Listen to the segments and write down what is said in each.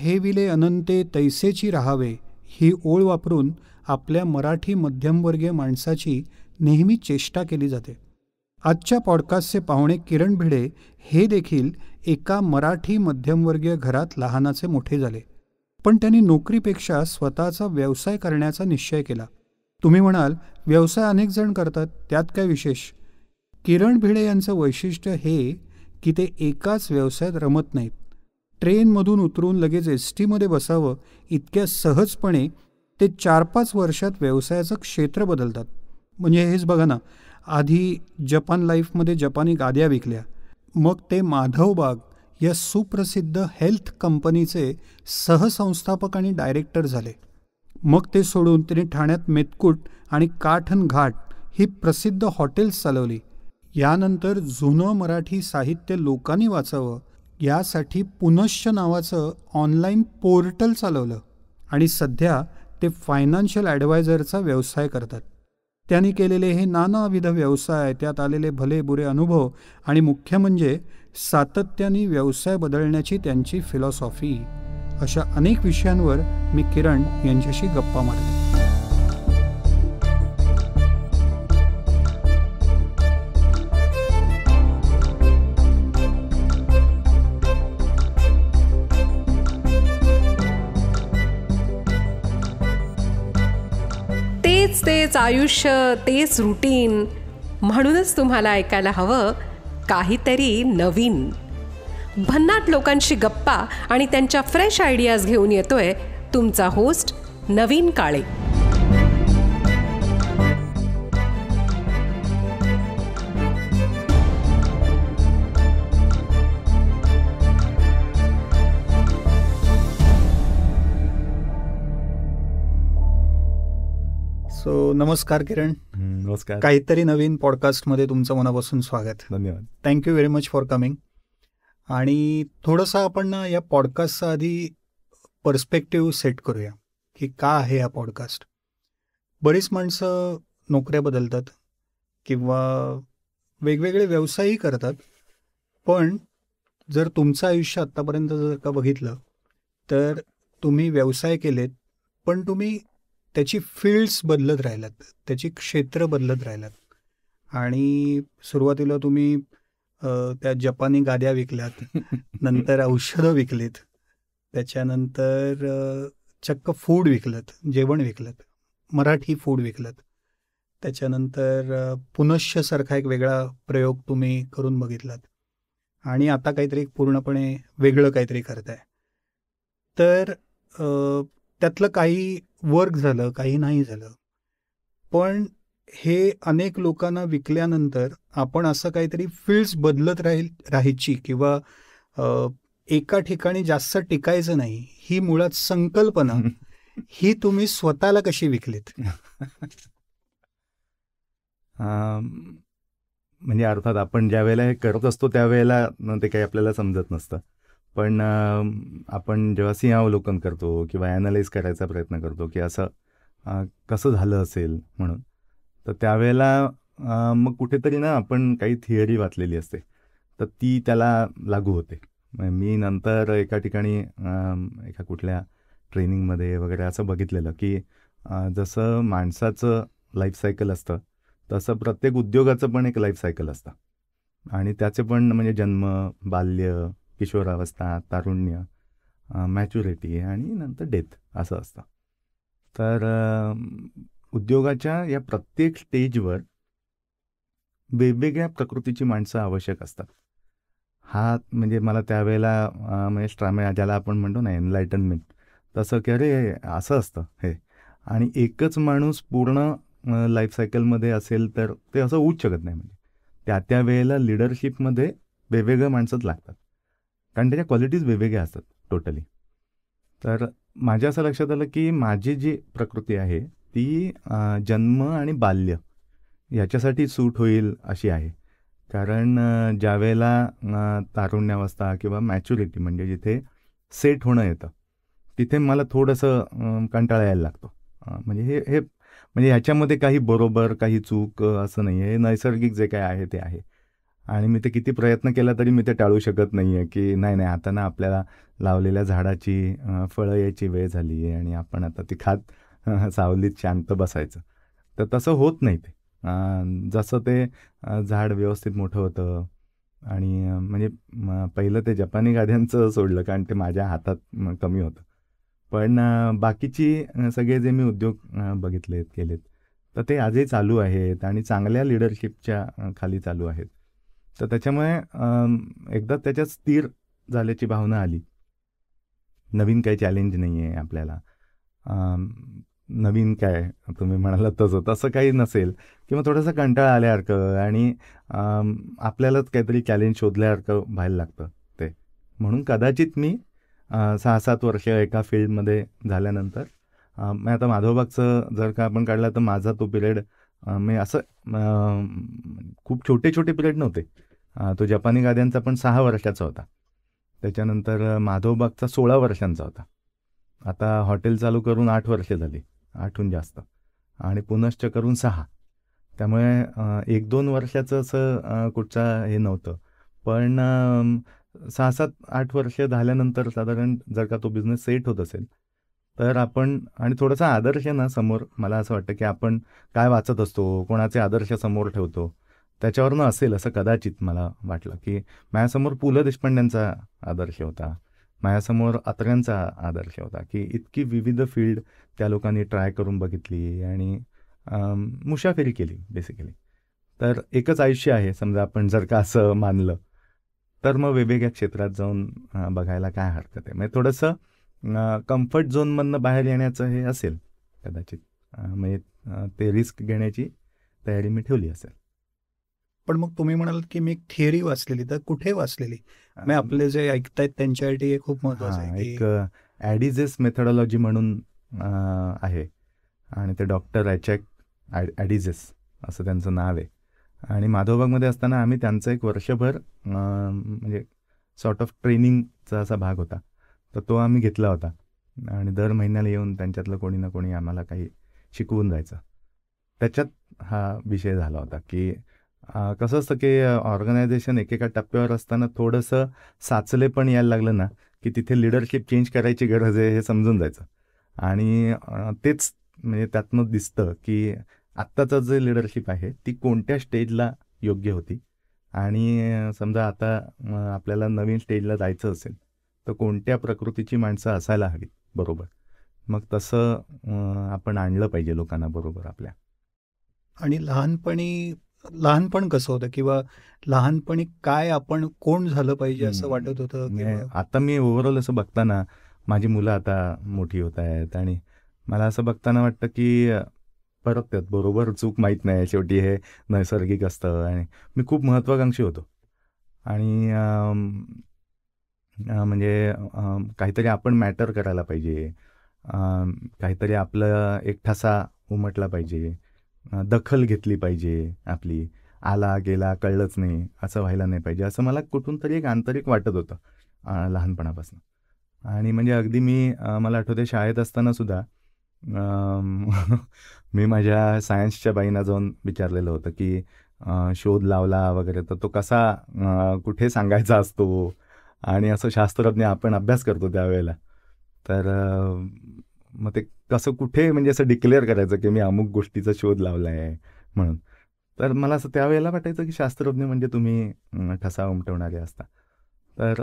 ठेविले अनंते तैसेची राहावे ही ओळ वापरून आपल्या मराठी मध्यमवर्गीय माणसाची नेहमी चेष्टा केली जाते आजच्या पॉडकास्टचे पाहुणे किरण भिडे हे देखील एका मराठी मध्यमवर्गीय घरात लहानाचे मोठे झाले पण त्यांनी नोकरीपेक्षा स्वतःचा व्यवसाय करण्याचा निश्चय केला तुम्ही म्हणाल व्यवसाय अनेक जण करतात त्यात काय विशेष किरण भिडे यांचं वैशिष्ट्य हे की ते एकाच व्यवसायात रमत नाहीत ट्रेनमधून उतरून लगेच एस टीमध्ये बसावं इतक्या सहजपणे ते चार पाच वर्षात व्यवसायाचं क्षेत्र बदलतात म्हणजे हेच बघा ना आधी जपान लाईफमध्ये जपानी गाद्या विकल्या मग ते माधवबाग या सुप्रसिद्ध हेल्थ कंपनीचे सहसंस्थापक आणि डायरेक्टर झाले मग ते सोडून त्यांनी ठाण्यात मेतकूट आणि काठन घाट ही प्रसिद्ध हॉटेल्स चालवली यानंतर जुनं मराठी साहित्य लोकांनी वाचावं यासाठी पुनश्च नावाचं ऑनलाईन पोर्टल चालवलं आणि सध्या ते फायनान्शियल ॲडवायझरचा व्यवसाय करतात त्यांनी केलेले हे नानाविध व्यवसाय त्यात आलेले भले बुरे अनुभव आणि मुख्य म्हणजे सातत्याने व्यवसाय बदलण्याची त्यांची फिलॉसॉफी अशा अनेक विषयांवर मी किरण यांच्याशी गप्पा मारली तेच आयुष्य तेच रुटीन म्हणूनच तुम्हाला ऐकायला हवं काहीतरी नवीन भन्नाट लोकांशी गप्पा आणि त्यांच्या फ्रेश आयडियाज घेऊन येतोय तुमचा होस्ट नवीन काळे सो नमस्कार किरण नमस्कार काहीतरी नवीन पॉडकास्टमध्ये तुमचं मनापासून स्वागत धन्यवाद thank you very much for coming आणि थोडंसं आपण या पॉडकास्टचा आधी पर्स्पेक्टिव्ह सेट करूया की का आहे हा पॉडकास्ट बरीच माणसं नोकऱ्या बदलतात किंवा वेगवेगळे व्यवसायही करतात पण जर तुमचं आयुष्य आत्तापर्यंत जर का बघितलं तर तुम्ही व्यवसाय केलेत पण तुम्ही त्याची फील्ड्स बदलत राहिल्यात त्याची क्षेत्र बदलत राहिलात आणि सुरुवातीला तुम्ही त्या जपानी गाद्या विकल्यात नंतर औषधं विकलीत त्याच्यानंतर चक्क फूड विकलत जेवण विकलत मराठी फूड विकलत त्याच्यानंतर पुनश्यसारखा एक वेगळा प्रयोग तुम्ही करून बघितलात आणि आता काहीतरी पूर्णपणे वेगळं काहीतरी करताय तर त्यातलं काही वर्क झालं काही नाही झालं पण हे अनेक लोकांना विकल्यानंतर आपण असं काहीतरी फील्ड्स बदलत राहील राहायची किंवा एका ठिकाणी जास्त टिकायचं नाही ही मुळात संकल्पना ही तुम्ही स्वतःला कशी विकलीत म्हणजे अर्थात आपण ज्या वेळेला हे करत असतो त्यावेळेला ते काही आपल्याला समजत नसतं पण आपण जेव्हा सिंहावलोकन करतो किंवा ॲनालाइज करायचा प्रयत्न करतो की असं कसं झालं असेल म्हणून तर त्यावेळेला मग कुठेतरी ना आपण काही थिअरी वाचलेली असते तर ती त्याला लागू होते मी नंतर एका ठिकाणी एका कुठल्या ट्रेनिंगमध्ये वगैरे असं बघितलेलं की जसं माणसाचं लाईफ सायकल असतं तसं प्रत्येक उद्योगाचं पण एक लाईफ सायकल असतं आणि त्याचे पण म्हणजे जन्म बाल्य किशोरावस्था तारुण्य मॅच्युरिटी आणि नंतर डेथ असं असतं तर उद्योगाच्या या प्रत्येक स्टेजवर वेगवेगळ्या प्रकृतीची माणसं आवश्यक असतात हा म्हणजे मला त्यावेळेला म्हणजे स्ट्रामे ज्याला आपण म्हणतो ना एनलायटनमेंट तसं की अरे असं असतं हे आणि एकच माणूस पूर्ण लाईफसायकलमध्ये असेल तर ते असं होऊच शकत नाही म्हणजे त्या त्या वेळेला लिडरशिपमध्ये वेगवेगळ्या माणसंच लागतात कारण त्याच्या क्वालिटीज वेगवेगळ्या असतात टोटली तर माझ्या असं लक्षात आलं की माझी जी प्रकृती आहे ती जन्म आणि बाल्य ह्याच्यासाठी सूट होईल अशी आहे कारण ज्यावेळेला तारुण्यावस्था किंवा मॅच्युरिटी म्हणजे जिथे सेट होणं येतं तिथे मला थोडंसं कंटाळा यायला लागतो म्हणजे हे हे म्हणजे ह्याच्यामध्ये काही बरोबर काही चूक असं नाही आहे नैसर्गिक जे काय आहे ते आहे आणि मी ते किती प्रयत्न केला तरी मी ते टाळू शकत नाही आहे की नाही नाही आता ना आपल्याला लावलेल्या झाडाची फळं यायची वेळ झाली आहे आणि आपण आता ती खात सावलीत शांत बसायचं तर तसं होत नाही ते जसं ते झाड व्यवस्थित मोठं होतं आणि म्हणजे पहिलं ते जपानी गाद्यांचं सोडलं कारण ते माझ्या हातात कमी होतं पण बाकीची सगळे जे मी उद्योग बघितलेत केलेत तर ते आजही चालू आहेत आणि चांगल्या लिडरशिपच्या खाली चालू आहेत तर त्याच्यामुळे एकदा त्याच्यात स्थिर झाल्याची भावना आली नवीन काही चॅलेंज नाही आहे आपल्याला नवीन काय तुम्ही म्हणाला तसं तसं काही नसेल किंवा थोडंसं कंटाळा आल्यासारखं आणि आपल्यालाच काहीतरी चॅलेंज शोधल्यासारखं व्हायला लागतं ते म्हणून कदाचित मी सहा सात वर्ष एका फील्डमध्ये झाल्यानंतर मी आता माधवबागचं जर का आपण काढला तर माझा तो पिरियड मी असं खूप छोटे छोटे पिरियड नव्हते तो जपानी गाद्यांचा पण सहा वर्षाचा होता त्याच्यानंतर माधवबागचा सोळा वर्षांचा होता आता हॉटेल चालू करून आठ वर्षे झाली आठहून जास्त आणि पुनश्च करून सहा त्यामुळे एक दोन वर्षाचं असं कुठचा हे नव्हतं पण सहा सात आठ वर्ष झाल्यानंतर साधारण जर का तो बिझनेस सेट होत असेल तर आपण आणि थोडासा आदर्श ना समोर मला असं वाटतं की आपण काय वाचत असतो कोणाचे आदर्श समोर ठेवतो त्याच्यावरनं असेल असं कदाचित मला वाटलं की माझ्यासमोर पु ल देशपांड्यांचा आदर्श होता माझ्यासमोर अत्र्यांचा आदर्श होता की इतकी विविध फील्ड त्या लोकांनी ट्राय करून बघितली आणि मुशाफेरी केली बेसिकली तर एकच आयुष्य आहे समजा आपण जर का असं मानलं तर मग वेगवेगळ्या क्षेत्रात जाऊन बघायला काय हरकत आहे म्हणजे थोडंसं कम्फर्ट झोनमधनं बाहेर येण्याचं हे असेल कदाचित म्हणजे ते रिस्क घेण्याची तयारी मी ठेवली असेल पण मग तुम्ही म्हणाल की मी एक थिअरी वाचलेली तर कुठे वाचलेली मी म्हणजे आपले जे ऐकतायत त्यांच्यासाठी हे खूप महत्वाचं आहे एक ॲडिजेस मेथडॉलॉजी म्हणून आहे आणि ते डॉक्टर ॲचॅक ॲडिजेस असं त्यांचं नाव आहे आणि माधवबागमध्ये असताना आम्ही त्यांचं एक वर्षभर म्हणजे सॉर्ट ऑफ ट्रेनिंगचा असा भाग होता तर तो आम्ही घेतला होता आणि दर महिन्याला येऊन त्यांच्यातलं कोणी ना कोणी आम्हाला काही शिकवून जायचं त्याच्यात हा विषय झाला होता की कसं असतं की ऑर्गनायझेशन एकेका टप्प्यावर असताना थोडंसं साचले पण यायला लागलं ना की तिथे लिडरशिप चेंज करायची गरज आहे हे समजून जायचं आणि तेच म्हणजे त्यातनं दिसतं की आत्ताचं जे लिडरशिप आहे ती कोणत्या स्टेजला योग्य होती आणि समजा आता आपल्याला नवीन स्टेजला जायचं असेल तर कोणत्या प्रकृतीची माणसं असायला हवी बरोबर मग तसं आपण आणलं पाहिजे लोकांना बरोबर आपल्या आणि लहानपणी लहानपण कसं होतं किंवा लहानपणी काय आपण कोण झालं पाहिजे असं वाटत होतं आता मी ओव्हरऑल असं बघताना माझी मुलं आता मोठी होत आहेत आणि मला असं बघताना वाटतं की परत त्यात बरोबर चूक माहीत नाही शेवटी हे नैसर्गिक असतं आणि मी खूप महत्वाकांक्षी होतो आणि म्हणजे काहीतरी आपण मॅटर करायला पाहिजे काहीतरी आपलं एक ठसा उमटला पाहिजे दखल घेतली पाहिजे आपली आला गेला कळलंच नाही असं व्हायला नाही पाहिजे असं मला कुठून तरी एक आंतरिक वाटत होतं लहानपणापासून आणि म्हणजे अगदी मी मला आठवते शाळेत असताना सुद्धा मी माझ्या सायन्सच्या बाईंना जाऊन विचारलेलं होतं की शोध लावला वगैरे तर तो कसा कुठे सांगायचा असतो आणि असं शास्त्रज्ञ आपण अभ्यास करतो त्यावेळेला तर मग ते कसं कुठे म्हणजे असं डिक्लेअर करायचं की मी अमुक गोष्टीचा शोध लावला आहे म्हणून तर मला असं त्यावेळेला वाटायचं की शास्त्रज्ञ म्हणजे तुम्ही ठसा उमटवणारे असता तर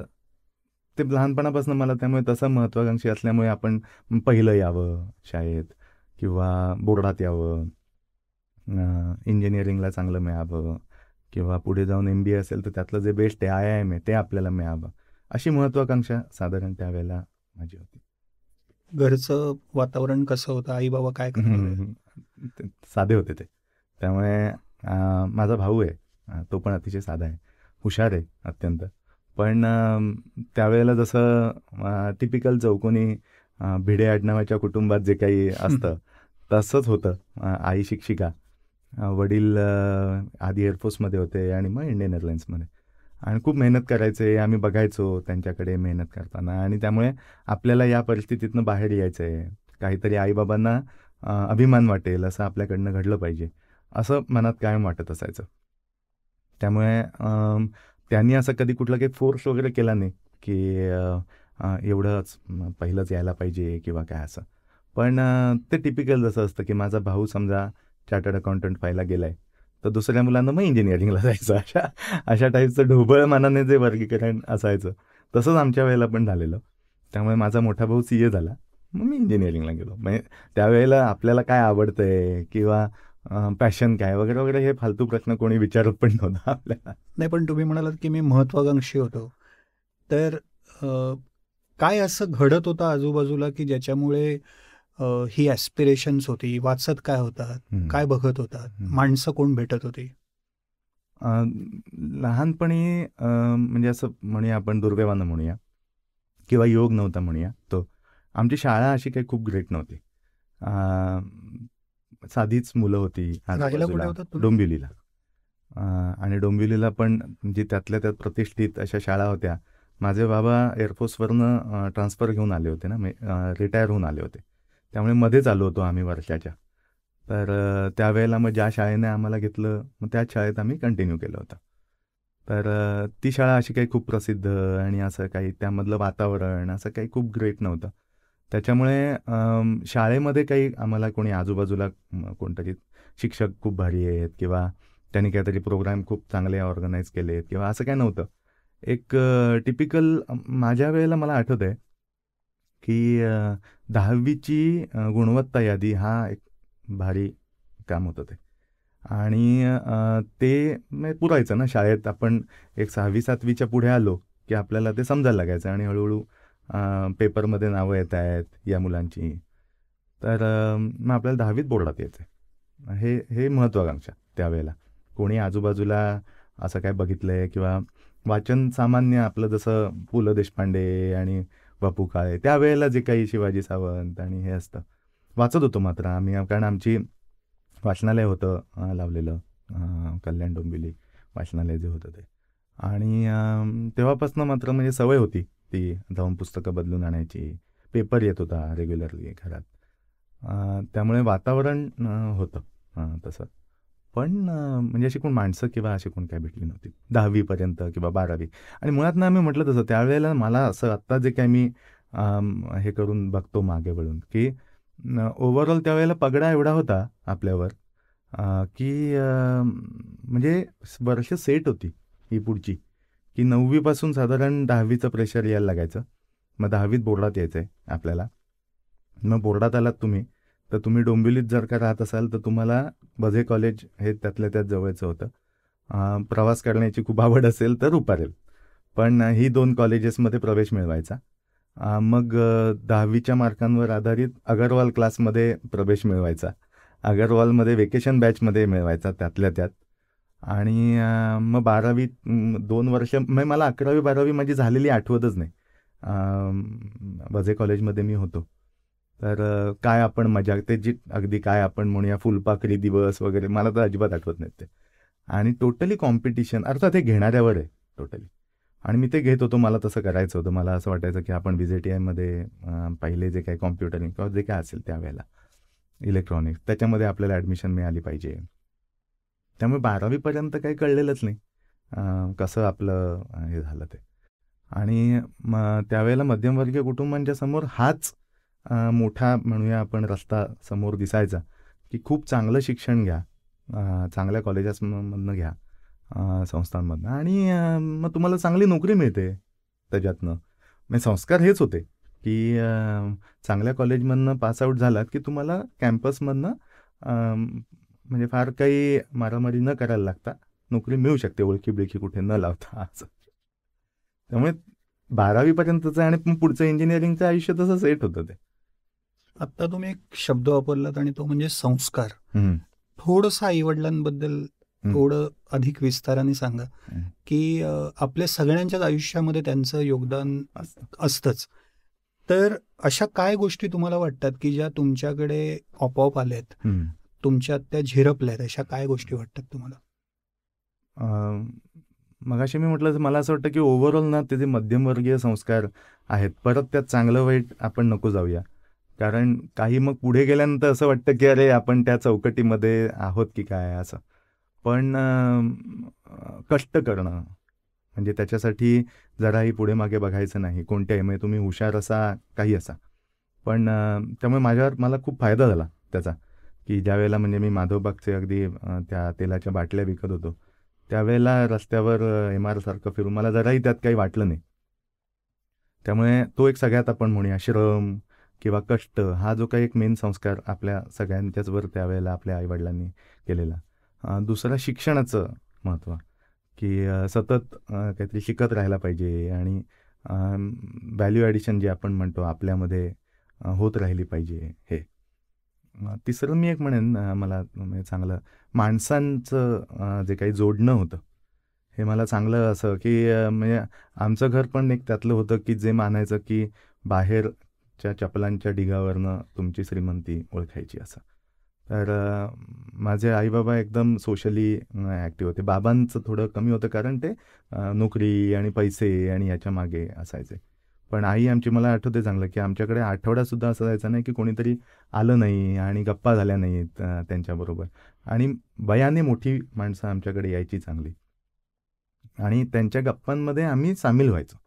ते लहानपणापासून मला त्यामुळे तसं महत्त्वाकांक्षी असल्यामुळे आपण पहिलं यावं शाळेत किंवा बोर्डात यावं इंजिनिअरिंगला चांगलं मिळावं किंवा पुढे जाऊन एम बी ए असेल तर त्यातलं जे बेस्ट आहे आय आय एम आहे ते आपल्याला मिळावं अशी महत्त्वाकांक्षा साधारण त्यावेळेला माझी होती घरचं वातावरण कसं होतं आई बाबा काय साधे होते ते त्यामुळे माझा भाऊ आहे तो पण अतिशय साधा आहे हुशार आहे अत्यंत पण त्यावेळेला जसं टिपिकल चौकोनी भिडे आडनावाच्या कुटुंबात जे काही असतं तसंच होतं आई शिक्षिका वडील आधी एअरफोर्समध्ये होते आणि मग इंडियन एअरलाईन्समध्ये आणि खूप मेहनत करायचं आहे आम्ही बघायचो त्यांच्याकडे मेहनत करताना आणि त्यामुळे आपल्याला या परिस्थितीतनं बाहेर यायचं आहे काहीतरी आईबाबांना अभिमान वाटेल असं आपल्याकडनं घडलं पाहिजे असं मनात कायम वाटत असायचं त्यामुळे त्यांनी असं कधी कुठला काही फोर्स वगैरे केला नाही की एवढंच पहिलंच यायला पाहिजे किंवा काय असं पण ते टिपिकल जसं असतं की माझा भाऊ समजा चार्टर्ड अकाउंटंट व्हायला गेला आहे तर दुसऱ्या मुलांना मग इंजिनिअरिंगला जायचं अशा अशा टाईपचं ढोबळ मनाने जे वर्गीकरण असायचं तसंच आमच्या वेळेला पण झालेलं त्यामुळे माझा मोठा भाऊ सी ए झाला मग मी इंजिनिअरिंगला गेलो म्हणजे त्यावेळेला आपल्याला काय आवडतंय किंवा पॅशन काय वगैरे वगैरे हे फालतू प्रश्न कोणी विचारत पण नव्हता आपल्याला नाही पण तुम्ही म्हणालात की मी महत्वाकांक्षी होतो तर काय असं घडत होतं आजूबाजूला की ज्याच्यामुळे ही ॲस्पिरेशन्स होती वाचत काय होतात काय बघत होतात माणसं कोण भेटत होती लहानपणी म्हणजे असं म्हणूया आपण दुर्दैवानं म्हणूया किंवा योग नव्हता म्हणूया तो आमची शाळा अशी काही खूप ग्रेट नव्हती साधीच मुलं होती डोंबिवलीला आणि डोंबिवलीला पण जी त्यातल्या त्यात प्रतिष्ठित अशा शाळा होत्या माझे बाबा एअरफोर्सवरनं ट्रान्सफर घेऊन आले होते ना रिटायर होऊन आले होते त्यामुळे मध्येच आलो होतो आम्ही वर्षाच्या तर त्यावेळेला मग ज्या शाळेने आम्हाला घेतलं मग त्याच शाळेत आम्ही कंटिन्यू केलं होतं तर ती शाळा अशी काही खूप प्रसिद्ध आणि असं काही त्यामधलं वातावरण असं काही खूप ग्रेट नव्हतं त्याच्यामुळे शाळेमध्ये काही आम्हाला कोणी आजूबाजूला कोणतरी शिक्षक खूप भारी आहेत किंवा त्यांनी काहीतरी प्रोग्राम खूप चांगले ऑर्गनाईज केले आहेत किंवा असं काही नव्हतं एक टिपिकल माझ्या वेळेला मला आठवत आहे की दहावीची गुणवत्ता यादी हा एक भारी काम होतं ते आणि ते म्हणजे पुरायचं ना शाळेत आपण एक सहावी सातवीच्या पुढे आलो की आपल्याला ते समजायला लागायचं आणि हळूहळू पेपरमध्ये नावं येत आहेत या मुलांची तर मग आपल्याला दहावीत बोर्डात यायचं हे हे महत्त्वाकांक्षा त्यावेळेला कोणी आजूबाजूला असं काय बघितलं आहे किंवा वाचन सामान्य आपलं जसं पु ल देशपांडे आणि बापू काळे त्यावेळेला जे काही शिवाजी सावंत आणि हे असतं वाचत होतो मात्र आम्ही कारण आमची वाचनालय होतं लावलेलं कल्याण डोंबिवली वाचनालय जे होतं ते आणि तेव्हापासून मात्र म्हणजे सवय होती ती जाऊन पुस्तकं बदलून आणायची पेपर येत होता रेग्युलरली घरात त्यामुळे वातावरण होतं तसं पण म्हणजे अशी कोण माणसं किंवा अशी कोण काय भेटली नव्हती दहावीपर्यंत किंवा बारावी आणि मुळात ना मी म्हटलं तसं त्यावेळेला मला असं आत्ता जे काय मी हे करून बघतो मागे वळून की ओव्हरऑल त्यावेळेला पगडा एवढा होता आपल्यावर की म्हणजे वर्ष सेट होती ही पुढची की नववीपासून साधारण दहावीचं प्रेशर यायला लागायचं मग दहावीत बोर्डात यायचं आहे आपल्याला मग बोर्डात आलात तुम्ही तर तुम्ही डोंबिवलीत जर का राहत असाल तर तुम्हाला बझे कॉलेज हे त्यातल्या त्यात जवळचं होतं प्रवास करण्याची खूप आवड असेल तर उपारेल पण ही दोन कॉलेजेसमध्ये प्रवेश मिळवायचा मग दहावीच्या मार्कांवर आधारित अगरवाल क्लासमध्ये प्रवेश मिळवायचा अगरवालमध्ये वेकेशन बॅचमध्ये मिळवायचा त्यातल्या त्यात आणि मग बारावी दोन वर्ष मग म्हणजे मला अकरावी बारावी माझी झालेली आठवतच नाही बझे कॉलेजमध्ये मी होतो तर काय आपण मजा ते जी अगदी काय आपण म्हणूया फुलपाखरी दिवस वगैरे मला तर अजिबात आठवत नाहीत ते आणि टोटली कॉम्पिटिशन अर्थात हे घेणाऱ्यावर आहे टोटली आणि मी ते घेत होतो मला तसं करायचं होतं मला असं वाटायचं की आपण बी जे टी आयमध्ये पहिले जे काही कॉम्प्युटरिंग किंवा जे काय असेल त्यावेळेला इलेक्ट्रॉनिक्स त्याच्यामध्ये आपल्याला ॲडमिशन मिळाली पाहिजे त्यामुळे बारावीपर्यंत काही कळलेलंच नाही कसं आपलं हे झालं ते आणि मग त्यावेळेला मध्यमवर्गीय कुटुंबांच्या समोर हाच मोठा म्हणूया आपण रस्ता समोर दिसायचा की खूप चांगलं शिक्षण घ्या चांगल्या कॉलेजेसमधनं घ्या संस्थांमधनं आणि मग तुम्हाला चांगली नोकरी मिळते त्याच्यातनं म्हणजे संस्कार हेच होते की चांगल्या कॉलेजमधनं पास आऊट झालात की तुम्हाला कॅम्पसमधनं म्हणजे फार काही मारामारी न करायला लागता नोकरी मिळू शकते ओळखी बिळखी कुठे न लावता असं त्यामुळे बारावीपर्यंतचं आणि पुढचं इंजिनिअरिंगचं आयुष्य तसं सेट होतं ते आता तुम्ही एक शब्द वापरलात आणि तो म्हणजे संस्कार आई आईवडिलांबद्दल थोडं अधिक विस्ताराने सांगा की आपल्या सगळ्यांच्याच आयुष्यामध्ये त्यांचं योगदान असतच तर अशा काय गोष्टी तुम्हाला वाटतात की ज्या तुमच्याकडे ऑपऑप आल्यात तुमच्या त्या झिरपल्यात अशा काय गोष्टी वाटतात तुम्हाला मग मी म्हटलं मला असं वाटतं की ओव्हरऑल ना ते जे मध्यमवर्गीय संस्कार आहेत परत त्यात चांगलं वाईट आपण नको जाऊया कारण काही मग पुढे गेल्यानंतर असं वाटतं की अरे आपण त्या चौकटीमध्ये आहोत की काय असं पण कष्ट करणं म्हणजे त्याच्यासाठी जराही पुढे मागे बघायचं नाही कोणत्याही म्हणजे तुम्ही हुशार असा काही असा पण त्यामुळे माझ्यावर मला खूप फायदा झाला त्याचा की ज्यावेळेला म्हणजे मी माधवबागचे अगदी त्या तेलाच्या बाटल्या विकत होतो त्यावेळेला रस्त्यावर एम आर सारखं फिरून मला जराही त्यात काही वाटलं नाही त्यामुळे तो एक सगळ्यात आपण म्हणूया श्रम किंवा कष्ट हा जो काही एक मेन संस्कार आपल्या वर त्यावेळेला आपल्या आईवडिलांनी केलेला दुसरा शिक्षणाचं महत्त्व की सतत काहीतरी शिकत राहायला पाहिजे आणि व्हॅल्यू ॲडिशन जे आपण म्हणतो आपल्यामध्ये होत राहिली पाहिजे हे तिसरं मी एक म्हणेन मला म्हणजे चांगलं माणसांचं जे काही जोडणं होतं हे मला चांगलं असं की म्हणजे आमचं घर पण एक त्यातलं होतं की जे मानायचं की बाहेर च्या चपलांच्या डिगावरनं तुमची श्रीमंती ओळखायची असं तर माझे आई बाबा एकदम सोशली ॲक्टिव्ह होते बाबांचं थोडं कमी होतं कारण ते नोकरी आणि पैसे आणि याच्या मागे असायचे पण आई आमची मला आठवते चांगलं की आमच्याकडे आठवडासुद्धा असं जायचं नाही की कोणीतरी आलं नाही आणि गप्पा झाल्या नाहीत त्यांच्याबरोबर आणि बयाने मोठी माणसं आमच्याकडे यायची चांगली आणि त्यांच्या गप्पांमध्ये आम्ही सामील व्हायचो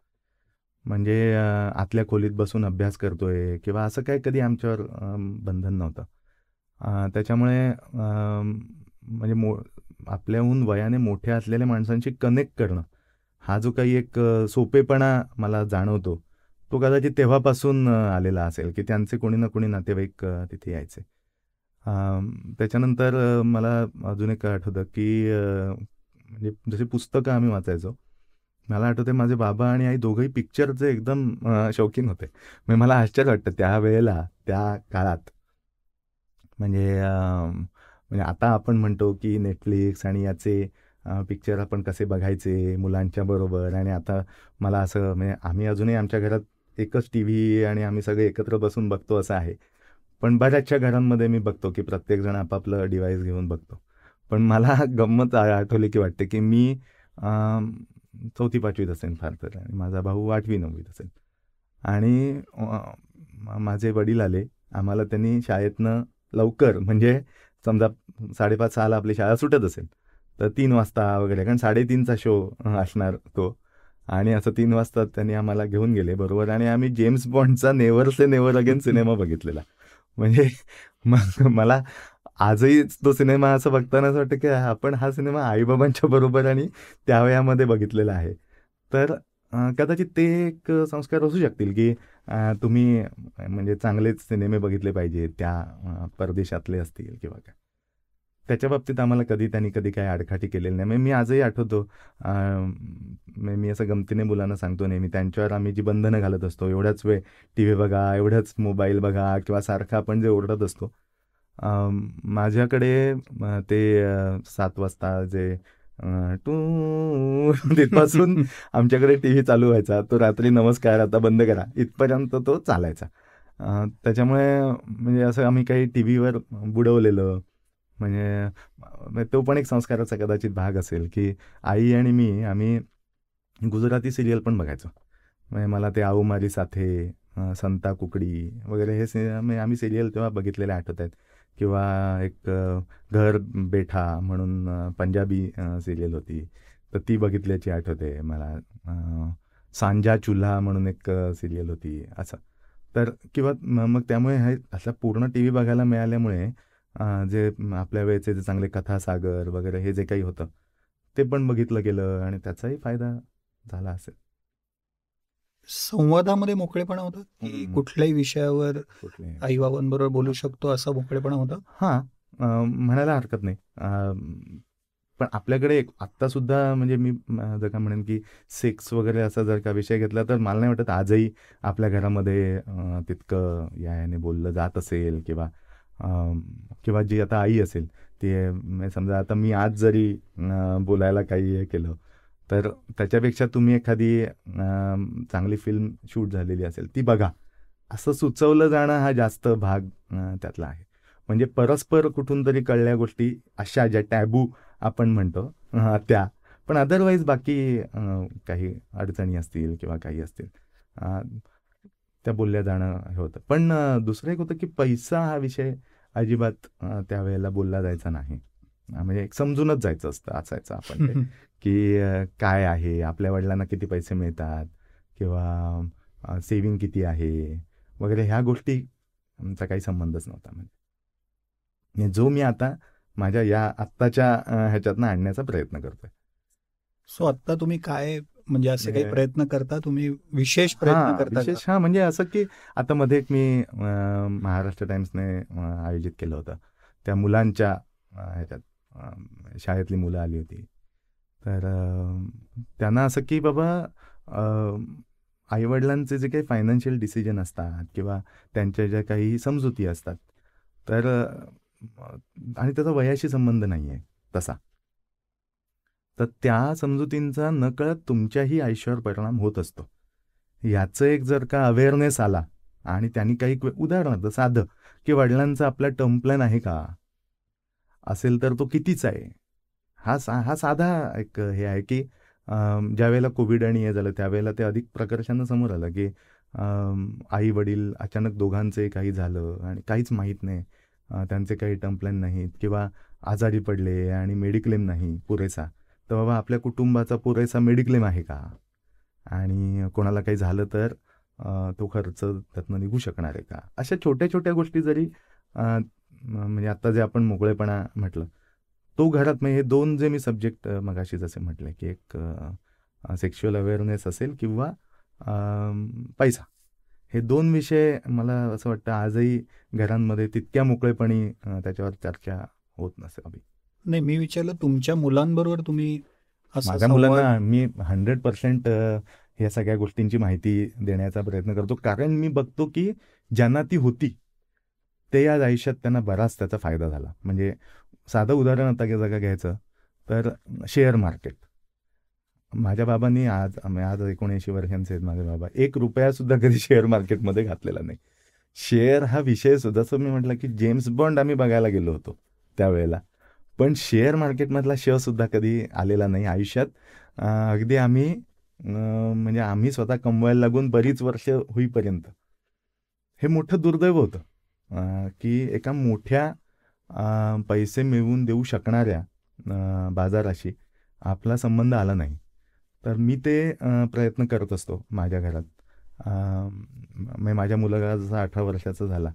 म्हणजे आतल्या खोलीत बसून अभ्यास करतोय किंवा असं काही कधी आमच्यावर बंधन नव्हतं त्याच्यामुळे म्हणजे मो आपल्याहून वयाने मोठ्या असलेल्या माणसांशी कनेक्ट करणं हा जो काही एक सोपेपणा मला जाणवतो तो कदाचित तेव्हापासून आलेला असेल की त्यांचे कोणी ना कोणी नातेवाईक तिथे यायचे त्याच्यानंतर मला अजून एक आठवतं की म्हणजे जसे पुस्तकं आम्ही वाचायचो मला आठवते माझे बाबा आणि आई दोघंही पिक्चरचे एकदम शौकीन होते म्हणजे मला आश्चर्य वाटतं त्यावेळेला त्या काळात म्हणजे म्हणजे आता आपण म्हणतो की नेटफ्लिक्स आणि याचे पिक्चर आपण कसे बघायचे मुलांच्या बरोबर आणि आता मला असं म्हणजे आम्ही अजूनही आमच्या घरात एकच टी व्ही आणि आम्ही सगळे एकत्र बसून बघतो असं आहे पण बऱ्याचशा घरांमध्ये मी बघतो की प्रत्येकजण आपापलं डिव्हाइस घेऊन बघतो पण मला गंमत आठवली की वाटते की मी चौथी पाचवीत असेल फार तर आणि माझा भाऊ आठवी नववीत असेल आणि माझे वडील आले आम्हाला त्यांनी शाळेतनं लवकर म्हणजे समजा साडेपाच सहाला आपली शाळा सुटत असेल तर तीन वाजता वगैरे कारण साडेतीनचा शो असणार तो आणि असं तीन वाजता त्यांनी आम्हाला घेऊन गेले बरोबर आणि आम्ही जेम्स बॉन्डचा never say never again cinema बघितलेला म्हणजे मला आजही तो सिनेमा असं बघताना असं वाटतं की आपण हा सिनेमा आईबाबांच्या बरोबर आणि त्या वयामध्ये बघितलेला आहे तर कदाचित ते एक संस्कार असू शकतील की तुम्ही म्हणजे चांगलेच सिनेमे बघितले पाहिजे त्या परदेशातले असतील किंवा काय त्याच्या बाबतीत आम्हाला कधी त्यांनी कधी काही आडखाटी केलेली नाही म्हणजे मी आजही आठवतो मी असं गमतीने मुलांना सांगतो मी त्यांच्यावर आम्ही जी बंधनं घालत असतो एवढ्याच वेळ टी व्ही बघा एवढ्याच मोबाईल बघा किंवा सारखा आपण जे ओरडत असतो माझ्याकडे ते सात वाजता जे टू तिथपासून आमच्याकडे टी व्ही चालू व्हायचा तो रात्री नमस्कार आता बंद करा इथपर्यंत तो चालायचा त्याच्यामुळे म्हणजे असं आम्ही काही टी व्हीवर बुडवलेलं म्हणजे, म्हणजे तो पण एक संस्काराचा कदाचित भाग असेल की आई आणि मी आम्ही गुजराती सिरियल पण बघायचो म्हणजे मला ते आऊ आऊमारी साथे संता कुकडी वगैरे हे म्हणजे आम्ही सिरियल तेव्हा बघितलेले आठवत आहेत किंवा एक घर बेठा म्हणून पंजाबी सिरियल होती तर ती बघितल्याची आठवते मला सांजा चुल्हा म्हणून एक सिरियल होती असं तर किंवा मग त्यामुळे हे असं पूर्ण टी व्ही बघायला मिळाल्यामुळे जे आपल्या वेळेचे जे चांगले कथासागर वगैरे हे जे काही होतं ते पण बघितलं गेलं आणि त्याचाही फायदा झाला असेल संवादामध्ये मोकळेपणा होता की कुठल्याही विषयावर आई बाबांबरोबर बोलू शकतो असा मोकळेपणा होता हा म्हणायला हरकत नाही पण आपल्याकडे आत्ता सुद्धा म्हणजे मी जर का म्हणेन की सेक्स वगैरे असा जर का विषय घेतला तर मला नाही वाटत आजही आपल्या घरामध्ये तितकं याने बोललं जात असेल किंवा किंवा जी आता आई असेल ती समजा आता मी आज जरी बोलायला काही हे केलं तर त्याच्यापेक्षा तुम्ही एखादी चांगली फिल्म शूट झालेली असेल ती बघा असं सुचवलं जाणं हा जास्त भाग त्यातला आहे म्हणजे परस्पर कुठून तरी कळल्या गोष्टी अशा ज्या टॅबू आपण म्हणतो त्या पण अदरवाईज बाकी काही अडचणी असतील किंवा काही असतील त्या बोलल्या जाणं हे होतं पण दुसरं एक होतं की पैसा हा विषय अजिबात त्यावेळेला बोलला जायचा नाही म्हणजे एक समजूनच जायचं असतं असायचं आपण की काय आहे आपल्या वडिलांना किती पैसे मिळतात किंवा सेविंग किती आहे वगैरे ह्या गोष्टी आमचा काही संबंधच नव्हता म्हणजे जो मी आता माझ्या या आत्ताच्या ह्याच्यातनं आणण्याचा प्रयत्न करतोय सो आत्ता तुम्ही काय म्हणजे असे काही म्हणजे प्रयत्न करता तुम्ही विशेष प्रयत्न करता विशेष हा म्हणजे असं की आता मध्ये एक मी महाराष्ट्र टाइम्सने आयोजित केलं होतं त्या मुलांच्या ह्याच्यात शाळेतली मुलं आली होती तर त्यांना असं की बाबा आईवडिलांचे जे काही फायनान्शियल डिसिजन असतात किंवा त्यांच्या ज्या काही समजुती असतात तर आणि त्याचा वयाशी संबंध नाही आहे तसा तर त्या समजुतींचा नकळत तुमच्याही आयुष्यावर परिणाम होत असतो याचं एक जर का अवेअरनेस आला आणि त्यांनी काही उदाहरणार्थ साधं की वडिलांचा आपला टर्म प्लॅन आहे का असेल तर तो कितीचा आहे हा सा हा साधा एक हे आहे की ज्यावेळेला कोविड आणि हे झालं त्यावेळेला ते अधिक प्रकर्षानं समोर आलं की आई वडील अचानक दोघांचे काही झालं आणि काहीच माहीत नाही त्यांचे काही टर्म प्लॅन नाहीत किंवा आजारी पडले आणि मेडिक्लेम नाही पुरेसा तर बाबा आपल्या कुटुंबाचा पुरेसा मेडिक्लेम आहे का आणि कोणाला काही झालं तर तो खर्च त्यातनं निघू शकणार आहे का अशा छोट्या छोट्या गोष्टी जरी म्हणजे आत्ता जे आपण मोकळेपणा म्हटलं तो घरात म्हणजे हे दोन जे मी सब्जेक्ट मगाशी जसे म्हटले की एक सेक्शुअल अवेअरनेस असेल किंवा पैसा हे दोन विषय मला असं वाटतं आजही घरांमध्ये तितक्या मोकळेपणे त्याच्यावर चर्चा होत अभि नाही मी विचारलं तुमच्या मुलांबरोबर तुम्ही माझ्या मुलांना मी हंड्रेड पर्सेंट या सगळ्या गोष्टींची माहिती देण्याचा प्रयत्न करतो कारण मी बघतो की ज्यांना ती होती ते आज आयुष्यात त्यांना बराच त्याचा फायदा झाला म्हणजे साधं उदाहरण आता का घ्यायचं तर शेअर मार्केट माझ्या बाबांनी आज आज एकोणऐंशी वर्षांचे आहेत माझे बाबा एक रुपयासुद्धा कधी शेअर मार्केटमध्ये घातलेला नाही शेअर हा विषय जसं मी म्हटलं की जेम्स बॉन्ड आम्ही बघायला गेलो होतो त्यावेळेला पण शेअर मार्केटमधला शेअरसुद्धा कधी आलेला नाही आयुष्यात अगदी आम्ही म्हणजे आम्ही स्वतः कमवायला लागून बरीच वर्ष होईपर्यंत हे मोठं दुर्दैव होतं की एका मोठ्या पैसे मिळवून देऊ शकणाऱ्या बाजाराशी आपला संबंध आला नाही तर मी ते प्रयत्न करत असतो माझ्या घरात मी माझ्या मुलगा जसा अठरा वर्षाचा झाला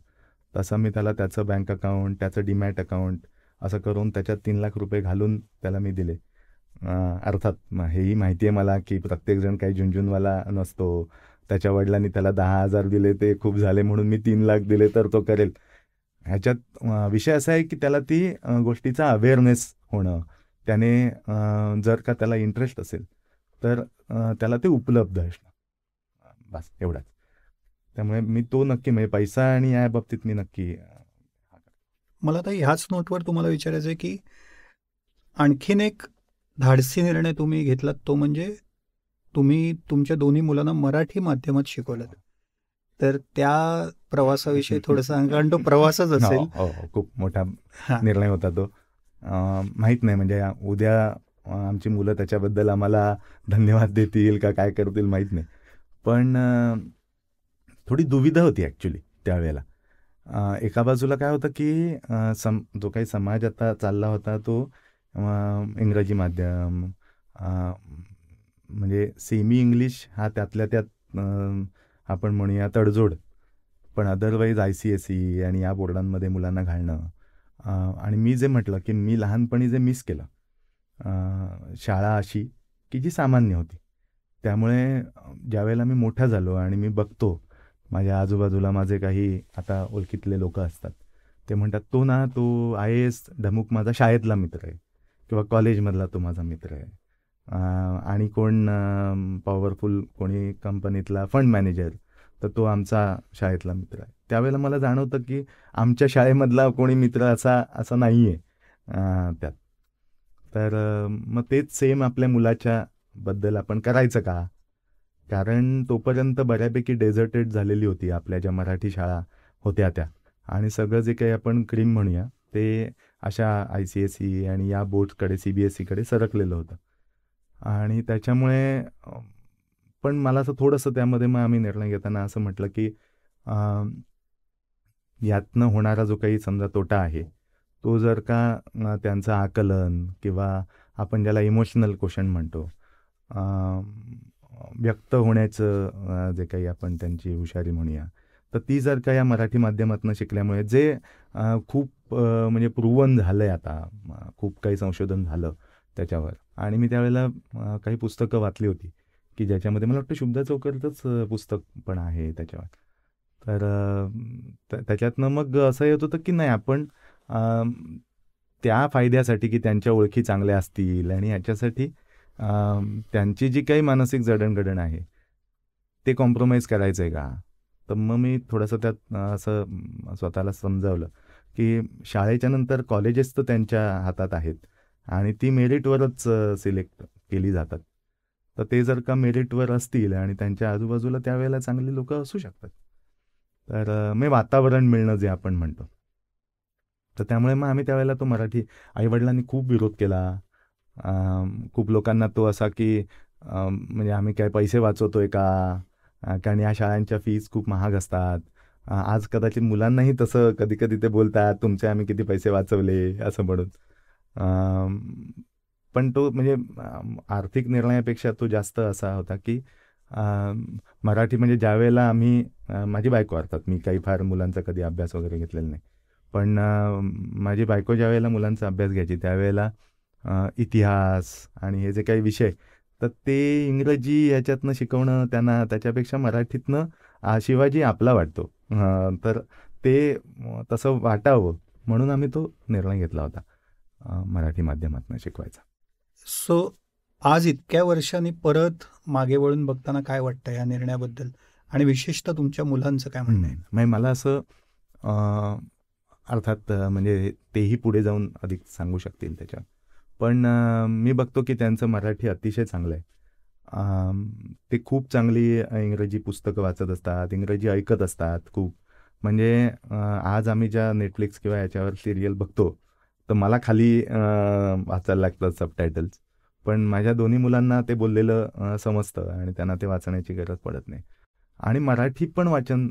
तसा मी त्याला त्याचं बँक अकाउंट त्याचं डीमॅट अकाउंट असं करून त्याच्यात तीन लाख रुपये घालून त्याला मी दिले अर्थात हेही माहिती आहे मला की प्रत्येकजण काही झुंझुनवाला नसतो त्याच्या वडिलांनी त्याला दहा हजार दिले ते खूप झाले म्हणून मी तीन लाख दिले तर तो करेल ह्याच्यात विषय असा आहे की त्याला ती गोष्टीचा अवेअरनेस होणं त्याने जर का त्याला इंटरेस्ट असेल तर त्याला ते उपलब्ध असणं बस एवढाच त्यामुळे मी तो नक्की म्हणजे पैसा आणि या बाबतीत मी नक्की मला तर ह्याच नोटवर तुम्हाला विचारायचं आहे की आणखीन एक धाडसी निर्णय तुम्ही घेतलात तो म्हणजे तुम्ही तुमच्या दोन्ही मुलांना मराठी माध्यमात शिकवलं तर त्या प्रवासाविषयी थोडं सांग कारण तो प्रवासच हो, असेल हो, हो. खूप मोठा निर्णय होता तो माहित नाही म्हणजे उद्या आमची मुलं त्याच्याबद्दल आम्हाला धन्यवाद देतील का काय करतील माहीत नाही पण थोडी दुविधा होती ॲक्च्युली त्यावेळेला एका बाजूला काय होतं की सम जो काही समाज आता चालला होता तो इंग्रजी माध्यम म्हणजे सेमी इंग्लिश हा त्यातल्या त्यात आपण म्हणूया तडजोड पण otherwise I C S E आणि या बोर्डांमध्ये मुलांना घालणं आणि मी जे म्हटलं की मी लहानपणी जे मिस केलं शाळा अशी की जी सामान्य होती त्यामुळे ज्यावेळेला मी मोठा झालो आणि मी बघतो माझ्या आजूबाजूला माझे काही आता ओळखीतले लोक असतात ते म्हणतात तो ना तो आय एस धमूक माझा शाळेतला मित्र आहे किंवा कॉलेजमधला तो माझा मित्र आहे आणि कोण पॉवरफुल कोणी कंपनीतला फंड मॅनेजर तर तो आमचा शाळेतला मित्र आहे त्यावेळेला मला जाणवतं की आमच्या शाळेमधला कोणी मित्र असा असा नाही आहे त्यात तर मग तेच सेम आपल्या मुलाच्या बद्दल आपण करायचं का कारण तोपर्यंत बऱ्यापैकी डेझर्टेड झालेली होती आपल्या ज्या मराठी शाळा होत्या त्या आणि सगळं जे काही आपण क्रीम म्हणूया ते अशा आय सी एस ई आणि या बोर्ड्सकडे सी बी एस ईकडे e सरकलेलं होतं आणि त्याच्यामुळे पण मला असं थोडंसं त्यामध्ये मग आम्ही निर्णय घेताना असं म्हटलं की यातनं होणारा जो काही समजा तोटा आहे तो जर का त्यांचं आकलन किंवा आपण ज्याला इमोशनल क्वेश्चन म्हणतो व्यक्त होण्याचं जे काही आपण त्यांची हुशारी म्हणूया तर ती जर का या मराठी माध्यमातून शिकल्यामुळे जे खूप म्हणजे प्रूवन झालं आहे आता खूप काही संशोधन झालं त्याच्यावर आणि मी त्यावेळेला काही पुस्तकं वाचली होती की ज्याच्यामध्ये मला वाटतं शुभदा चौकरचंच पुस्तक पण आहे त्याच्यावर तर त्याच्यातनं मग असं येत होतं की नाही आपण त्या फायद्यासाठी की त्यांच्या ओळखी चांगल्या असतील आणि याच्यासाठी त्यांची जी काही मानसिक जडणघडण आहे ते कॉम्प्रोमाइज करायचं आहे का तर मग मी थोडंसं त्यात असं स्वतःला समजावलं की शाळेच्या नंतर कॉलेजेस तर त्यांच्या हातात आहेत आणि ती मेरिटवरच सिलेक्ट केली जातात तर ते जर का मेरिटवर असतील आणि त्यांच्या आजूबाजूला त्यावेळेला चांगली लोक असू शकतात तर मी वातावरण मिळणं जे आपण म्हणतो तर त्यामुळे मग आम्ही त्यावेळेला तो मराठी आईवडिलांनी खूप विरोध केला खूप लोकांना तो असा की म्हणजे आम्ही काय पैसे वाचवतोय का कारण या शाळांच्या फीज खूप महाग असतात आज कदाचित मुलांनाही तसं कधी कधी ते बोलतात तुमचे आम्ही किती पैसे वाचवले असं म्हणून पण तो म्हणजे आर्थिक निर्णयापेक्षा तो जास्त असा होता की मराठी म्हणजे ज्यावेळेला आम्ही माझी बायको अर्थात मी काही फार मुलांचा कधी अभ्यास वगैरे घेतलेला नाही पण माझी बायको ज्या वेळेला मुलांचा अभ्यास घ्यायची त्यावेळेला इतिहास आणि हे जे काही विषय तर ते इंग्रजी ह्याच्यातनं शिकवणं त्यांना त्याच्यापेक्षा मराठीतनं शिवाजी आपला वाटतो तर ते तसं वाटावं म्हणून आम्ही तो निर्णय घेतला होता मराठी माध्यमातून शिकवायचा सो आज इतक्या वर्षांनी परत मागे वळून बघताना काय वाटतं या निर्णयाबद्दल आणि विशेषतः तुमच्या मुलांचं काय म्हणणं आहे म्हणजे मला असं अर्थात म्हणजे तेही पुढे जाऊन अधिक सांगू शकतील त्याच्या पण मी बघतो की त्यांचं मराठी अतिशय चांगलं आहे ते खूप चांगली इंग्रजी पुस्तकं वाचत असतात इंग्रजी ऐकत असतात खूप म्हणजे आज आम्ही ज्या नेटफ्लिक्स किंवा याच्यावर सिरियल बघतो तर मला खाली वाचायला लागतात सबटायटल्स पण माझ्या दोन्ही मुलांना ते बोललेलं समजतं आणि त्यांना ते वाचण्याची गरज पडत नाही आणि मराठी पण वाचन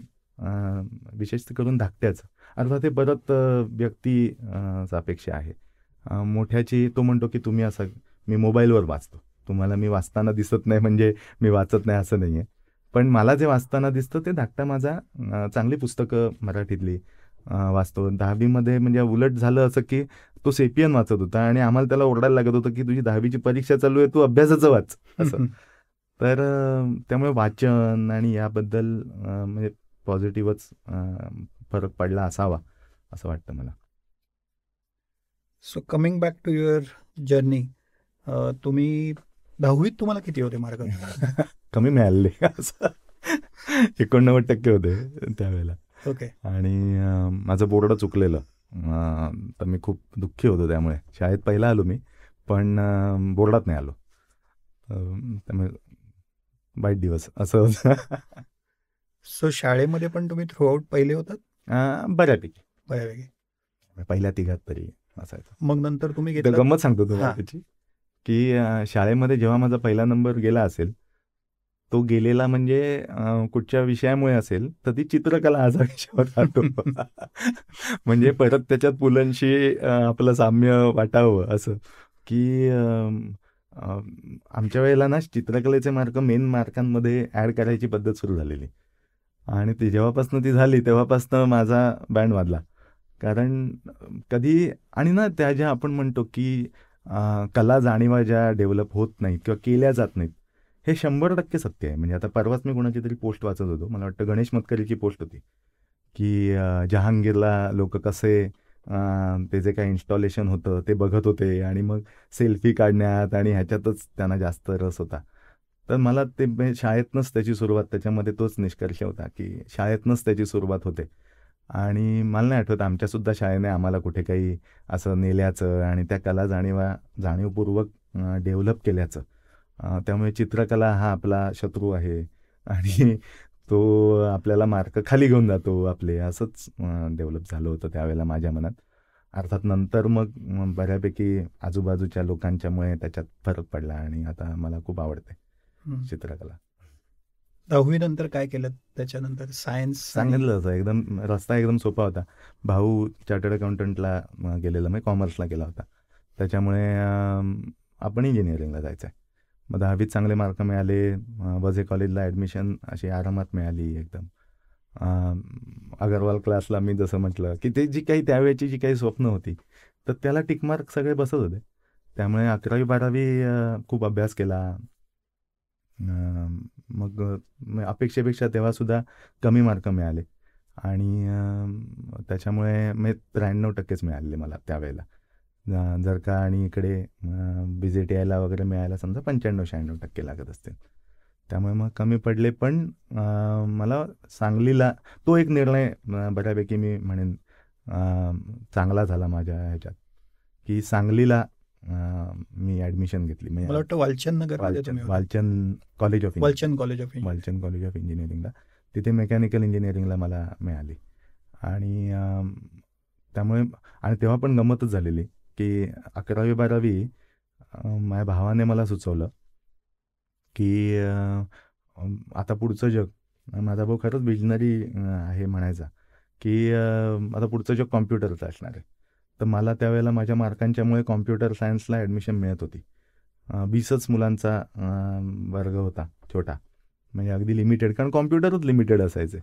विशेष करून धाकट्याचं अर्थात ते परत व्यक्ती सापेक्षा आहे मोठ्याची तो म्हणतो की तुम्ही असं मी मोबाईलवर वाचतो तुम्हाला मी वाचताना दिसत नाही म्हणजे मी वाचत नाही असं नाही आहे पण मला जे वाचताना दिसतं ते धाकटा माझा चांगली पुस्तकं मराठीतली वाचतो दहावीमध्ये म्हणजे उलट झालं असं की तो सेपियन वाचत होता आणि आम्हाला त्याला ओरडायला लागत होतं की तुझी दहावीची परीक्षा चालू आहे तू अभ्यासाचं वाच असं तर त्यामुळे वाचन आणि याबद्दल म्हणजे पॉझिटिव्हच फरक पडला असावा असं वाटतं मला so coming back to your journey तुम्ही दहावीत तुम्हाला किती होते मार्क कमी मिळाले एकोणनव्वद टक्के होते त्यावेळेला ओके आणि माझं बोर्ड चुकलेलं तर मी खूप दुःखी होतो त्यामुळे शाळेत पहिला आलो मी पण बोर्डात नाही आलो त्यामुळे वाईट दिवस असं होतं सो शाळेमध्ये पण तुम्ही थ्रू थ्रूआउट पहिले होतात बऱ्यापैकी बऱ्यापैकी म्हणजे पहिल्या तिघात तरी असायचं मग नंतर तुम्ही गंमत सांगतो तुम्हाला की शाळेमध्ये जेव्हा माझा पहिला नंबर गेला असेल तो गेलेला म्हणजे कुठच्या विषयामुळे असेल तर ती चित्रकला आज विषयावर म्हणजे परत त्याच्यात पुलंशी आपलं साम्य वाटावं असं की आमच्या वेळेला ना चित्रकलेचे मार्क मेन मार्कांमध्ये ॲड करायची पद्धत सुरू झालेली आणि ती जेव्हापासनं ती झाली तेव्हापासनं माझा बँड वाजला कारण कधी आणि ना त्या ज्या आपण म्हणतो की कला जाणीवा ज्या डेव्हलप होत नाहीत किंवा केल्या जात नाहीत हे शंभर टक्के सत्य आहे म्हणजे आता परवाच मी कोणाची तरी पोस्ट वाचत होतो मला वाटतं गणेश मतकरीची पोस्ट होती की जहांगीरला लोक कसे ते जे काही इन्स्टॉलेशन होतं ते बघत होते आणि मग सेल्फी काढण्यात आणि ह्याच्यातच त्यांना जास्त रस होता तर मला ते म्हणजे शाळेतनंच त्याची सुरुवात त्याच्यामध्ये तोच निष्कर्ष होता की शाळेतनंच त्याची सुरुवात होते आणि मला नाही आठवत आमच्यासुद्धा शाळेने आम्हाला कुठे काही असं नेल्याचं आणि त्या कला जाणीवा जाणीवपूर्वक डेव्हलप केल्याचं त्यामुळे चित्रकला हा आपला शत्रू आहे आणि तो आपल्याला मार्क खाली घेऊन जातो आपले असंच डेव्हलप झालं होतं त्यावेळेला माझ्या मनात अर्थात नंतर मग बऱ्यापैकी आजूबाजूच्या लोकांच्यामुळे त्याच्यात फरक पडला आणि आता मला खूप आवडते चित्रकला दहावी नंतर काय केलं त्याच्यानंतर सायन्स सांगितलं होतं एकदम रस्ता एकदम सोपा होता भाऊ चार्टर्ड अकाउंटंटला गेलेला म्हणजे कॉमर्सला गेला होता त्याच्यामुळे आपण इंजिनिअरिंगला जायचं आहे मग दहावीत चांगले मार्क मिळाले वझे कॉलेजला ॲडमिशन अशी आरामात मिळाली एकदम अगरवाल क्लासला मी जसं म्हटलं की ते जी काही त्यावेळेची जी काही स्वप्न होती तर त्याला टिकमार्क सगळे बसत होते त्यामुळे अकरावी बारावी खूप अभ्यास केला मग अपेक्षेपेक्षा तेव्हासुद्धा कमी मार्क मिळाले आणि त्याच्यामुळे मी त्र्याण्णव टक्केच मिळाले मला त्यावेळेला जर का आणि इकडे बी जे टी आयला वगैरे मिळायला समजा पंच्याण्णव शहाण्णव टक्के लागत असतील त्यामुळे मग कमी पडले पण मला सांगलीला तो एक निर्णय बऱ्यापैकी मी म्हणेन चांगला झाला माझ्या ह्याच्यात की सांगलीला मी ॲडमिशन घेतली म्हणजे मला वाटतं Walchand Nagar Walchand college of Walchand college of Walchand college of इंजिनिअरिंगला तिथे मेकॅनिकल इंजिनिअरिंगला मला मिळाली आणि त्यामुळे आणि तेव्हा पण गमतच झालेली की अकरावी बारावी माझ्या भावाने मला सुचवलं की आता पुढचं जग माझा भाऊ खरंच बिजनरी आहे म्हणायचा की आता पुढचं जग कॉम्प्युटरचं असणार आहे तर मला त्यावेळेला माझ्या मार्कांच्यामुळे कॉम्प्युटर सायन्सला ॲडमिशन मिळत होती वीसच मुलांचा वर्ग होता छोटा म्हणजे अगदी लिमिटेड कारण कॉम्प्युटरच लिमिटेड असायचे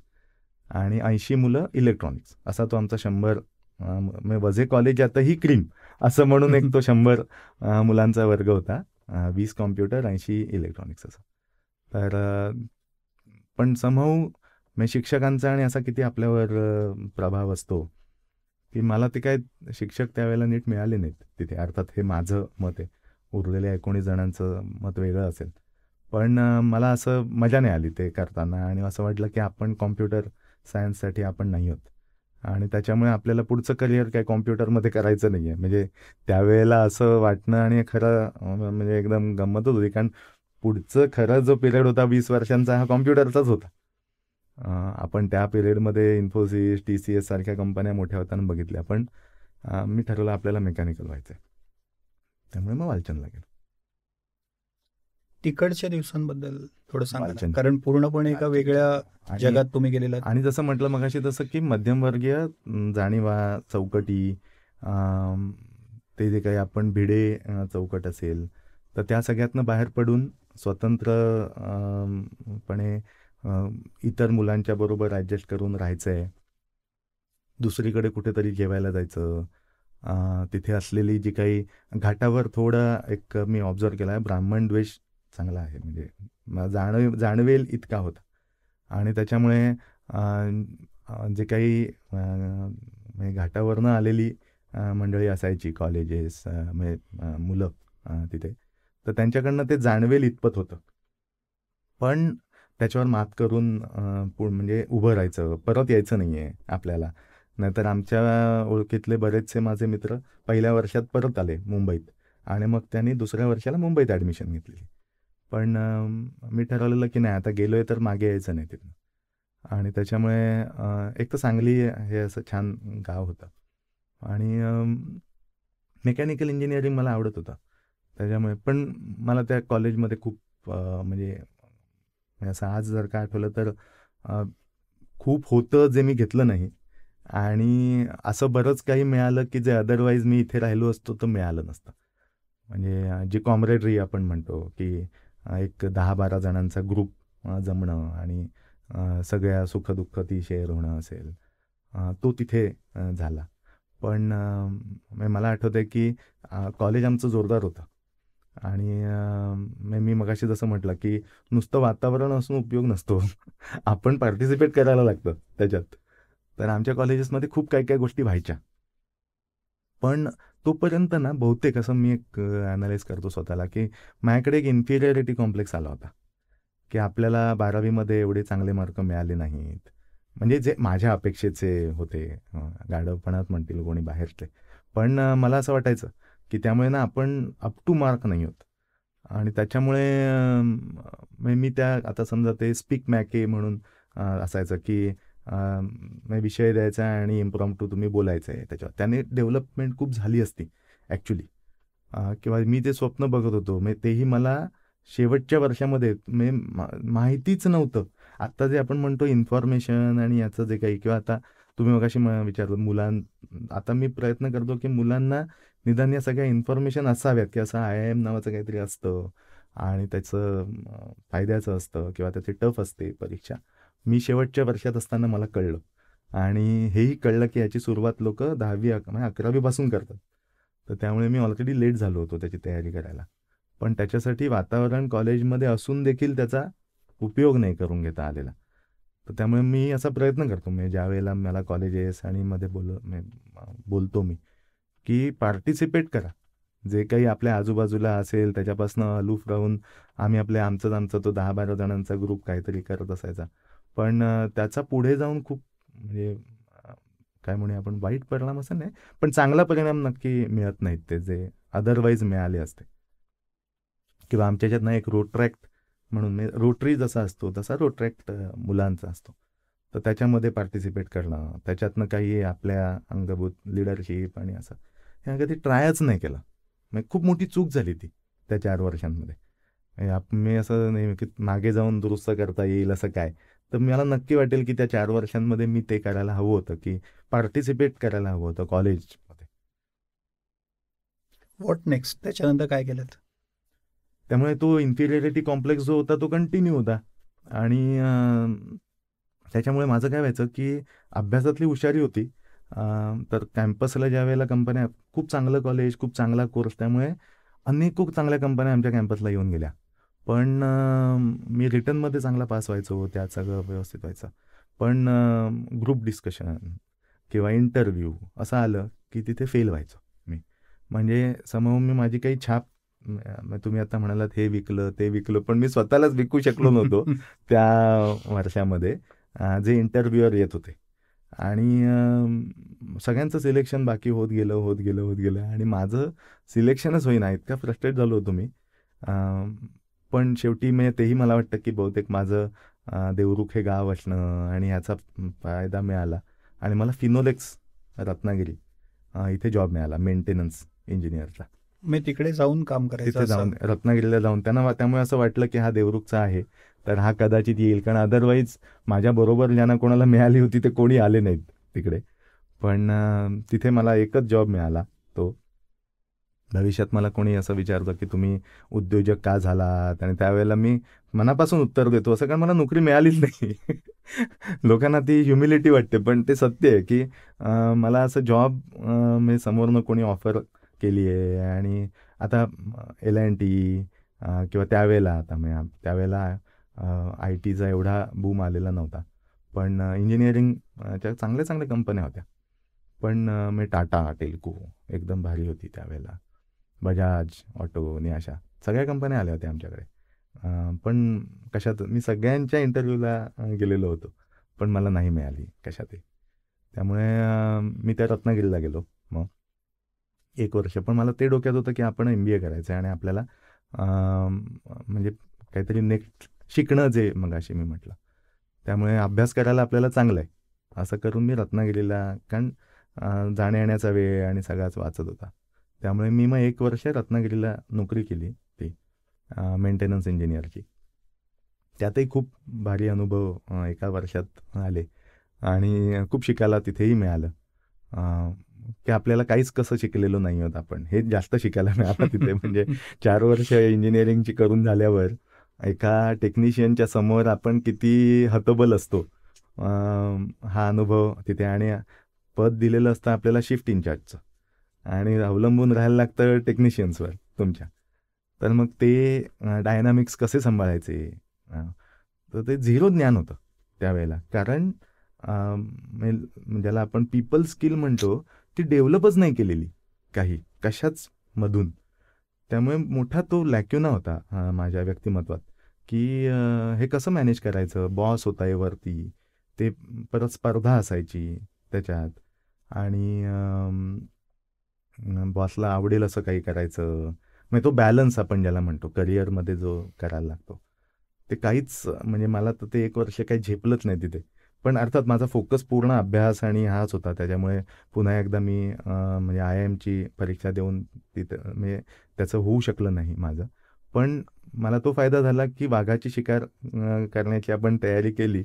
आणि ऐंशी मुलं इलेक्ट्रॉनिक्स असा तो आमचा शंभर म्हणजे वझे कॉलेज क्रीम असं म्हणून एक तो शंभर मुलांचा वर्ग होता वीस कॉम्प्युटर ऐंशी इलेक्ट्रॉनिक्स असं तर पण समहू मी शिक्षकांचा आणि असा किती आपल्यावर प्रभाव असतो की मला ते काय शिक्षक त्यावेळेला नीट मिळाले नाहीत तिथे अर्थात हे माझं मत आहे उरलेल्या एकोणीस जणांचं मत वेगळं असेल पण मला असं मजा नाही आली ते करताना आणि असं वाटलं की आपण कॉम्प्युटर सायन्ससाठी आपण नाही होत आणि त्याच्यामुळे आपल्याला पुढचं करिअर काय कॉम्प्युटरमध्ये करायचं नाही आहे म्हणजे त्यावेळेला असं वाटणं आणि खरं म्हणजे एकदम गंमतच होती कारण पुढचं खरं जो पिरियड होता वीस वर्षांचा हा कॉम्प्युटरचाच होता आपण त्या पिरियडमध्ये इन्फोसिस टी सी एस सारख्या कंपन्या मोठ्या होताना बघितल्या पण मी ठरवलं आपल्याला मेकॅनिकल व्हायचं आहे त्यामुळे मग वालचंदला लागेल तिकडच्या दिवसांबद्दल थोडं सांगायचं कारण पूर्णपणे एका वेगळ्या जगात तुम्ही गेलेला आणि जसं म्हटलं अशी तसं की मध्यमवर्गीय जाणीवा चौकटी ते जे काही आपण भिडे चौकट असेल तर त्या सगळ्यातनं बाहेर पडून स्वतंत्रपणे इतर मुलांच्या बरोबर ॲडजस्ट करून राहायचं आहे दुसरीकडे कुठेतरी जेवायला जायचं तिथे असलेली जी काही घाटावर थोडं एक मी ऑब्झर्व केला आहे ब्राह्मण द्वेष चांगला आहे म्हणजे मला जाणव जाणवेल इतका होता आणि त्याच्यामुळे जे काही म्हणजे घाटावरनं आलेली मंडळी असायची कॉलेजेस म्हणजे मुलं तिथे तर त्यांच्याकडनं ते जाणवेल इतपत होतं पण त्याच्यावर मात करून म्हणजे उभं राहायचं परत यायचं नाही आहे आपल्याला नाहीतर आमच्या ओळखीतले बरेचसे माझे मित्र पहिल्या वर्षात परत आले मुंबईत आणि मग त्यांनी दुसऱ्या वर्षाला मुंबईत ॲडमिशन घेतली पण मी ठरवलेलं की नाही आता गेलो आहे तर मागे यायचं नाही तिथनं आणि त्याच्यामुळे एक तर सांगली हे असं छान गाव होतं आणि मेकॅनिकल इंजिनिअरिंग मला आवडत होतं त्याच्यामुळे पण मला त्या कॉलेजमध्ये खूप म्हणजे असं आज जर काय आठवलं तर खूप होतं जे मी घेतलं नाही आणि असं बरंच काही मिळालं की जे अदरवाईज मी इथे राहिलो असतो तर मिळालं नसतं म्हणजे जी कॉम्रेडरी आपण म्हणतो की एक दहा बारा जणांचा ग्रुप जमणं आणि सगळ्या सुखदुःख ती शेअर होणं असेल तो तिथे झाला पण मला आठवत आहे की कॉलेज आमचं जोरदार होतं आणि मी मगाशी जसं म्हटलं की नुसतं वातावरण असून उपयोग नसतो आपण पार्टिसिपेट करायला लागतं त्याच्यात तर आमच्या कॉलेजेसमध्ये खूप काही काही गोष्टी व्हायच्या पण तोपर्यंत ना बहुतेक असं मी एक ॲनालाइज करतो स्वतःला की माझ्याकडे एक इन्फिरियरिटी कॉम्प्लेक्स आला होता की आपल्याला बारावीमध्ये एवढे चांगले मार्क मिळाले नाहीत म्हणजे जे माझ्या अपेक्षेचे होते गाडवपणात म्हणतील कोणी बाहेरचे पण मला असं वाटायचं की त्यामुळे ना आपण अप टू मार्क नाही होत आणि त्याच्यामुळे मी त्या आता समजा ते स्पीक मॅके म्हणून असायचं की विषय द्यायचा आहे आणि इम्प्रॉम टू तुम्ही बोलायचं आहे त्याच्यावर त्याने डेव्हलपमेंट खूप झाली असती ॲक्च्युली किंवा मी जे स्वप्न बघत होतो मी तेही मला शेवटच्या वर्षामध्ये मे माहितीच नव्हतं आत्ता जे आपण म्हणतो इन्फॉर्मेशन आणि याचं जे काही किंवा आता तुम्ही मग अशी विचारलं मुलां आता मी प्रयत्न करतो की मुलांना निदान या सगळ्या इन्फॉर्मेशन असाव्यात की असं आय एम नावाचं काहीतरी असतं आणि त्याचं फायद्याचं असतं किंवा त्याची टफ असते परीक्षा मी शेवटच्या वर्षात असताना मला कळलं आणि हेही कळलं की याची सुरुवात लोक दहावी अक म्हणजे अकरावीपासून करतात तर त्यामुळे मी ऑलरेडी लेट झालो होतो त्याची तयारी करायला पण त्याच्यासाठी वातावरण कॉलेजमध्ये असून देखील त्याचा उपयोग नाही करून घेता आलेला तर त्यामुळे मी असा प्रयत्न करतो म्हणजे ज्या वेळेला मला कॉलेजेस आणि मध्ये बोल बोलतो मी की पार्टिसिपेट करा जे काही आपल्या आजूबाजूला असेल त्याच्यापासून अलूफ राहून आम्ही आपल्या आमचं आमचं तो दहा बारा जणांचा ग्रुप काहीतरी करत असायचा पण त्याचा पुढे जाऊन खूप म्हणजे काय म्हणूया आपण वाईट परिणाम असं नाही पण चांगला परिणाम नक्की मिळत नाहीत ते जे अदरवाईज मिळाले असते किंवा आमच्या ना एक रोट्रॅक्ट म्हणून रोटरी म्हणजे जसा असतो तसा रोट्रॅक्ट मुलांचा असतो तर त्याच्यामध्ये पार्टिसिपेट करणं त्याच्यातनं काही आपल्या अंगभूत लिडरशिप आणि असं हे कधी ट्रायच नाही केला म्हणजे खूप मोठी चूक झाली ती त्या चार वर्षांमध्ये म्हणजे मी असं नेहमी की मागे जाऊन दुरुस्त करता येईल असं काय तर मला नक्की वाटेल की त्या चार वर्षांमध्ये मी ते करायला हवं होतं की पार्टिसिपेट करायला हवं होतं कॉलेजमध्ये व्हॉट नेक्स्ट त्याच्यानंतर काय केलं त्यामुळे तो इन्फिरियरिटी कॉम्प्लेक्स जो होता तो कंटिन्यू होता आणि त्याच्यामुळे माझं काय व्हायचं की अभ्यासातली हुशारी होती तर कॅम्पसला ज्या वेळेला कंपन्या खूप चांगलं कॉलेज खूप चांगला कोर्स त्यामुळे अनेक खूप चांगल्या कंपन्या आमच्या कॅम्पसला येऊन गेल्या पण मी रिटर्नमध्ये चांगला पास व्हायचो त्यात सगळं व्यवस्थित व्हायचं पण ग्रुप डिस्कशन किंवा इंटरव्ह्यू असं आलं की तिथे फेल व्हायचो मी म्हणजे समोर मी माझी काही छाप तुम्ही आता म्हणालात हे विकलं ते विकलं पण मी स्वतःलाच विकू शकलो नव्हतो त्या वर्षामध्ये जे इंटरव्ह्यूवर येत होते आणि सगळ्यांचं सिलेक्शन बाकी होत गेलं होत गेलं होत गेलं आणि माझं सिलेक्शनच होईना इतका फ्रस्ट्रेट झालो होतो मी पण शेवटी म्हणजे तेही मला वाटतं की बहुतेक माझं देवरुख हे गाव असणं आणि ह्याचा फायदा मिळाला आणि मला फिनोलेक्स रत्नागिरी इथे जॉब मिळाला मेंटेनन्स इंजिनियरचा मी तिकडे जाऊन काम करायचं जाऊन रत्नागिरीला जाऊन त्यांना त्यामुळे असं वाटलं की हा देवरुखचा आहे तर हा कदाचित येईल कारण अदरवाईज माझ्याबरोबर ज्यांना कोणाला मिळाली होती ते कोणी आले नाहीत तिकडे पण तिथे मला एकच जॉब मिळाला तो भविष्यात मला कोणी असं विचारतं की तुम्ही उद्योजक का झालात आणि त्यावेळेला मी मनापासून उत्तर देतो असं कारण मला नोकरी मिळालीच नाही लोकांना ती ह्युमिलिटी वाटते पण ते सत्य आहे की मला असं जॉब मी समोरनं कोणी ऑफर केली आहे आणि आता एल अँड टी किंवा त्यावेळेला आता मी त्यावेळेला आय टीचा एवढा बूम आलेला नव्हता पण इंजिनिअरिंगच्या चांगल्या चांगल्या कंपन्या होत्या पण मी टाटा टेल्को एकदम भारी होती त्यावेळेला बजाज ऑटोने अशा सगळ्या कंपन्या आल्या होत्या आमच्याकडे पण कशात मी सगळ्यांच्या इंटरव्ह्यूला गेलेलो होतो पण मला नाही मिळाली कशातही त्यामुळे मी त्या रत्नागिरीला गेलो मग एक वर्ष पण मला ते डोक्यात होतं की आपण एम बी ए करायचं आहे आणि आपल्याला म्हणजे काहीतरी नेक्स्ट शिकणं जे मग अशी मी म्हटलं त्यामुळे अभ्यास करायला आपल्याला चांगलं आहे असं करून मी रत्नागिरीला कारण जाण्या येण्याचा वेळ आणि सगळाच वाचत होता त्यामुळे मी मग एक वर्ष रत्नागिरीला नोकरी केली ती मेंटेनन्स इंजिनियरची त्यातही खूप भारी अनुभव एका वर्षात आले आणि खूप शिकायला तिथेही मिळालं की आपल्याला काहीच कसं शिकलेलो नाही होत आपण हे जास्त शिकायला मिळालं तिथे म्हणजे चार वर्ष इंजिनिअरिंगची करून झाल्यावर एका टेक्निशियनच्या समोर आपण किती हतबल असतो हा अनुभव तिथे आणि पद दिलेलं असतं आपल्याला शिफ्ट इन्चार्जचं आणि अवलंबून राहायला लागतं टेक्निशियन्सवर तुमच्या तर मग ते डायनामिक्स कसे सांभाळायचे तर ते झिरो ज्ञान होतं त्यावेळेला कारण ज्याला आपण पीपल स्किल म्हणतो ती डेव्हलपच नाही केलेली काही कशाच मधून त्यामुळे मोठा तो लॅक्युना होता माझ्या व्यक्तिमत्वात की हे कसं मॅनेज करायचं बॉस होता आहे वरती ते परत स्पर्धा असायची त्याच्यात आणि बॉसला आवडेल असं काही करायचं म्हणजे तो बॅलन्स आपण ज्याला म्हणतो करिअरमध्ये जो करायला लागतो ते काहीच म्हणजे मला तर ते एक वर्ष काही झेपलंच नाही तिथे पण अर्थात माझा फोकस पूर्ण अभ्यास आणि हाच होता त्याच्यामुळे पुन्हा एकदा मी म्हणजे आय एमची परीक्षा देऊन तिथं म्हणजे त्याचं होऊ शकलं नाही माझं पण मला तो फायदा झाला की वाघाची शिकार करण्याची आपण तयारी केली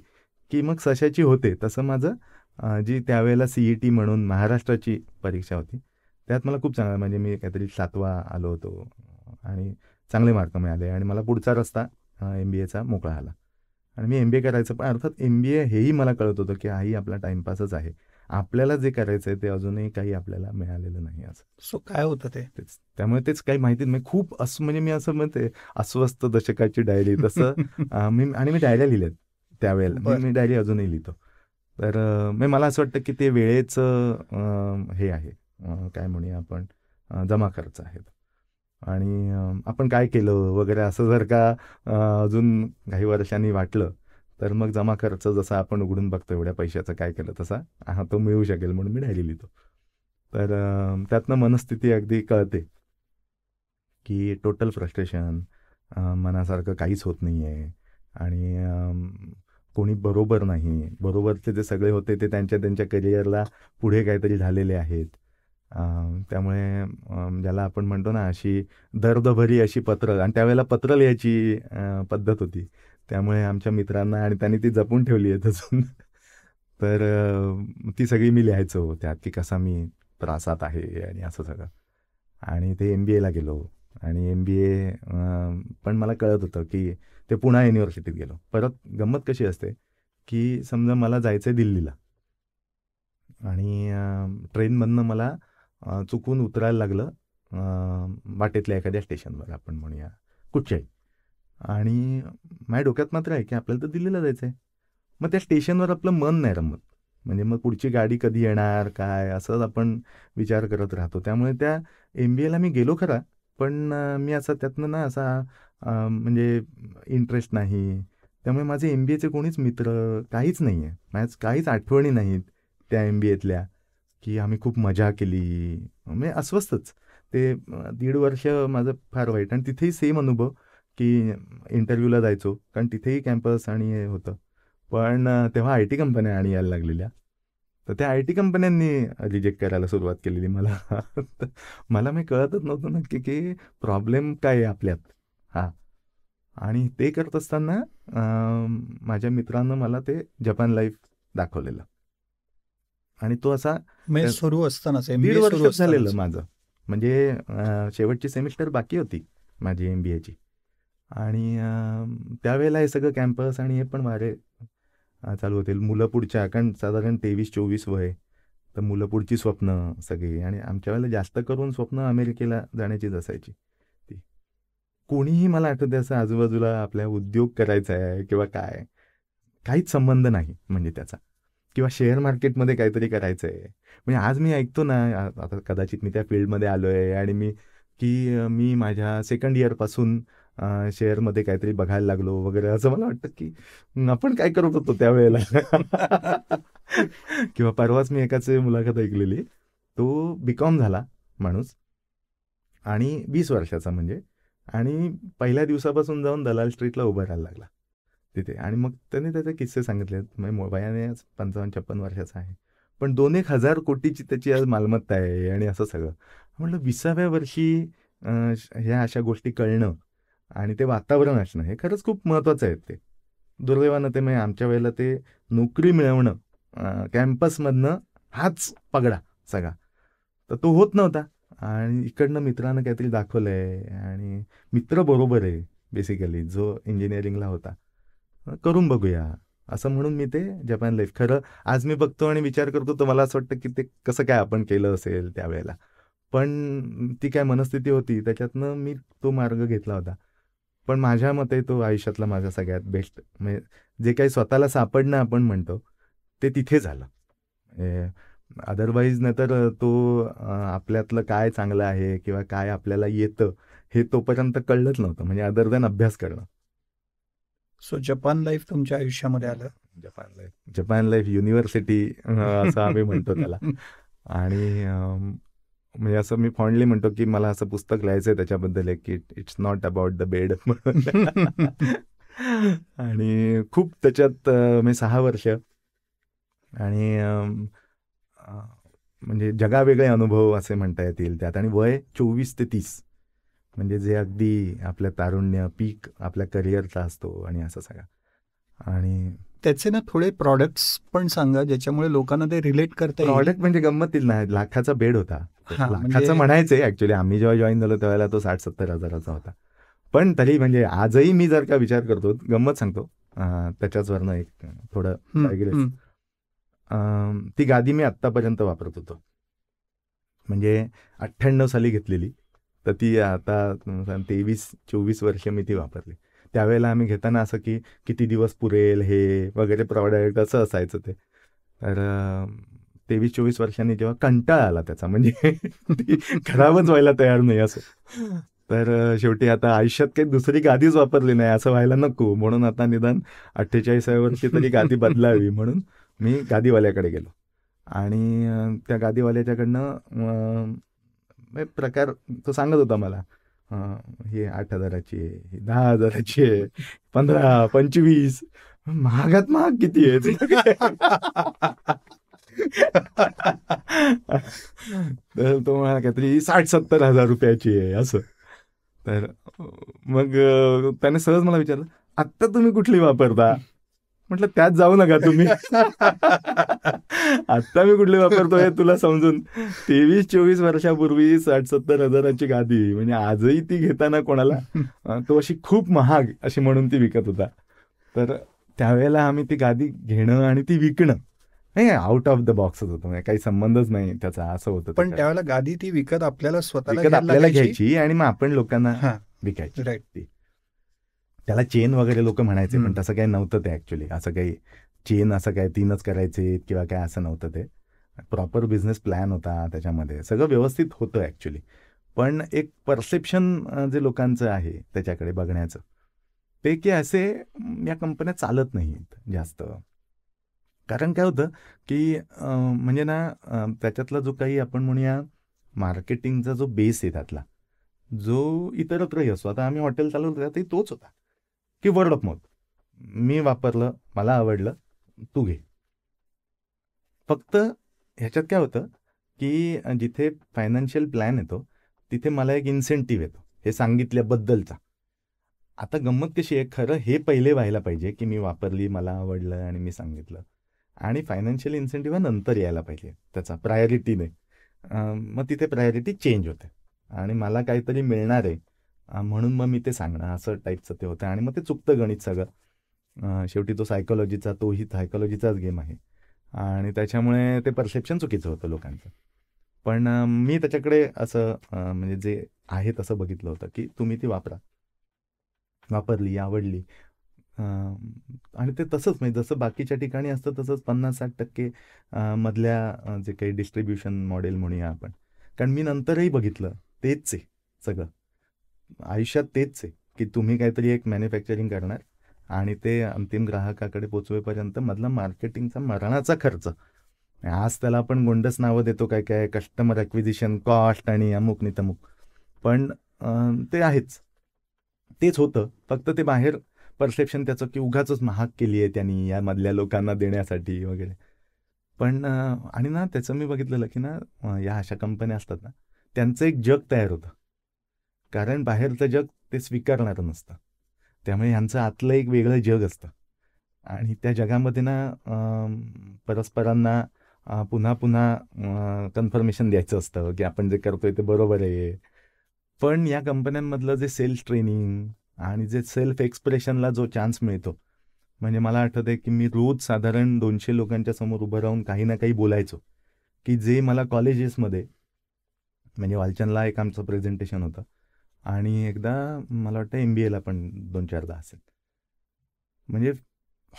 की मग सशाची होते तसं माझं जी त्यावेळेला सीई टी e म्हणून महाराष्ट्राची परीक्षा होती त्यात मला खूप चांगला म्हणजे मी काहीतरी सातवा आलो होतो आणि चांगले मार्क मिळाले आणि मला पुढचा रस्ता एम बी एचा मोकळा आला आणि मी एम बी ए करायचं पण अर्थात एम बी ए हेही मला कळत होतं की हाही आपला टाइमपासच आहे आपल्याला जे करायचं आहे ते अजूनही काही आपल्याला मिळालेलं नाही असं सो काय होतं ते त्यामुळे तेच काही माहिती नाही खूप असं म्हणजे मी असं म्हणते अस्वस्थ दशकाची डायरी तसं मी आणि मी डायऱ्या लिहिल्यात त्यावेळेला मी डायरी अजूनही लिहितो तर म्हणजे मला असं वाटतं की ते वेळेचं हे आहे काय म्हणूया आपण जमा खर्च आहेत आणि आपण काय केलं वगैरे असं जर का अजून काही वर्षांनी वाटलं तर मग जमा खर्च जसं आपण उघडून बघतो एवढ्या पैशाचं काय केलं तसा हा तो मिळू शकेल म्हणून मी डायरी लिहितो तर त्यातनं मनस्थिती अगदी कळते की टोटल फ्रस्ट्रेशन मनासारखं काहीच होत नाही आहे आणि कोणी बरोबर नाही बरोबरचे जे सगळे होते ते त्यांच्या त्यांच्या करिअरला पुढे काहीतरी झालेले आहेत त्यामुळे ज्याला आपण म्हणतो ना अशी दर्दभरी अशी पत्र आणि त्यावेळेला पत्र लिहायची पद्धत होती त्यामुळे आमच्या मित्रांना आणि त्यांनी ती जपून ठेवली आहे तसून तर ती सगळी मी लिहायचो त्यात की कसा मी त्रासात आहे आणि असं सगळं आणि ते एम बी एला गेलो आणि एम बी ए पण मला कळत होतं की ते पुणा युनिव्हर्सिटीत गेलो परत गंमत कशी असते की समजा मला जायचं आहे दिल्लीला आणि ट्रेनमधनं मला चुकून उतरायला लागलं वाटेतल्या एखाद्या स्टेशनवर आपण म्हणूया कुठच्याही आणि माझ्या डोक्यात मात्र आहे की आपल्याला तर दिल्लीला जायचं आहे मग त्या स्टेशनवर आपलं मन नाही रमत म्हणजे मग पुढची गाडी कधी येणार काय असंच आपण विचार करत राहतो त्यामुळे त्या एम बी एला मी गेलो खरा पण मी असा त्यातनं ना असा म्हणजे इंटरेस्ट नाही त्यामुळे माझे एम बी एचे कोणीच मित्र काहीच नाही आहे माझ्याच काहीच आठवणी नाहीत त्या एम बी एतल्या की आम्ही खूप मजा केली म्हणजे अस्वस्थच ते दीड वर्ष माझं फार वाईट आणि तिथेही सेम अनुभव की इंटरव्ह्यूला जायचो कारण तिथेही कॅम्पस आणि हे होतं पण तेव्हा आय टी कंपन्या आणि यायला लागलेल्या तर त्या आय टी कंपन्यांनी रिजेक्ट करायला सुरुवात केलेली मला मला मी म्हणजे कळतच नव्हतं नक्की की प्रॉब्लेम काय आहे आपल्यात हां आणि ते करत असताना माझ्या मित्रांनं मला ते जपान लाईफ दाखवलेलं आणि तो असा म्हणजे सुरू असताना दीड वर्ष झालेलं माझं म्हणजे शेवटची सेमिस्टर बाकी होती माझी एम बी एची आणि त्यावेळेला हे सगळं कॅम्पस आणि हे पण माझे चालू होतील मुलं पुढच्या कारण साधारण तेवीस चोवीस वय तर मुलं पुढची स्वप्न सगळी आणि आमच्या वेळेला जास्त करून स्वप्न अमेरिकेला जाण्याचीच असायची कोणीही मला आठवते असं आजूबाजूला आपल्या उद्योग करायचा आहे किंवा काय काहीच संबंध नाही म्हणजे त्याचा किंवा शेअर मार्केटमध्ये काहीतरी करायचं आहे म्हणजे आज मी ऐकतो ना आता कदाचित मी त्या फील्डमध्ये आलो आहे आणि मी की मी माझ्या सेकंड इयरपासून शेअरमध्ये काहीतरी बघायला लागलो वगैरे असं मला वाटतं की आपण काय करत होतो त्यावेळेला किंवा परवाच मी एकाच मुलाखत ऐकलेली तो बीकॉम झाला माणूस आणि वीस वर्षाचा म्हणजे आणि पहिल्या दिवसापासून जाऊन दलाल स्ट्रीटला उभं राहायला लागला तिथे आणि मग त्याने त्याचे किस्से सांगितले म्हणजे वयाने आज पंचावन्न छप्पन वर्षाचा आहे पण दोन एक हजार कोटीची त्याची आज मालमत्ता आहे आणि असं सगळं म्हटलं विसाव्या वर्षी ह्या अशा गोष्टी कळणं आणि ते वातावरण असणं हे खरंच खूप महत्त्वाचं आहे ते दुर्दैवानं ते म्हणजे आमच्या वेळेला ते नोकरी मिळवणं कॅम्पसमधनं हाच पगडा सगळा तर तो होत नव्हता आणि इकडनं मित्रानं काहीतरी दाखवलं आहे आणि मित्र बरोबर आहे बेसिकली जो इंजिनिअरिंगला होता करून बघूया असं म्हणून मी ते जपान लाईफ खरं आज मी बघतो आणि विचार करतो तर मला असं वाटतं की ते कसं काय आपण केलं असेल त्यावेळेला पण ती काय मनस्थिती होती त्याच्यातनं मी तो मार्ग घेतला होता पण माझ्या मते तो आयुष्यातला माझा सगळ्यात बेस्ट म्हणजे जे काही स्वतःला सापडणं आपण म्हणतो ते तिथे झालं अदरवाईज म्हणजे नंतर तो आपल्यातलं काय चांगलं आहे किंवा काय आपल्याला येतं हे तोपर्यंत कळलंच नव्हतं म्हणजे अदर दॅन अभ्यास करणं सो जपान लाईफ तुमच्या आयुष्यामध्ये आलं Japan life Japan life university असं आम्ही म्हणतो त्याला आणि म्हणजे असं मी फॉन्डली म्हणतो की मला असं पुस्तक लिहायचं आहे त्याच्याबद्दल एक की it's not about the bed आणि खूप त्याच्यात मी सहा वर्ष आणि म्हणजे जगावेगळे अनुभव असे म्हणता येतील त्यात आणि वय चोवीस ते तीस म्हणजे जे अगदी आपलं तारुण्य पीक आपल्या करिअरचा असतो आणि असं सगळं आणि त्याचे ना थोडे प्रॉडक्ट्स पण सांगा ज्याच्यामुळे लोकांना ते रिलेट करते प्रॉडक्ट म्हणजे गंमत ना लाखाचा बेड होता लाखाचं म्हणजे म्हणायचं ऍक्च्युली आम्ही जेव्हा जॉईन झालो तेव्हा तो साठ सत्तर हजाराचा होता पण तरी म्हणजे आजही मी जर का विचार करतो गंमत सांगतो त्याच्याचवरनं एक थोडं ती गादी मी आत्तापर्यंत वापरत होतो म्हणजे अठ्ठ्याण्णव साली घेतलेली तर ती आता तेवीस चोवीस वर्ष मी ती वापरली त्यावेळेला आम्ही घेताना असं की किती दिवस पुरेल हे वगैरे प्रॉडक्ट असं असायचं ते तर तेवीस चोवीस वर्षांनी जेव्हा कंटाळा आला त्याचा म्हणजे खराबच व्हायला तयार नाही असं तर शेवटी आता आयुष्यात काही दुसरी गादीच वापरली नाही असं व्हायला नको म्हणून आता निदान अठ्ठेचाळीसाव्या वर्षी तरी गादी बदलावी म्हणून मी गादीवाल्याकडे गेलो आणि त्या गादीवाल्याच्याकडनं प्रकार तो सांगत होता मला हे आठ हजाराची आहे दहा हजाराची आहे पंधरा पंचवीस महागात महाग किती आहे तो म्हणा काहीतरी साठ सत्तर हजार रुपयाची आहे असं तर मग त्याने सहज मला विचारलं आत्ता तुम्ही कुठली वापरता म्हटलं त्यात जाऊ नका तुम्ही आता मी कुठले वापरतोय तुला समजून तेवीस चोवीस वर्षापूर्वी साठ सत्तर हजाराची गादी म्हणजे आजही ती घेताना कोणाला तो अशी खूप महाग अशी म्हणून ती विकत होता तर त्यावेळेला आम्ही ती गादी घेणं आणि ती विकणं नाही आउट ऑफ द बॉक्सच होतं म्हणजे काही संबंधच नाही त्याचा असं होतं पण त्यावेळेला गादी ती विकत आपल्याला स्वतःला आपल्याला घ्यायची आणि मग आपण लोकांना विकायची त्याला चेन वगैरे लोक म्हणायचे पण तसं काही नव्हतं ते ऍक्च्युली असं काही चेन असं काय तीनच करायचे किंवा काय असं नव्हतं ते प्रॉपर बिझनेस प्लॅन होता त्याच्यामध्ये सगळं व्यवस्थित होतं ऍक्च्युली पण एक परसेप्शन जे लोकांचं आहे त्याच्याकडे बघण्याचं ते की असे या कंपन्या चालत नाहीत जास्त कारण काय होतं की म्हणजे ना त्याच्यातला जो काही आपण म्हणूया मार्केटिंगचा जो बेस आहे त्यातला जो इतरत्रही असतो आता आम्ही हॉटेल चालवतो त्यातही तोच होता की वर्ड ऑफ माउथ मी वापरलं मला आवडलं तू घे फक्त ह्याच्यात काय होतं की जिथे फायनान्शियल प्लॅन येतो तिथे मला एक इन्सेंटिव्ह येतो हे सांगितल्याबद्दलचा आता गंमत कशी आहे खरं हे पहिले व्हायला पाहिजे की मी वापरली मला आवडलं आणि मी सांगितलं आणि फायनान्शियल इन्सेंटिव्ह नंतर यायला पाहिजे त्याचा प्रायोरिटीने मग तिथे प्रायोरिटी चेंज होते आणि मला काहीतरी मिळणार आहे म्हणून मग मी ते सांगणं असं टाईपचं ते होतं आणि मग ते चुकतं गणित सगळं शेवटी तो सायकोलॉजीचा तोही सायकोलॉजीचाच गेम आहे आणि त्याच्यामुळे ते परसेप्शन चुकीचं होतं लोकांचं पण मी त्याच्याकडे असं म्हणजे जे आहे तसं बघितलं होतं की तुम्ही ती वापरा वापरली आवडली आणि ते तसंच म्हणजे जसं बाकीच्या ठिकाणी असतं तसंच पन्नास साठ टक्के मधल्या जे काही डिस्ट्रीब्युशन मॉडेल म्हणूया आपण कारण मी नंतरही बघितलं तेच आहे सगळं आयुष्यात तेच आहे की तुम्ही काहीतरी एक मॅन्युफॅक्चरिंग करणार आणि ते अंतिम ग्राहकाकडे पोचवेपर्यंत मधला मार्केटिंगचा मरणाचा खर्च आज त्याला आपण गोंडस नावं देतो काय काय कस्टमर ॲक्विजिशन कॉस्ट आणि अमुक नि तमुक पण ते आहेच तेच होतं फक्त ते बाहेर परसेप्शन त्याचं की उगाच महाग केली आहे त्यांनी या मधल्या लोकांना देण्यासाठी वगैरे पण आणि ना त्याचं मी बघितलेलं की ना या अशा कंपन्या असतात ना त्यांचं एक जग तयार होतं कारण बाहेरचं जग ते स्वीकारणारं नसतं त्यामुळे ह्यांचं आतलं एक वेगळं जग असतं आणि त्या जगामध्ये ना परस्परांना पुन्हा पुन्हा कन्फर्मेशन द्यायचं असतं की आपण जे करतोय ते बरोबर आहे पण या कंपन्यांमधलं जे सेल्फ ट्रेनिंग आणि जे सेल्फ एक्सप्रेशनला जो चान्स मिळतो म्हणजे मला आठवत आहे की मी रोज साधारण दोनशे लोकांच्या समोर उभं राहून काही ना काही बोलायचो की जे मला कॉलेजेसमध्ये म्हणजे वालचंदला एक आमचं प्रेझेंटेशन होतं आणि एकदा मला वाटतं एम बी एला पण दोन चारदा असेल म्हणजे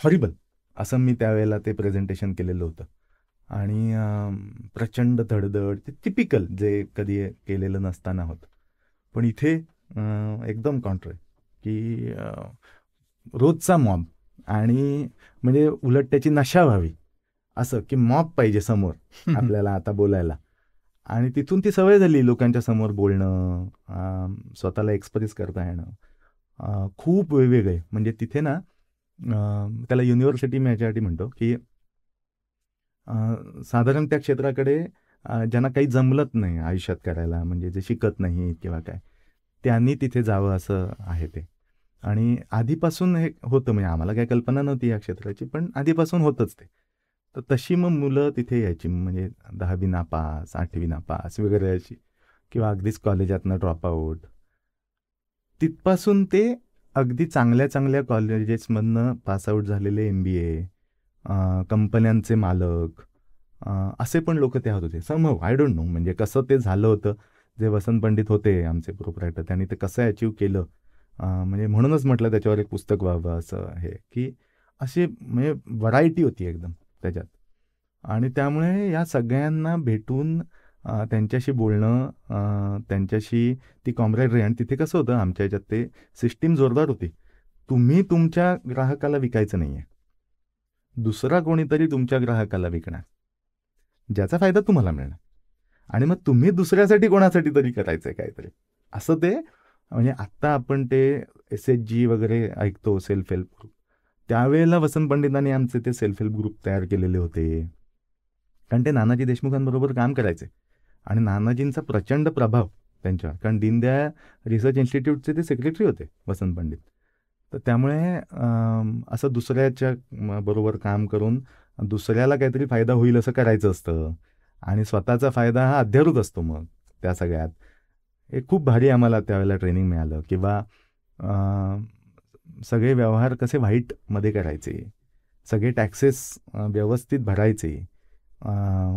हॉरिबल असं मी त्यावेळेला ते प्रेझेंटेशन केलेलं होतं आणि प्रचंड धडधड ते टिपिकल जे कधी केलेलं नसताना होतं पण इथे एकदम कॉन्ट्रे की रोजचा मॉब आणि म्हणजे उलट त्याची नशा व्हावी असं की मॉब पाहिजे समोर आपल्याला आता बोलायला आणि तिथून ती सवय झाली लोकांच्या समोर बोलणं स्वतःला एक्सप्रेस करता येणं खूप वेगवेगळे म्हणजे तिथे ना त्याला युनिव्हर्सिटी मी याच्यासाठी म्हणतो की साधारण त्या क्षेत्राकडे ज्यांना काही जमलत नाही आयुष्यात करायला म्हणजे जे शिकत नाही किंवा काय त्यांनी तिथे जावं असं आहे ते आणि आधीपासून हे होतं म्हणजे आम्हाला काही कल्पना नव्हती या क्षेत्राची पण आधीपासून होतंच ते तर तशी मग मुलं तिथे यायची म्हणजे दहावी नापास आठवी नापास वगैरे यायची किंवा अगदीच कॉलेजातनं आऊट तिथपासून ते अगदी चांगल्या चांगल्या कॉलेजेसमधनं पासआउट झालेले एम बी ए कंपन्यांचे मालक असे पण लोक ते होते समव आय डोंट नो म्हणजे कसं ते झालं होतं जे वसंत पंडित होते आमचे प्रोपरायटर त्यांनी ते कसं अचीव केलं म्हणजे म्हणूनच म्हटलं त्याच्यावर एक पुस्तक व्हावं असं हे की असे म्हणजे व्हरायटी होती एकदम त्याच्यात आणि त्यामुळे या सगळ्यांना भेटून त्यांच्याशी बोलणं त्यांच्याशी ती कॉम्रॅडरी आणि तिथे कसं होतं आमच्या याच्यात ते सिस्टीम जोरदार होती तुम्ही तुमच्या ग्राहकाला विकायचं नाही आहे दुसरा कोणीतरी तुमच्या ग्राहकाला विकणार ज्याचा फायदा तुम्हाला मिळणार आणि मग तुम्ही दुसऱ्यासाठी कोणासाठी तरी करायचं आहे काहीतरी असं ते म्हणजे आत्ता आपण ते एस एच जी वगैरे ऐकतो सेल्फ हेल्प ग्रुप त्यावेळेला वसंत पंडितांनी आमचे ते सेल्फ हेल्प ग्रुप तयार केलेले होते कारण ते नानाजी देशमुखांबरोबर काम करायचे आणि नानाजींचा प्रचंड प्रभाव त्यांच्यावर कारण दीनदयाळ रिसर्च इन्स्टिट्यूटचे ते सेक्रेटरी होते वसंत पंडित तर त्यामुळे असं दुसऱ्याच्या बरोबर काम करून दुसऱ्याला काहीतरी फायदा होईल असं करायचं असतं आणि स्वतःचा फायदा हा अध्यारूत असतो मग त्या सगळ्यात हे खूप भारी आम्हाला त्यावेळेला ट्रेनिंग मिळालं किंवा सगळे व्यवहार कसे व्हाईटमध्ये करायचे सगळे टॅक्सेस व्यवस्थित भरायचे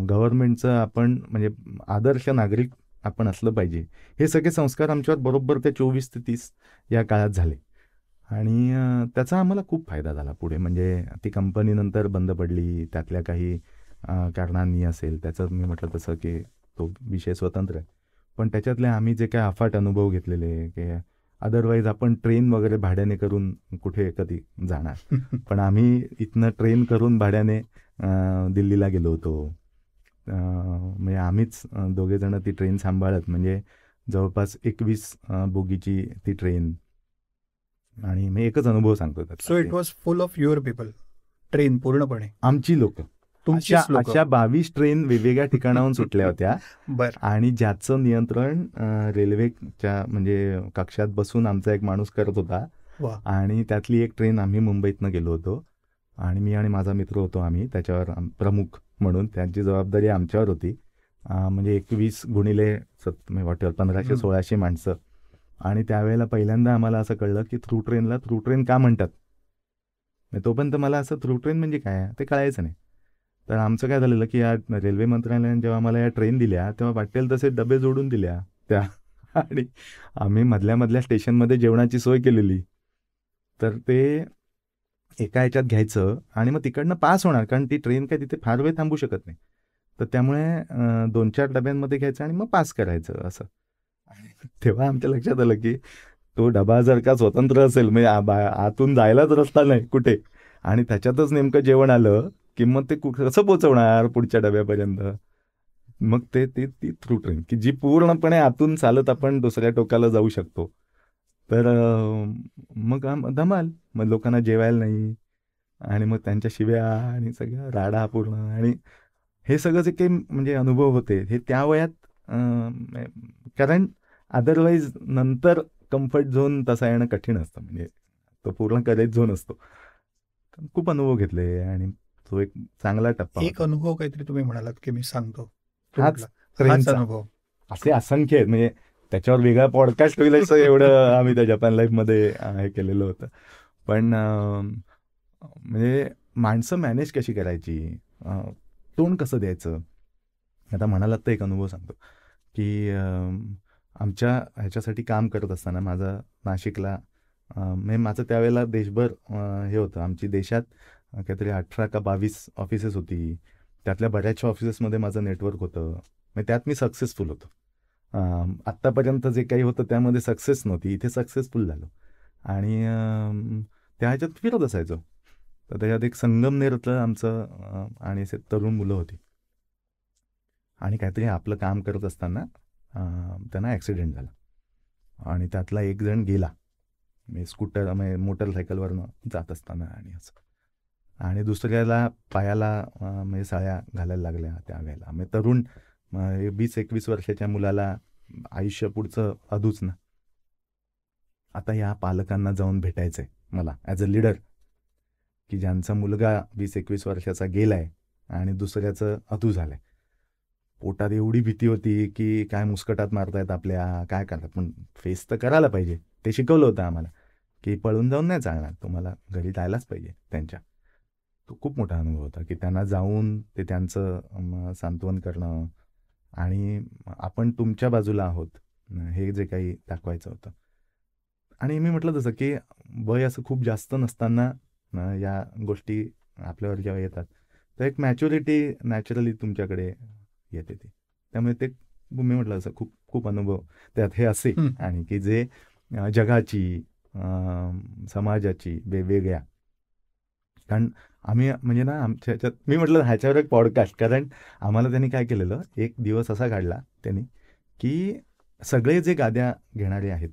गव्हर्नमेंटचं आपण म्हणजे आदर्श नागरिक आपण असलं पाहिजे हे सगळे संस्कार आमच्यावर बरोबर ते चोवीस ते तीस या काळात झाले आणि त्याचा आम्हाला खूप फायदा झाला पुढे म्हणजे ती कंपनी नंतर बंद पडली त्यातल्या काही कारणांनी असेल त्याचं मी म्हटलं तसं की तो विषय स्वतंत्र आहे पण त्याच्यातले आम्ही जे काही अफाट अनुभव घेतलेले की अदरवाईज आपण ट्रेन वगैरे भाड्याने करून कुठे कधी जाणार पण आम्ही इथनं ट्रेन करून भाड्याने दिल्लीला गेलो होतो म्हणजे आम्हीच दोघेजण ती ट्रेन सांभाळत म्हणजे जवळपास एकवीस बोगीची ती ट्रेन आणि मी एकच अनुभव सांगतो so it was full of your people train पूर्णपणे आमची लोक तुमच्या अशा बावीस ट्रेन वेगवेगळ्या ठिकाणाहून सुटल्या होत्या बर आणि ज्याचं नियंत्रण रेल्वेच्या म्हणजे कक्षात बसून आमचा एक माणूस करत होता आणि त्यातली एक ट्रेन आम्ही मुंबईतनं गेलो होतो आणि मी आणि माझा मित्र होतो आम्ही त्याच्यावर प्रमुख म्हणून त्यांची जबाबदारी आमच्यावर होती म्हणजे एकवीस गुणिले सत म्हणजे वाटेल पंधराशे सोळाशे माणसं आणि त्यावेळेला पहिल्यांदा आम्हाला असं कळलं की थ्रू ट्रेनला थ्रू ट्रेन का म्हणतात म्हणजे तोपर्यंत मला असं थ्रू ट्रेन म्हणजे काय ते कळायचं नाही तर आमचं काय झालेलं की या रेल्वे मंत्रालयाने जेव्हा आम्हाला या ट्रेन दिल्या तेव्हा वाटेल तसे डबे जोडून दिल्या त्या आणि आम्ही मधल्या मधल्या स्टेशनमध्ये जेवणाची सोय केलेली तर ते एका ह्याच्यात घ्यायचं आणि मग तिकडनं पास होणार कारण ती ट्रेन काय तिथे फार वेळ थांबू शकत नाही तर त्यामुळे दोन चार डब्यांमध्ये घ्यायचं आणि मग पास करायचं असं आणि तेव्हा आमच्या लक्षात आलं की तो डबा जर का स्वतंत्र असेल म्हणजे आतून जायलाच रस्ता नाही कुठे आणि त्याच्यातच नेमकं जेवण आलं किंमत मग ते कसं पोचवणार पुढच्या डब्यापर्यंत मग ते ते ती थ्रू ट्रेन की जी पूर्णपणे आतून चालत आपण दुसऱ्या टोकाला जाऊ शकतो तर मग धमाल मग लोकांना जेवायला नाही आणि मग त्यांच्या शिव्या आणि सगळ्या राडा पूर्ण आणि हे सगळं जे काही म्हणजे अनुभव होते हे त्या वयात म्हणजे कारण अदरवाईज नंतर कम्फर्ट झोन तसा येणं कठीण असतं म्हणजे तो पूर्ण करेज झोन असतो खूप अनुभव घेतले आणि तो एक चांगला टप्पा एक अनुभव काहीतरी तुम्ही म्हणालात की मी सांगतो अनुभव असे असंख्य आहेत म्हणजे त्याच्यावर वेगळा पॉडकास्ट होईल असं एवढं आम्ही त्या जपान मध्ये हे केलेलं होतं पण म्हणजे माणसं मॅनेज कशी करायची तोंड कसं द्यायचं आता म्हणालात तर एक अनुभव सांगतो की आमच्या ह्याच्यासाठी काम करत असताना माझा नाशिकला म्हणजे माझं त्यावेळेला देशभर हे होतं आमची देशात काहीतरी अठरा का बावीस ऑफिसेस होती त्यातल्या बऱ्याचशा ऑफिसेसमध्ये माझं नेटवर्क होतं मग म्हणजे त्यात मी सक्सेसफुल होतो आत्तापर्यंत जे काही होतं त्यामध्ये सक्सेस नव्हती इथे सक्सेसफुल झालो आणि त्या ह्याच्यात फिरत असायचो तर त्याच्यात एक संगमनेरतलं आमचं आणि असे तरुण मुलं होती आणि काहीतरी आपलं काम करत असताना त्यांना ॲक्सिडेंट झाला आणि त्यातला एक जण गेला मी म्हणजे स्कूटर म्हणजे मोटरसायकलवरनं जात असताना आणि असं आणि दुसऱ्याला पायाला म्हणजे साळ्या घालायला लागल्या त्यावेळेला म्हणजे तरुण वीस एकवीस वर्षाच्या मुलाला आयुष्य पुढचं अधूच ना आता या पालकांना जाऊन भेटायचंय मला ॲज अ लिडर की ज्यांचा मुलगा वीस एकवीस वर्षाचा गेलाय आणि दुसऱ्याचं अधू झालंय पोटात एवढी भीती होती की काय मुस्कटात मारतायत आपल्या काय करतात पण फेस तर करायला पाहिजे ते शिकवलं होतं आम्हाला की पळून जाऊन नाही चालणार तुम्हाला घरी जायलाच पाहिजे त्यांच्या तो खूप मोठा अनुभव होता की त्यांना जाऊन ते त्यांचं सांत्वन करणं आणि आपण तुमच्या बाजूला आहोत हे जे काही दाखवायचं होतं आणि मी म्हटलं तसं की वय असं खूप जास्त नसताना या गोष्टी आपल्यावर जेव्हा येतात तर एक मॅच्युरिटी नॅचरली तुमच्याकडे येते ती त्यामुळे ते मी म्हटलं असं खूप खूप अनुभव त्यात हे असे आणि की जे जगाची समाजाची वेगवेगळ्या कारण आम्ही म्हणजे ना आमच्या ह्याच्यात मी म्हटलं ह्याच्यावर एक पॉडकास्ट कारण आम्हाला त्यांनी काय केलेलं एक दिवस असा काढला त्यांनी की सगळे जे गाद्या घेणारे आहेत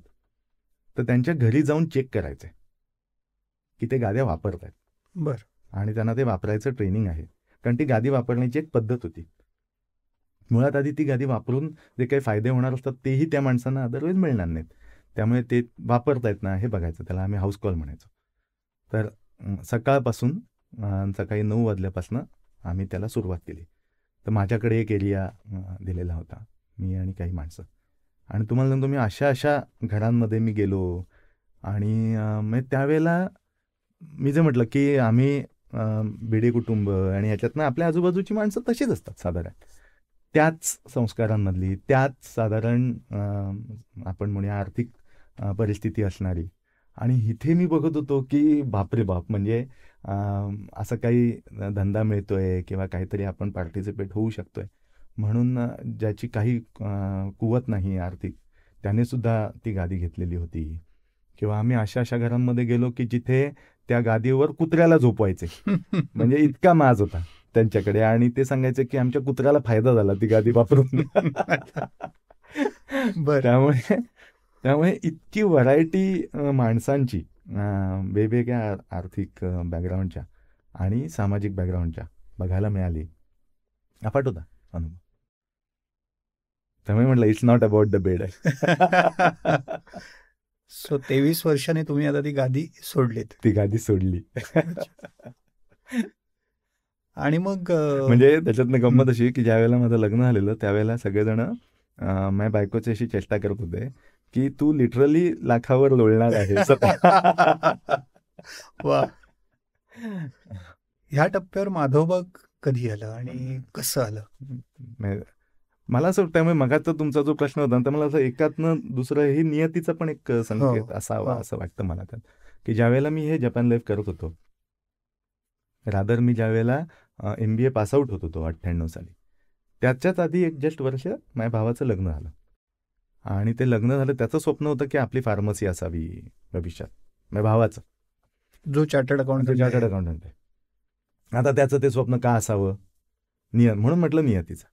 तर त्यांच्या घरी जाऊन चेक करायचे की ते गाद्या वापरत आहेत बरं आणि त्यांना ते वापरायचं ट्रेनिंग आहे कारण ती गादी वापरण्याची एक पद्धत होती मुळात आधी ती गादी वापरून जे काही फायदे होणार असतात तेही त्या माणसांना अदरवाईज मिळणार नाहीत त्यामुळे ते वापरतायत ना हे बघायचं त्याला आम्ही हाऊस कॉल म्हणायचो तर सकाळपासून सकाळी नऊ वाजल्यापासून आम्ही त्याला सुरुवात केली तर माझ्याकडे एक एरिया दिलेला होता मी आणि काही माणसं आणि तुम्हाला सांगतो मी अशा अशा घरांमध्ये मी गेलो आणि मग म्हणजे त्यावेळेला मी जे म्हटलं की आम्ही बिडे कुटुंब आणि याच्यातनं आपल्या आजूबाजूची माणसं तशीच असतात साधारण त्याच संस्कारांमधली त्याच साधारण आपण म्हणूया आर्थिक परिस्थिती असणारी आणि इथे मी बघत होतो की बापरे बाप म्हणजे असं काही धंदा मिळतोय किंवा काहीतरी आपण पार्टिसिपेट होऊ शकतोय म्हणून ज्याची काही कुवत नाही आर्थिक त्याने सुद्धा ती गादी घेतलेली होती किंवा आम्ही अशा अशा घरांमध्ये गेलो की जिथे त्या गादीवर कुत्र्याला झोपवायचे म्हणजे इतका माज होता त्यांच्याकडे आणि ते सांगायचे की आमच्या कुत्र्याला फायदा झाला ती गादी वापरून बरं त्यामुळे त्यामुळे इतकी व्हरायटी माणसांची वेगवेगळ्या आर्थिक बॅकग्राऊंडच्या आणि सामाजिक बॅकग्राऊंडच्या बघायला मिळाली अफाट होता अनुभव त्यामुळे म्हटलं it's not about the bed so तेवीस वर्षाने तुम्ही आता ती गादी सोडलीत ती गादी सोडली आणि मग म्हणजे त्याच्यातनं गंमत अशी की ज्यावेळेला माझं लग्न झालेलं त्यावेळेला सगळेजण माझ्या बायकोची अशी चेष्टा करत होते की तू लिटरली लाखावर लोळणार आहे ह्या टप्प्यावर माधवबाग कधी आलं आणि कसं आलं मला असं वाटतं म्हणजे मगाचा तुमचा जो प्रश्न होता तर मला असं एकातनं दुसरं हे नियतीचा पण एक संकेत हो, असावा हो. असं वाटतं मला त्यात की वेळेला मी हे जपान लाईफ करत होतो रादर मी ज्यावेळेला एम बी ए पासआउट होत होतो अठ्ठ्याण्णव साली त्याच्याच आधी एक जस्ट वर्ष माझ्या भावाचं लग्न झालं आणि ते लग्न झालं त्याचं स्वप्न होतं की आपली फार्मसी असावी भविष्यात म्हणजे भावाचं जो चार्टर्ड अकाउंटंट चार्टर्ड अकाउंटंट आहे आता त्याचं ते स्वप्न का असावं नियत म्हणून म्हटलं नियतीचं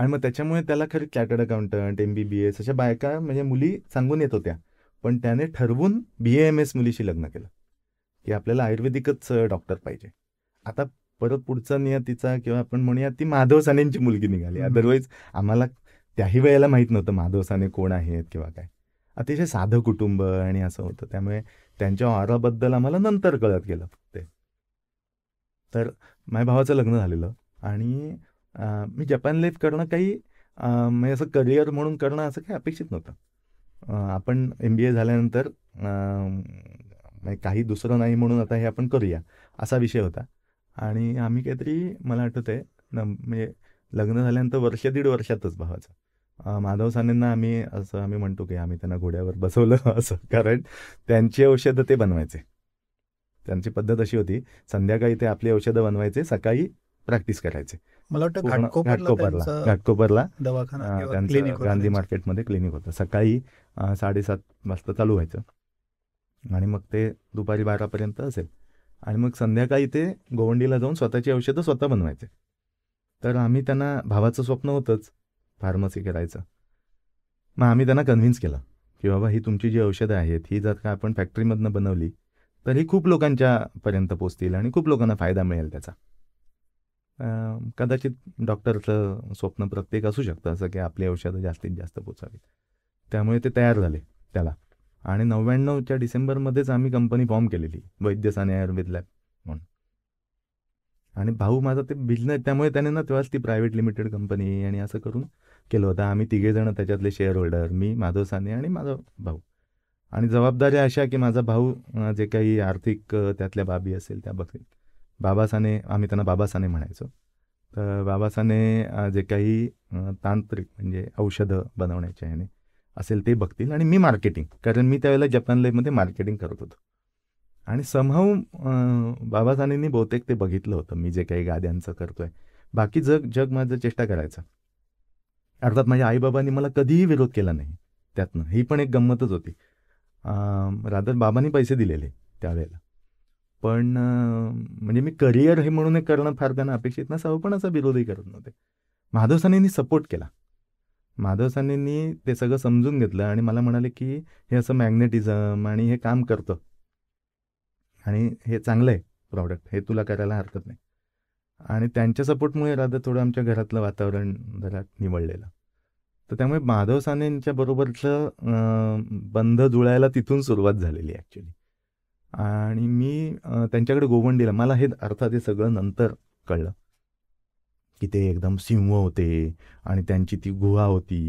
आणि मग त्याच्यामुळे त्याला खरं chartered accountant M B B S अशा बायका म्हणजे मुली सांगून येत होत्या पण त्याने ठरवून बी एम एस मुलीशी लग्न केलं की आपल्याला आयुर्वेदिकच डॉक्टर पाहिजे आता परत पुढचा नियतीचा किंवा आपण म्हणूया ती माधव सानेंची मुलगी निघाली अदरवाईज आम्हाला त्याही वेळेला माहीत नव्हतं माधवसाने कोण आहेत किंवा काय अतिशय साधं कुटुंब आणि असं होतं त्यामुळे त्यांच्या ऑराबद्दल आम्हाला नंतर कळत गेलं ते तर माझ्या भावाचं लग्न झालेलं आणि मी जपान लेफ करणं काही म्हणजे असं करिअर म्हणून करणं असं काही अपेक्षित नव्हतं आपण एम बी ए झाल्यानंतर म्हणजे काही दुसरं नाही म्हणून आता हे आपण करूया असा विषय होता आणि आम्ही काहीतरी मला वाटतं आहे म्हणजे लग्न झाल्यानंतर वर्ष दीड वर्षातच भावाचं माधव सानेंना आम्ही असं आम्ही म्हणतो की आम्ही त्यांना घोड्यावर बसवलं असं कारण त्यांची औषधं ते बनवायचे त्यांची पद्धत अशी होती संध्याकाळी ते आपली औषधं बनवायचे सकाळी प्रॅक्टिस करायचे मला वाटतं घाटकोपरला घाटकोपरला दवाखाना गांधी मार्केटमध्ये क्लिनिक होतं सकाळी साडेसात वाजता चालू व्हायचं आणि मग ते दुपारी बारापर्यंत असेल आणि मग संध्याकाळी ते गोवंडीला जाऊन स्वतःची औषधं स्वतः बनवायचे तर आम्ही त्यांना भावाचं स्वप्न होतंच फार्मसी करायचं मग आम्ही त्यांना कन्व्हिन्स केलं की बाबा ही तुमची जी औषधं आहेत ही जर का आपण फॅक्टरीमधनं बनवली तर ही खूप लोकांच्या पर्यंत पोचतील आणि खूप लोकांना फायदा मिळेल त्याचा कदाचित डॉक्टरचं स्वप्न प्रत्येक असू शकतं असं की आपली औषधं जास्तीत जास्त पोचावीत त्यामुळे ते तयार झाले त्याला आणि नव्याण्णवच्या डिसेंबरमध्येच आम्ही कंपनी फॉर्म केलेली वैद्य साने आयुर्वेद लॅब म्हणून आणि भाऊ माझा ते बिझनेस त्यामुळे त्याने ना तेव्हाच ती प्रायव्हेट लिमिटेड कंपनी आणि असं करून केलं होतं आम्ही जण त्याच्यातले शेअर होल्डर मी माधव साने आणि माझा भाऊ आणि जबाबदाऱ्या अशा की माझा भाऊ जे काही आर्थिक त्यातल्या बाबी असेल त्या बघेल बाबासाने आम्ही त्यांना बाबासाने म्हणायचो तर बाबासाने जे काही तांत्रिक म्हणजे औषधं बनवण्याच्या ह्याने असेल ते बघतील आणि मी मार्केटिंग कारण मी त्यावेळेला जपानलेमध्ये मार्केटिंग करत होतो आणि समहाऊ बाबासाहेबांनी बहुतेक ते बघितलं होतं मी जे काही गाद्यांचं करतोय बाकी जग जग माझं चेष्टा करायचं अर्थात माझ्या आईबाबांनी मला कधीही विरोध केला नाही त्यातनं ही पण एक गंमतच होती रादर बाबांनी पैसे दिलेले त्यावेळेला पण म्हणजे मी करिअर हे म्हणून हे करणं फार त्यांना अपेक्षित नसावं पण असा विरोधही करत नव्हते माधवसानेंनी सपोर्ट केला माधवसानेंनी ते सगळं समजून घेतलं आणि मला म्हणाले की हे असं मॅग्नेटिझम आणि हे काम करतं आणि हे चांगलं आहे प्रॉडक्ट हे तुला करायला हरकत नाही आणि त्यांच्या सपोर्टमुळे राधा थोडं आमच्या घरातलं वातावरण जरा निवडलेलं तर त्यामुळे माधव सानेंच्या बरोबरचं बंध जुळायला तिथून सुरुवात झालेली ॲक्च्युली आणि मी त्यांच्याकडे गोवंडीला मला हे अर्थात हे सगळं नंतर कळलं की ते एकदम सिंह होते आणि त्यांची ती गुहा होती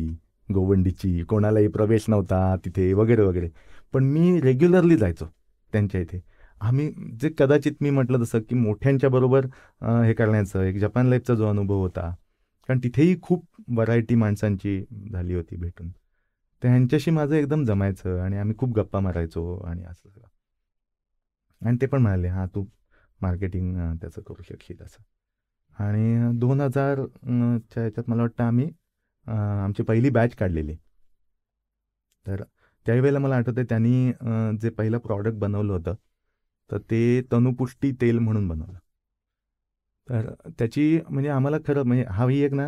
गोवंडीची कोणालाही प्रवेश नव्हता तिथे वगैरे वगैरे पण मी रेग्युलरली जायचो त्यांच्या इथे आम्ही जे कदाचित मी म्हटलं तसं की मोठ्यांच्या बरोबर हे करण्याचं एक जपान लाईफचा जो अनुभव होता कारण तिथेही खूप व्हरायटी माणसांची झाली होती भेटून तर ह्यांच्याशी माझं एकदम जमायचं आणि आम्ही खूप गप्पा मारायचो आणि असं सगळं आणि ते पण म्हणाले हां तू मार्केटिंग त्याचं करू शकशील असं आणि दोन हजारच्या याच्यात मला वाटतं आम्ही आमची पहिली बॅच काढलेली तर त्यावेळेला मला आठवतं त्यांनी जे पहिलं प्रॉडक्ट बनवलं होतं तर ते तनुपुष्टी तेल म्हणून बनवलं तर त्याची म्हणजे आम्हाला खरं म्हणजे ही एक ना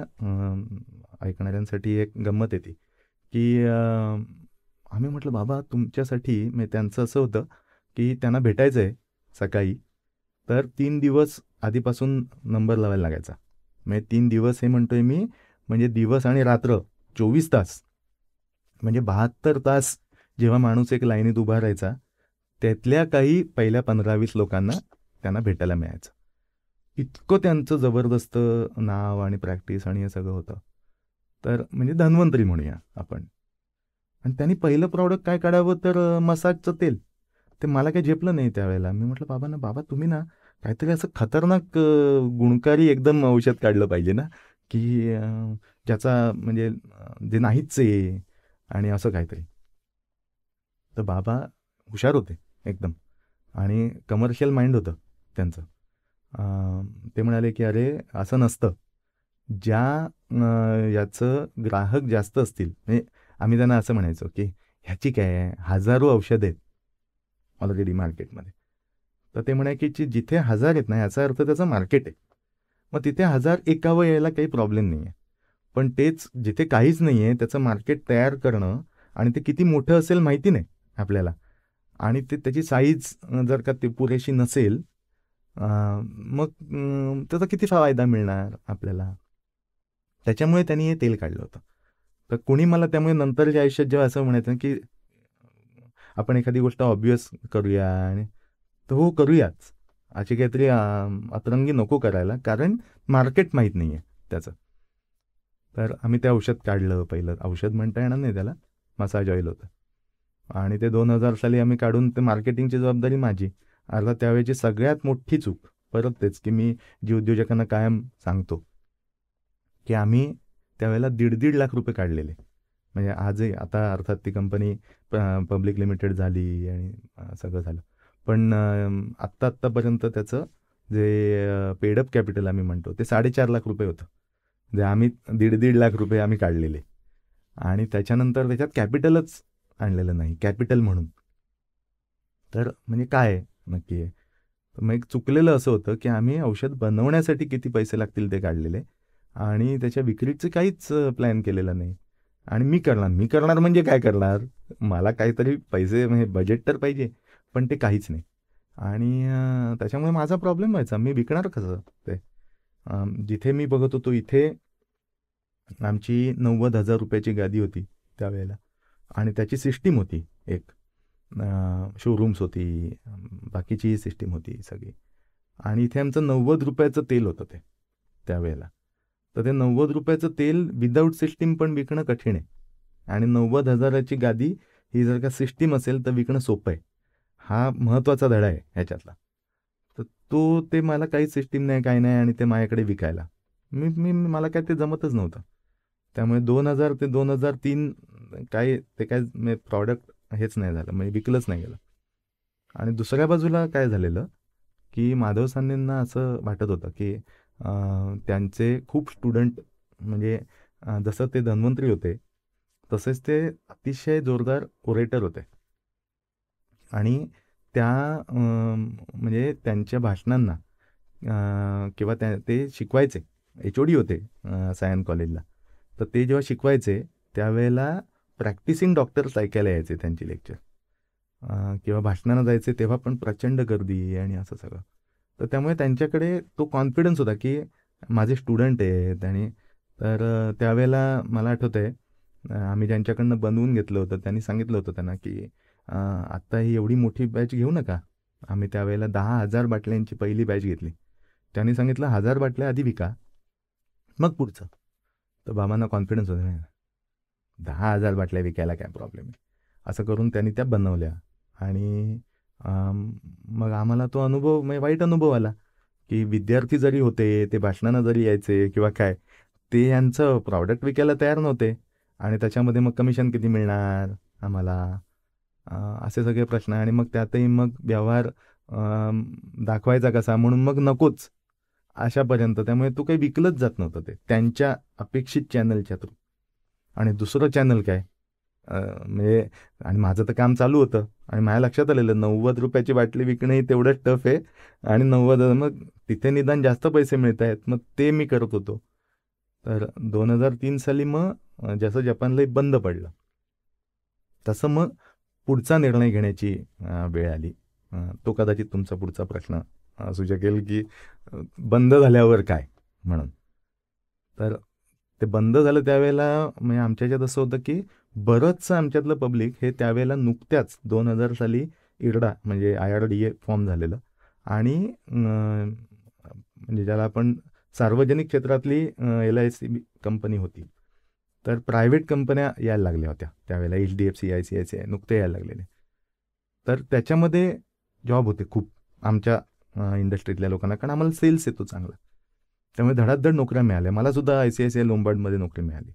ऐकणाऱ्यांसाठी एक गंमत येते की आम्ही म्हटलं बाबा तुमच्यासाठी म्हणजे त्यांचं असं होतं की त्यांना भेटायचं आहे सकाळी तर तीन दिवस आधीपासून नंबर लावायला लागायचा म्हणजे तीन दिवस हे म्हणतोय मी म्हणजे दिवस आणि रात्र चोवीस तास म्हणजे बहात्तर तास जेव्हा माणूस एक लाईनीत उभा राहायचा त्यातल्या काही पहिल्या पंधरा वीस लोकांना त्यांना भेटायला मिळायचं इतकं त्यांचं जबरदस्त नाव आणि प्रॅक्टिस आणि हे सगळं होतं तर म्हणजे धन्वंतरी म्हणूया आपण आणि त्यांनी पहिलं प्रॉडक्ट काय काढावं तर मसाजचं तेल ते मला काही झेपलं नाही त्यावेळेला मी म्हटलं बाबा ना बाबा तुम्ही ना काहीतरी असं खतरनाक गुणकारी एकदम औषध काढलं पाहिजे ना की ज्याचा म्हणजे जे नाहीच आहे आणि असं काहीतरी तर बाबा हुशार होते एकदम आणि कमर्शियल माइंड होतं त्यांचं ते म्हणाले की अरे असं नसतं ज्या याचं ग्राहक जास्त असतील म्हणजे आम्ही त्यांना असं म्हणायचो की ह्याची काय आहे हजारो औषधं आहेत ऑलरेडी मार्केटमध्ये तर ते म्हणाय की जिथे हजार आहेत ना याचा अर्थ त्याचं मार्केट आहे मग तिथे हजार एकावं यायला काही प्रॉब्लेम नाही आहे पण तेच जिथे काहीच नाही आहे त्याचं मार्केट तयार करणं आणि ते किती मोठं असेल माहिती नाही आपल्याला आणि ते त्याची साईज जर का ते पुरेशी नसेल मग त्याचा किती फायदा मिळणार आपल्याला त्याच्यामुळे त्यांनी हे तेल काढलं होतं तर कोणी मला त्यामुळे नंतरच्या आयुष्यात जेव्हा असं म्हणायचं की आपण एखादी गोष्ट ऑब्वियस करूया आणि तर हो करूयाच अशी काहीतरी अतरंगी नको करायला कारण मार्केट माहीत नाही आहे त्याचं तर आम्ही ते औषध काढलं पहिलं औषध म्हणता येणार नाही त्याला मसाज ऑइल होतं आणि ते दोन हजार साली आम्ही काढून ते मार्केटिंगची जबाबदारी माझी अर्थात त्यावेळेची सगळ्यात मोठी चूक परत तेच की मी जी उद्योजकांना कायम सांगतो की आम्ही त्यावेळेला दीड दीड लाख रुपये काढलेले म्हणजे आजही आता अर्थात ती कंपनी पब्लिक लिमिटेड झाली आणि सगळं झालं पण आत्ता आत्तापर्यंत त्याचं जे पेडअप कॅपिटल आम्ही म्हणतो ते साडेचार लाख रुपये होतं जे आम्ही दीड दीड लाख रुपये आम्ही काढलेले आणि त्याच्यानंतर त्याच्यात कॅपिटलच आणलेलं नाही कॅपिटल म्हणून तर म्हणजे काय नक्की आहे मग एक चुकलेलं असं होतं की आम्ही औषध बनवण्यासाठी किती पैसे लागतील ते काढलेले आणि त्याच्या विक्रीचं काहीच प्लॅन केलेलं नाही आणि मी करणार मी करणार म्हणजे काय करणार मला काहीतरी पैसे म्हणजे बजेट तर पाहिजे पण ते काहीच नाही आणि त्याच्यामुळे माझा प्रॉब्लेम व्हायचा मी विकणार कसं ते जिथे मी बघत होतो इथे आमची नव्वद हजार रुपयाची गादी होती त्यावेळेला आणि त्याची सिस्टीम होती एक शोरूम्स होती बाकीची सिस्टीम होती सगळी आणि इथे आमचं नव्वद रुपयाचं तेल होतं ते त्यावेळेला तर ते नव्वद रुपयाचं तेल विदाऊट सिस्टीम पण विकणं कठीण आहे आणि नव्वद हजाराची गादी ही जर का सिस्टीम असेल तर विकणं सोपं आहे हा महत्त्वाचा धडा आहे ह्याच्यातला तर तो ते मला काही सिस्टीम नाही काही नाही आणि ते माझ्याकडे विकायला मी मी मला काय ते जमतच नव्हतं त्यामुळे दोन हजार ते दोन हजार तीन काय ते काय म्हणजे प्रॉडक्ट हेच नाही झालं म्हणजे विकलंच नाही गेलं आणि दुसऱ्या बाजूला काय झालेलं की माधव सानेंना असं वाटत होतं की त्यांचे खूप स्टुडंट म्हणजे जसं ते धन्वंतरी होते तसेच ते अतिशय जोरदार ओरेटर होते आणि त्या म्हणजे त्यांच्या भाषणांना किंवा त्या ते शिकवायचे एच ओ डी होते सायन कॉलेजला तर ते जेव्हा शिकवायचे त्यावेळेला प्रॅक्टिसिंग डॉक्टर्स ऐकायला यायचे त्यांची लेक्चर किंवा भाषणानं जायचे तेव्हा पण प्रचंड गर्दी आणि असं सगळं तर त्यामुळे त्यांच्याकडे तो कॉन्फिडन्स होता की माझे स्टुडंट आहेत आणि तर त्यावेळेला मला आठवतं आहे आम्ही ज्यांच्याकडनं बनवून घेतलं होतं त्यांनी सांगितलं होतं त्यांना की आत्ता ही एवढी मोठी बॅच घेऊ नका आम्ही त्यावेळेला दहा हजार बाटल्यांची पहिली बॅच घेतली त्यांनी सांगितलं हजार बाटल्या आधी विका मग पुढचं तर बाबांना कॉन्फिडन्स होता दहा हजार बाटल्या विकायला काय प्रॉब्लेम आहे असं करून त्यांनी त्या बनवल्या आणि मग आम्हाला तो अनुभव म्हणजे वाईट अनुभव आला की विद्यार्थी जरी होते ते भाषणांना जरी यायचे किंवा काय ते यांचं प्रॉडक्ट विकायला तयार नव्हते आणि त्याच्यामध्ये मग कमिशन किती मिळणार आम्हाला असे सगळे प्रश्न आणि मग त्यातही मग व्यवहार दाखवायचा कसा म्हणून मग नकोच अशापर्यंत त्यामुळे तो काही विकलंच जात नव्हतं ते त्यांच्या अपेक्षित चॅनलच्या थ्रू आणि दुसरं चॅनल काय म्हणजे आणि माझं तर काम चालू होतं आणि माझ्या लक्षात आलेलं नव्वद रुपयाची बाटली विकणं तेवढं तेवढंच टफ आहे आणि नव्वद मग तिथे निदान जास्त पैसे मिळत आहेत मग ते मी करत होतो तर दोन हजार तीन साली मग जसं जपानलाही बंद पडलं तसं मग पुढचा निर्णय घेण्याची वेळ आली तो कदाचित तुमचा पुढचा प्रश्न असू शकेल की बंद झाल्यावर काय म्हणून तर ते बंद झालं त्यावेळेला म्हणजे आमच्या याच्यात असं होतं की बरंचसं आमच्यातलं पब्लिक हे त्यावेळेला नुकत्याच दोन हजार साली इरडा म्हणजे I R D A form झालेलं आणि म्हणजे ज्याला आपण सार्वजनिक क्षेत्रातली L I C B company होती तर प्रायव्हेट कंपन्या यायला लागल्या होत्या त्यावेळेला H D F C I C I C I नुकते यायला लागलेले तर त्याच्यामध्ये जॉब होते खूप आमच्या इंडस्ट्रीतल्या लोकांना कारण आम्हाला सेल्स येतो चांगला त्यामुळे धडाधड नोकऱ्या मिळाल्या मला सुद्धा I C I C I लोंबार्डमध्ये नोकरी मिळाली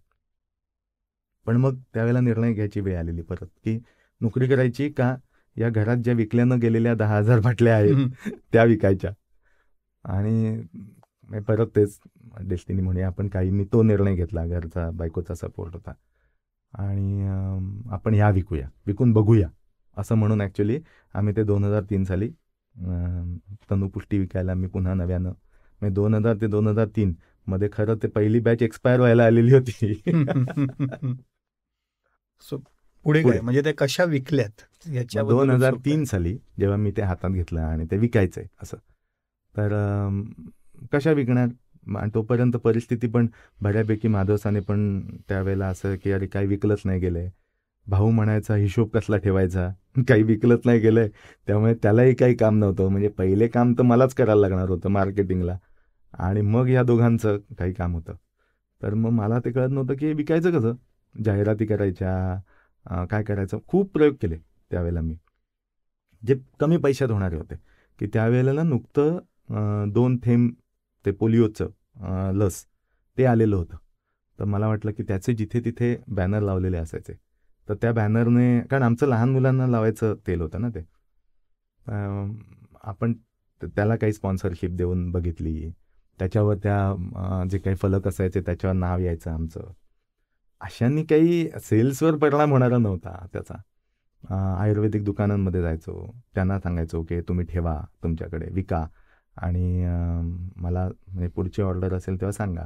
पण मग त्यावेळेला निर्णय घ्यायची वेळ आलेली परत की नोकरी करायची का या घरात ज्या विकल्यानं गेलेल्या दहा हजार बाटल्या आहेत त्या विकायच्या आणि परत तेच डेस्टिनी म्हणे आपण काही मी तो निर्णय घेतला घरचा बायकोचा सपोर्ट होता आणि आपण ह्या विकूया विकून बघूया असं म्हणून ॲक्च्युली आम्ही ते दोन हजार तीन साली तनुपुष्टी विकायला मी पुन्हा नव्यानं म्हणजे दोन हजार ते दोन हजार तीन मध्ये खरं ते पहिली बॅच एक्सपायर व्हायला आलेली होती सो पुढे म्हणजे ते कशा विकल्यात याच्या दोन हजार तीन साली जेव्हा मी ते हातात घेतलं आणि ते विकायचंय असं तर कशा विकणार तोपर्यंत परिस्थिती पण बऱ्यापैकी माधवसाने पण त्यावेळेला असं की अरे काही विकलंच नाही गेलंय भाऊ म्हणायचा हिशोब कसला ठेवायचा काही विकलंच नाही गेलंय त्यामुळे त्यालाही काही काम नव्हतं म्हणजे पहिले काम तर मलाच करायला लागणार होतं मार्केटिंगला आणि मग या दोघांचं काही काम होतं तर मग मला ते कळत नव्हतं की विकायचं कसं जाहिराती करायच्या काय करायचं खूप प्रयोग केले त्यावेळेला मी जे कमी पैशात होणारे होते की त्यावेळेला नुकतं दोन थेंब ते पोलिओचं लस ते आलेलं होतं तर मला वाटलं की त्याचे जिथे तिथे बॅनर लावलेले असायचे तर त्या बॅनरने कारण आमचं लहान मुलांना लावायचं तेल होतं ना ते आपण त्याला काही स्पॉन्सरशिप देऊन बघितली त्याच्यावर त्या जे काही फलक असायचे त्याच्यावर नाव यायचं आमचं अशांनी काही सेल्सवर परिणाम होणारा नव्हता त्याचा आयुर्वेदिक दुकानांमध्ये जायचो त्यांना सांगायचो की तुम्ही ठेवा तुमच्याकडे विका आणि मला म्हणजे पुढची ऑर्डर असेल तेव्हा सांगा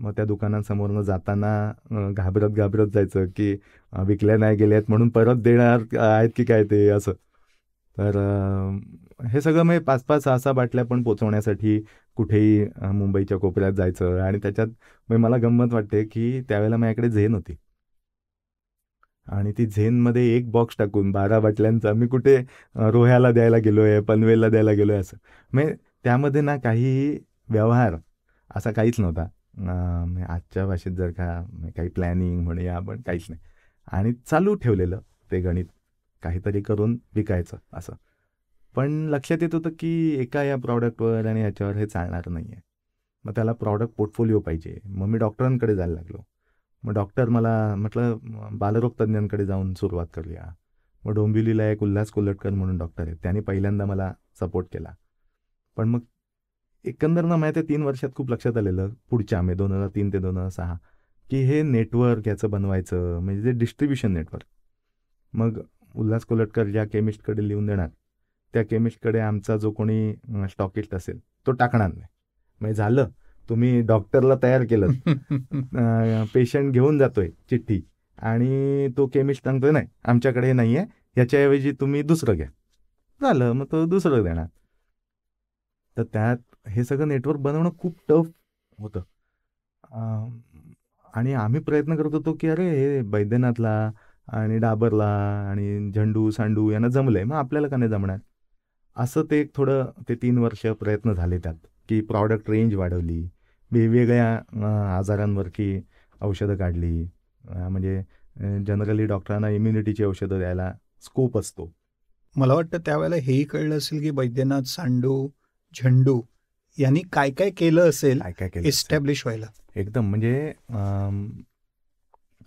मग त्या दुकानांसमोरनं जाताना घाबरत घाबरत जायचं की विकल्या नाही आहेत म्हणून परत देणार आहेत की काय ते असं तर हे सगळं म्हणजे पाच पाच सहा सहा बाटल्या पण पोचवण्यासाठी कुठेही मुंबईच्या कोपऱ्यात जायचं आणि त्याच्यात म्हणजे मला गंमत वाटते की त्यावेळेला माझ्याकडे झेन होती आणि ती झेनमध्ये एक बॉक्स टाकून बारा बाटल्यांचा मी कुठे रोह्याला द्यायला गेलो आहे पनवेलला द्यायला गेलो आहे असं म्हणजे त्यामध्ये ना काही व्यवहार असा काहीच नव्हता म्हणजे आजच्या भाषेत जर का म्हणजे काही प्लॅनिंग म्हणूया आपण काहीच नाही आणि चालू ठेवलेलं ते गणित काहीतरी करून विकायचं असं पण लक्षात येत होतं की एका या प्रॉडक्टवर आणि याच्यावर हे चालणार नाही आहे मग त्याला प्रॉडक्ट पोर्टफोलिओ पाहिजे मग मी डॉक्टरांकडे जायला लागलो मग डॉक्टर मला म्हटलं बालरोग जाऊन सुरुवात करूया मग डोंबिवलीला एक उल्हास कोल्हटकर म्हणून डॉक्टर आहेत त्यांनी पहिल्यांदा मला सपोर्ट केला पण मग एकंदर ना माझ्या तीन वर्षात खूप लक्षात आलेलं पुढच्या मे दोन हजार तीन ते दोन हजार सहा की हे नेटवर्क याचं बनवायचं म्हणजे ते डिस्ट्रीब्युशन नेटवर्क मग उल्हास कोलटकर ज्या केमिस्टकडे लिहून देणार त्या केमिस्टकडे आमचा जो कोणी स्टॉकिस्ट असेल तो टाकणार नाही म्हणजे झालं तुम्ही डॉक्टरला तयार केलं पेशंट घेऊन जातोय चिठ्ठी आणि तो केमिस्ट सांगतोय नाही आमच्याकडे हे नाही आहे याच्याऐवजी तुम्ही दुसरं घ्या झालं मग तो दुसरं देणार तर त्यात हे सगळं नेटवर्क बनवणं खूप टफ होतं आणि आम्ही प्रयत्न करत होतो की अरे हे बैद्यनाथला आणि डाबरला आणि झंडू सांडू यांना जमलंय मग आपल्याला का नाही जमणार असं ते एक थोडं ते तीन वर्ष प्रयत्न झाले त्यात की प्रॉडक्ट रेंज वाढवली वेगवेगळ्या आजारांवरती औषधं काढली म्हणजे जनरली डॉक्टरांना इम्युनिटीची औषधं द्यायला स्कोप असतो मला वाटतं त्यावेळेला हेही कळलं असेल की बैद्यनाथ सांडू झेंडू यांनी काय काय केलं असेल काय काय केलं इस्टॅब्लिश व्हायला एकदम म्हणजे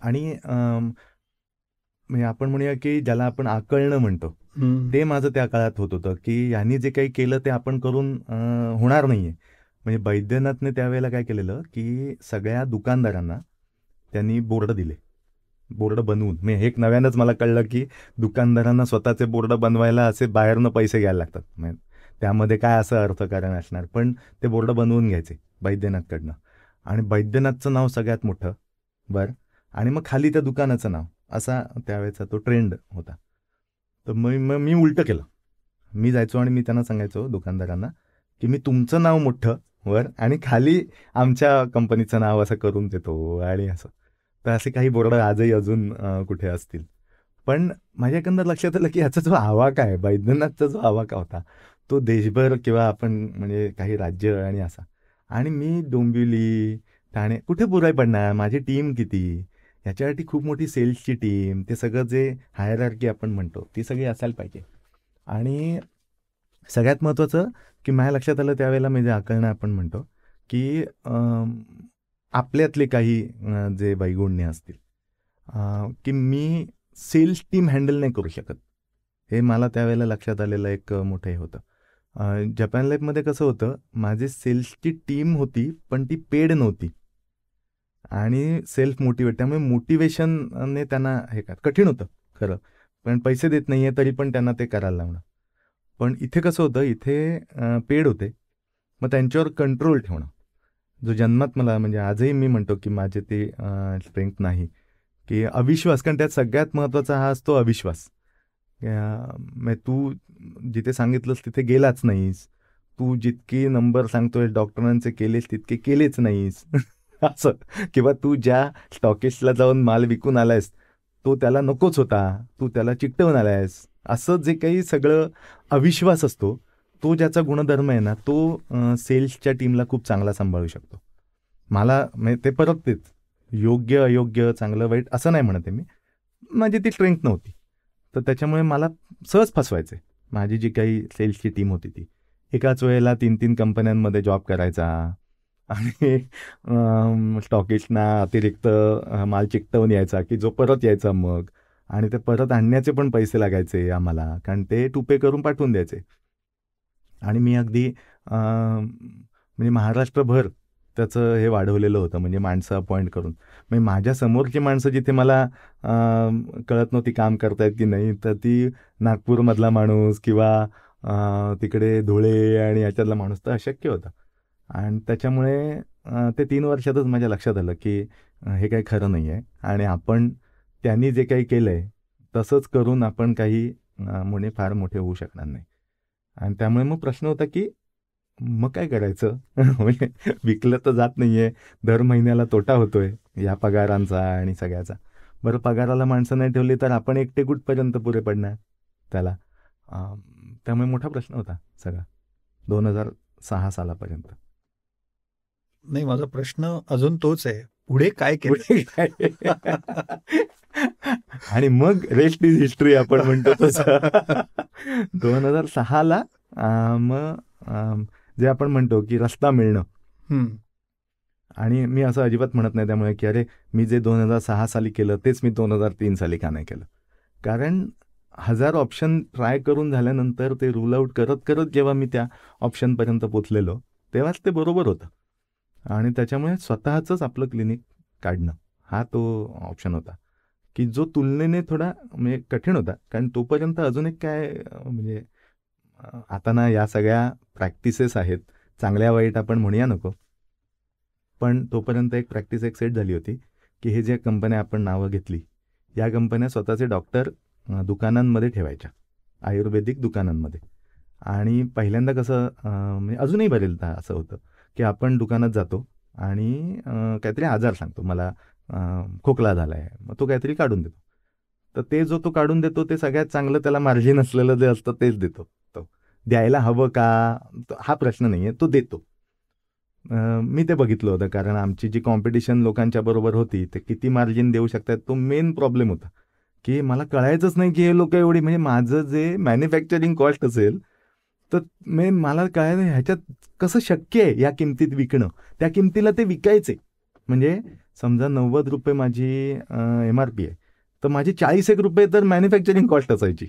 आणि म्हणजे आपण म्हणूया की ज्याला आपण आकळणं म्हणतो ते माझं त्या काळात होत होतं की यांनी जे काही केलं ते आपण करून होणार नाहीये म्हणजे बैद्यनाथने त्यावेळेला काय केलेलं की सगळ्या दुकानदारांना त्यांनी बोर्ड दिले बोर्ड बनवून मी म्हणजे हे नव्यानंच मला कळलं की दुकानदारांना स्वतःचे बोर्ड बनवायला असे बाहेरनं पैसे घ्यायला लागतात म्हणजे त्यामध्ये काय असं अर्थकारण असणार पण ते बोर्ड बनवून घ्यायचे बैद्यनाथकडनं आणि बैद्यनाथचं नाव सगळ्यात मोठं बरं आणि मग खाली त्या दुकानाचं नाव असा त्यावेळेचा तो ट्रेंड होता तर मी मग मी उलटं केलं मी जायचो आणि मी त्यांना सांगायचो दुकानदारांना की मी तुमचं नाव मोठं वर आणि खाली आमच्या कंपनीचं नाव असं करून देतो आणि असं तर असे काही बोर्ड आजही अजून कुठे असतील पण माझ्या एकंदर लक्षात आलं की याचा जो आवाका आहे बैद्यनाथचा जो आवाका होता तो देशभर किंवा आपण म्हणजे काही राज्य आणि असा आणि मी डोंबिवली ठाणे कुठे पुराय पडणार माझी टीम किती ह्याच्यासाठी खूप मोठी सेल्सची टीम ते सगळं जे हायरार्की आपण म्हणतो ती सगळी असायला पाहिजे आणि सगळ्यात महत्त्वाचं की माझ्या लक्षात आलं त्यावेळेला म्हणजे आकलणं आपण म्हणतो की आपल्यातले काही जे वैगुण्य असतील की मी सेल्स टीम हँडल नाही करू शकत हे मला त्यावेळेला लक्षात आलेलं एक मोठं हे होतं जपान लाईफमध्ये कसं होतं माझी सेल्सची टीम होती पण ती पेड नव्हती आणि सेल्फ मोटिवेट त्यामुळे मोटिवेशनने त्यांना हे का कठीण होतं खरं पण पैसे देत नाही आहे तरी पण त्यांना ते करायला लावणं पण इथे कसं होतं इथे पेड होते मग त्यांच्यावर कंट्रोल ठेवणं जो जन्मात मला म्हणजे आजही मी म्हणतो की माझे ते स्ट्रेंथ नाही की अविश्वास कारण त्यात सगळ्यात महत्त्वाचा हा असतो अविश्वास मग तू जिथे सांगितलंस तिथे गेलाच नाहीस तू जितके नंबर सांगतोय डॉक्टरांचे केलेस तितके केलेच नाहीस असं किंवा तू ज्या स्टॉकेसला जाऊन माल विकून आलायस तो त्याला नकोच होता तू त्याला चिकटवून आलायस असं जे काही सगळं अविश्वास असतो तो ज्याचा गुणधर्म आहे ना तो सेल्सच्या टीमला खूप चांगला सांभाळू शकतो मला म्हणजे ते परत तेच योग्य अयोग्य चांगलं वाईट असं नाही म्हणते मी माझी ती स्ट्रेंथ नव्हती तर त्याच्यामुळे मला सहज फसवायचे माझी जी काही सेल्सची टीम होती ती एकाच वेळेला तीन तीन कंपन्यांमध्ये जॉब करायचा आणि स्टॉकिस्टना अतिरिक्त माल चिकटवून यायचा की जो परत यायचा मग आणि ते परत आणण्याचे पण पैसे लागायचे आम्हाला कारण ते टुपे करून पाठवून द्यायचे आणि मी अगदी म्हणजे महाराष्ट्रभर त्याचं हे वाढवलेलं होतं म्हणजे माणसं अपॉइंट करून म्हणजे माझ्या समोरची माणसं जिथे मला कळत नव्हती काम करतायत की नाही तर ती नागपूरमधला माणूस किंवा तिकडे धुळे आणि याच्यातला माणूस तर अशक्य होता आणि त्याच्यामुळे ते तीन वर्षातच माझ्या लक्षात आलं की हे काही खरं नाही आहे आणि आपण त्यांनी जे काही केलं आहे तसंच करून आपण काही मुळे फार मोठे होऊ शकणार नाही आणि त्यामुळे मग प्रश्न होता की मग काय करायचं म्हणजे विकलं तर जात नाही आहे दर महिन्याला तोटा होतोय या पगारांचा आणि सगळ्याचा बरं पगाराला माणसं नाही ठेवली तर आपण एकटे कुठपर्यंत पुरे पडणार त्याला त्यामुळे मोठा प्रश्न होता सगळा दोन हजार सहा सालापर्यंत नाही माझा प्रश्न अजून तोच आहे पुढे काय केलं आणि मग रेस्ट इज हिस्ट्री आपण म्हणतो दोन हजार सहाला मग जे आपण म्हणतो की रस्ता मिळणं आणि मी असं अजिबात म्हणत नाही त्यामुळे की अरे मी जे दोन हजार सहा साली केलं तेच मी दोन हजार तीन साली का नाही केलं कारण हजार ऑप्शन ट्राय करून झाल्यानंतर ते रूल आउट करत करत जेव्हा मी त्या ऑप्शनपर्यंत पोचलेलो तेव्हाच ते बरोबर होतं आणि त्याच्यामुळे स्वतःच आपलं क्लिनिक काढणं हा तो ऑप्शन होता की जो तुलनेने थोडा म्हणजे कठीण होता कारण तोपर्यंत अजून एक काय म्हणजे आता ना या सगळ्या प्रॅक्टिसेस आहेत चांगल्या वाईट आपण म्हणूया नको पण तोपर्यंत एक प्रॅक्टिस एक सेट झाली होती की हे ज्या कंपन्या आपण नावं घेतली या कंपन्या स्वतःचे डॉक्टर दुकानांमध्ये ठेवायच्या आयुर्वेदिक दुकानांमध्ये आणि पहिल्यांदा कसं म्हणजे अजूनही बदलता असं होतं की आपण दुकानात जातो आणि काहीतरी आजार सांगतो मला खोकला झाला आहे मग तो काहीतरी काढून देतो तर ते जो तो काढून देतो ते सगळ्यात चांगलं त्याला मार्जिन असलेलं जे असतं तेच देतो तो द्यायला हवं का हा प्रश्न नाही आहे तो देतो मी ते बघितलं होतं कारण आमची जी कॉम्पिटिशन लोकांच्या बरोबर होती ते किती मार्जिन देऊ शकतात तो मेन प्रॉब्लेम होता की मला कळायचंच नाही की हे लोक एवढी म्हणजे माझं जे मॅन्युफॅक्चरिंग कॉस्ट असेल तर मे मला काय ह्याच्यात कसं शक्य आहे या किमतीत विकणं त्या किमतीला ते विकायचे म्हणजे समजा नव्वद रुपये माझी एम आर पी आहे तर माझी चाळीस एक रुपये तर मॅन्युफॅक्चरिंग कॉस्ट असायची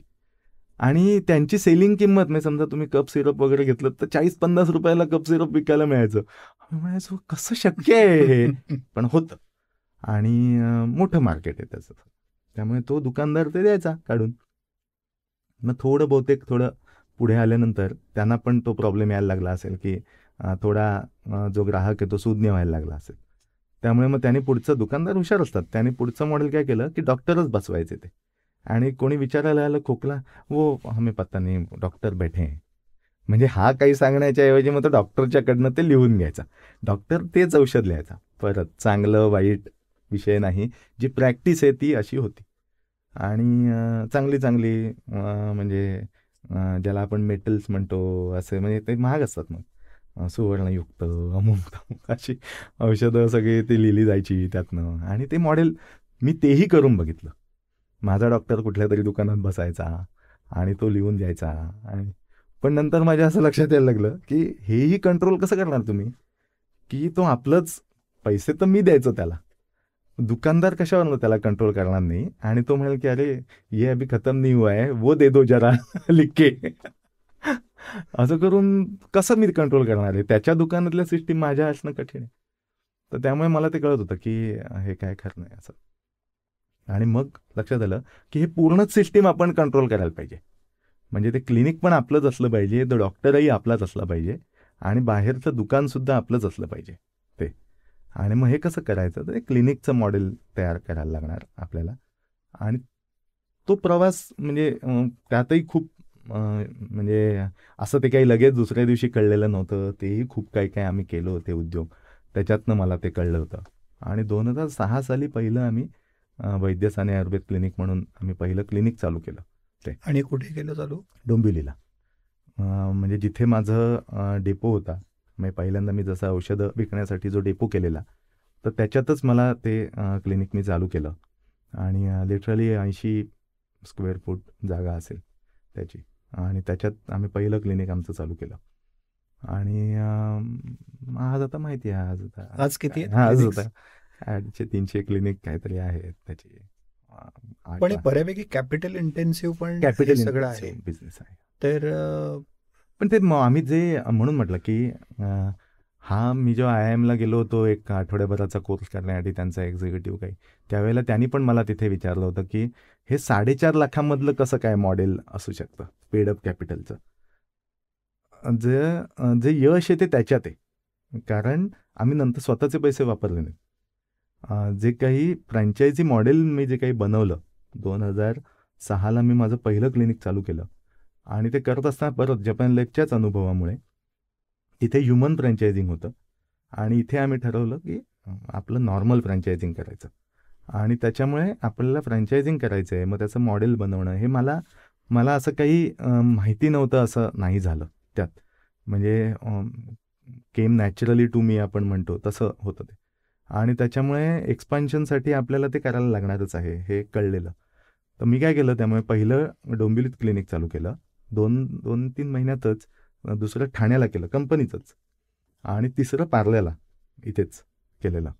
आणि त्यांची सेलिंग किंमत म्हणजे समजा तुम्ही कप सिरप वगैरे घेतलं तर चाळीस पन्नास रुपयाला कप सिरप विकायला मिळायचं म्हणायचं कसं शक्य आहे पण होतं आणि मोठं मार्केट आहे त्याचं त्यामुळे तो दुकानदार ते द्यायचा काढून मग थोडं बहुतेक थोडं पुढे आल्यानंतर त्यांना पण तो प्रॉब्लेम यायला लागला असेल की थोडा जो ग्राहक आहे तो सुज्ञ व्हायला लागला असेल त्यामुळे मग त्याने पुढचं दुकानदार हुशार असतात त्याने पुढचं मॉडेल काय केलं की डॉक्टरच बसवायचे ते आणि कोणी विचारायला आलं खोकला वो हो, हमें पत्ता नाही डॉक्टर बैठे म्हणजे हा काही सांगण्याच्या ऐवजी मग तो डॉक्टरच्याकडनं ते लिहून घ्यायचा डॉक्टर तेच औषध लिहायचा परत चांगलं वाईट विषय नाही जी प्रॅक्टिस आहे ती अशी होती आणि चांगली चांगली म्हणजे ज्याला आपण मेटल्स म्हणतो असे म्हणजे ते महाग असतात मग सुवर्णयुक्त अमुक अमुक अशी औषधं सगळी ती लिहिली जायची त्यातनं आणि ते मॉडेल मी तेही करून बघितलं माझा डॉक्टर कुठल्या तरी दुकानात बसायचा आणि तो लिहून द्यायचा आणि पण नंतर माझ्या असं लक्षात यायला लागलं की हेही कंट्रोल कसं करणार तुम्ही की तो आपलंच पैसे तर मी द्यायचो त्याला दुकानदार कशावर त्याला कंट्रोल करणार नाही आणि तो म्हणेल की अरे ये अभी खतम नाही हुआ है वो दे दो जरा लिके असं करून कसं मी कंट्रोल करणार आहे त्याच्या दुकानातल्या सिस्टीम माझ्या असणं कठीण आहे तर त्यामुळे मला ते कळत होतं की हे काय खरं नाही असं आणि मग लक्षात आलं की हे पूर्णच सिस्टीम आपण कंट्रोल करायला पाहिजे म्हणजे ते क्लिनिक पण आपलंच असलं पाहिजे तो डॉक्टरही आपलाच असला पाहिजे आणि बाहेरचं दुकानसुद्धा आपलंच असलं पाहिजे आणि मग हे कसं करायचं तर क्लिनिकचं मॉडेल तयार करायला लागणार आपल्याला आणि तो प्रवास म्हणजे त्यातही खूप म्हणजे असं ते काही लगेच दुसऱ्या दिवशी कळलेलं नव्हतं तेही खूप काही काही आम्ही केलं होते उद्योग त्याच्यातनं मला ते कळलं होतं आणि दोन हजार सहा साली पहिलं आम्ही वैद्यस आणि आयुर्वेद क्लिनिक म्हणून आम्ही पहिलं क्लिनिक चालू केलं ते आणि कुठे केलं चालू डोंबिवलीला म्हणजे जिथे माझं डेपो होता म्हणजे पहिल्यांदा मी जसं औषधं विकण्यासाठी जो डेपो केलेला तर त्याच्यातच मला ते क्लिनिक मी चालू केलं आणि लिटरली ऐंशी स्क्वेअर फूट जागा असेल त्याची आणि त्याच्यात आम्ही पहिलं क्लिनिक आमचं चालू केलं आणि आज आता माहिती आहे आज आता आज किती आज होता आठशे तीनशे क्लिनिक काहीतरी आहेत त्याची पण बऱ्यापैकी कॅपिटल इंटेन्सिव्ह पण कॅपिटल सगळं आहे बिझनेस आहे तर पण ते आम्ही जे म्हणून म्हटलं की हा मी जेव्हा आय एमला गेलो होतो एक आठवड्याभराचा कोर्स करण्यासाठी त्यांचा एक्झिक्युटिव्ह काही त्यावेळेला त्यांनी पण मला तिथे विचारलं होतं की हे साडेचार लाखामधलं कसं काय मॉडेल असू शकतं पेडअप कॅपिटलचं जे जे यश आहे ते त्याच्यात आहे कारण आम्ही नंतर स्वतःचे पैसे वापरले नाही जे काही फ्रँचायझी मॉडेल मी जे काही बनवलं दोन हजार सहाला मी माझं पहिलं क्लिनिक चालू केलं आणि ते करत असताना परत जपान लेकच्याच अनुभवामुळे तिथे ह्युमन फ्रँचायझिंग होतं आणि इथे आम्ही ठरवलं की आपलं नॉर्मल फ्रँचायझिंग करायचं आणि त्याच्यामुळे आपल्याला फ्रँचायझिंग करायचं आहे मग त्याचं मॉडेल बनवणं हे मला मला असं काही माहिती नव्हतं असं नाही झालं त्यात म्हणजे केम नॅचरली टू मी आपण म्हणतो तसं होतं ते आणि त्याच्यामुळे एक्सपान्शनसाठी आपल्याला ते करायला लागणारच आहे हे कळलेलं तर मी काय केलं त्यामुळे पहिलं डोंबिवलीत क्लिनिक चालू केलं दोन दोन तीन महिन्यातच दुसरं ठाण्याला केलं कंपनीचंच आणि तिसरं पार्ल्याला इथेच केलेलं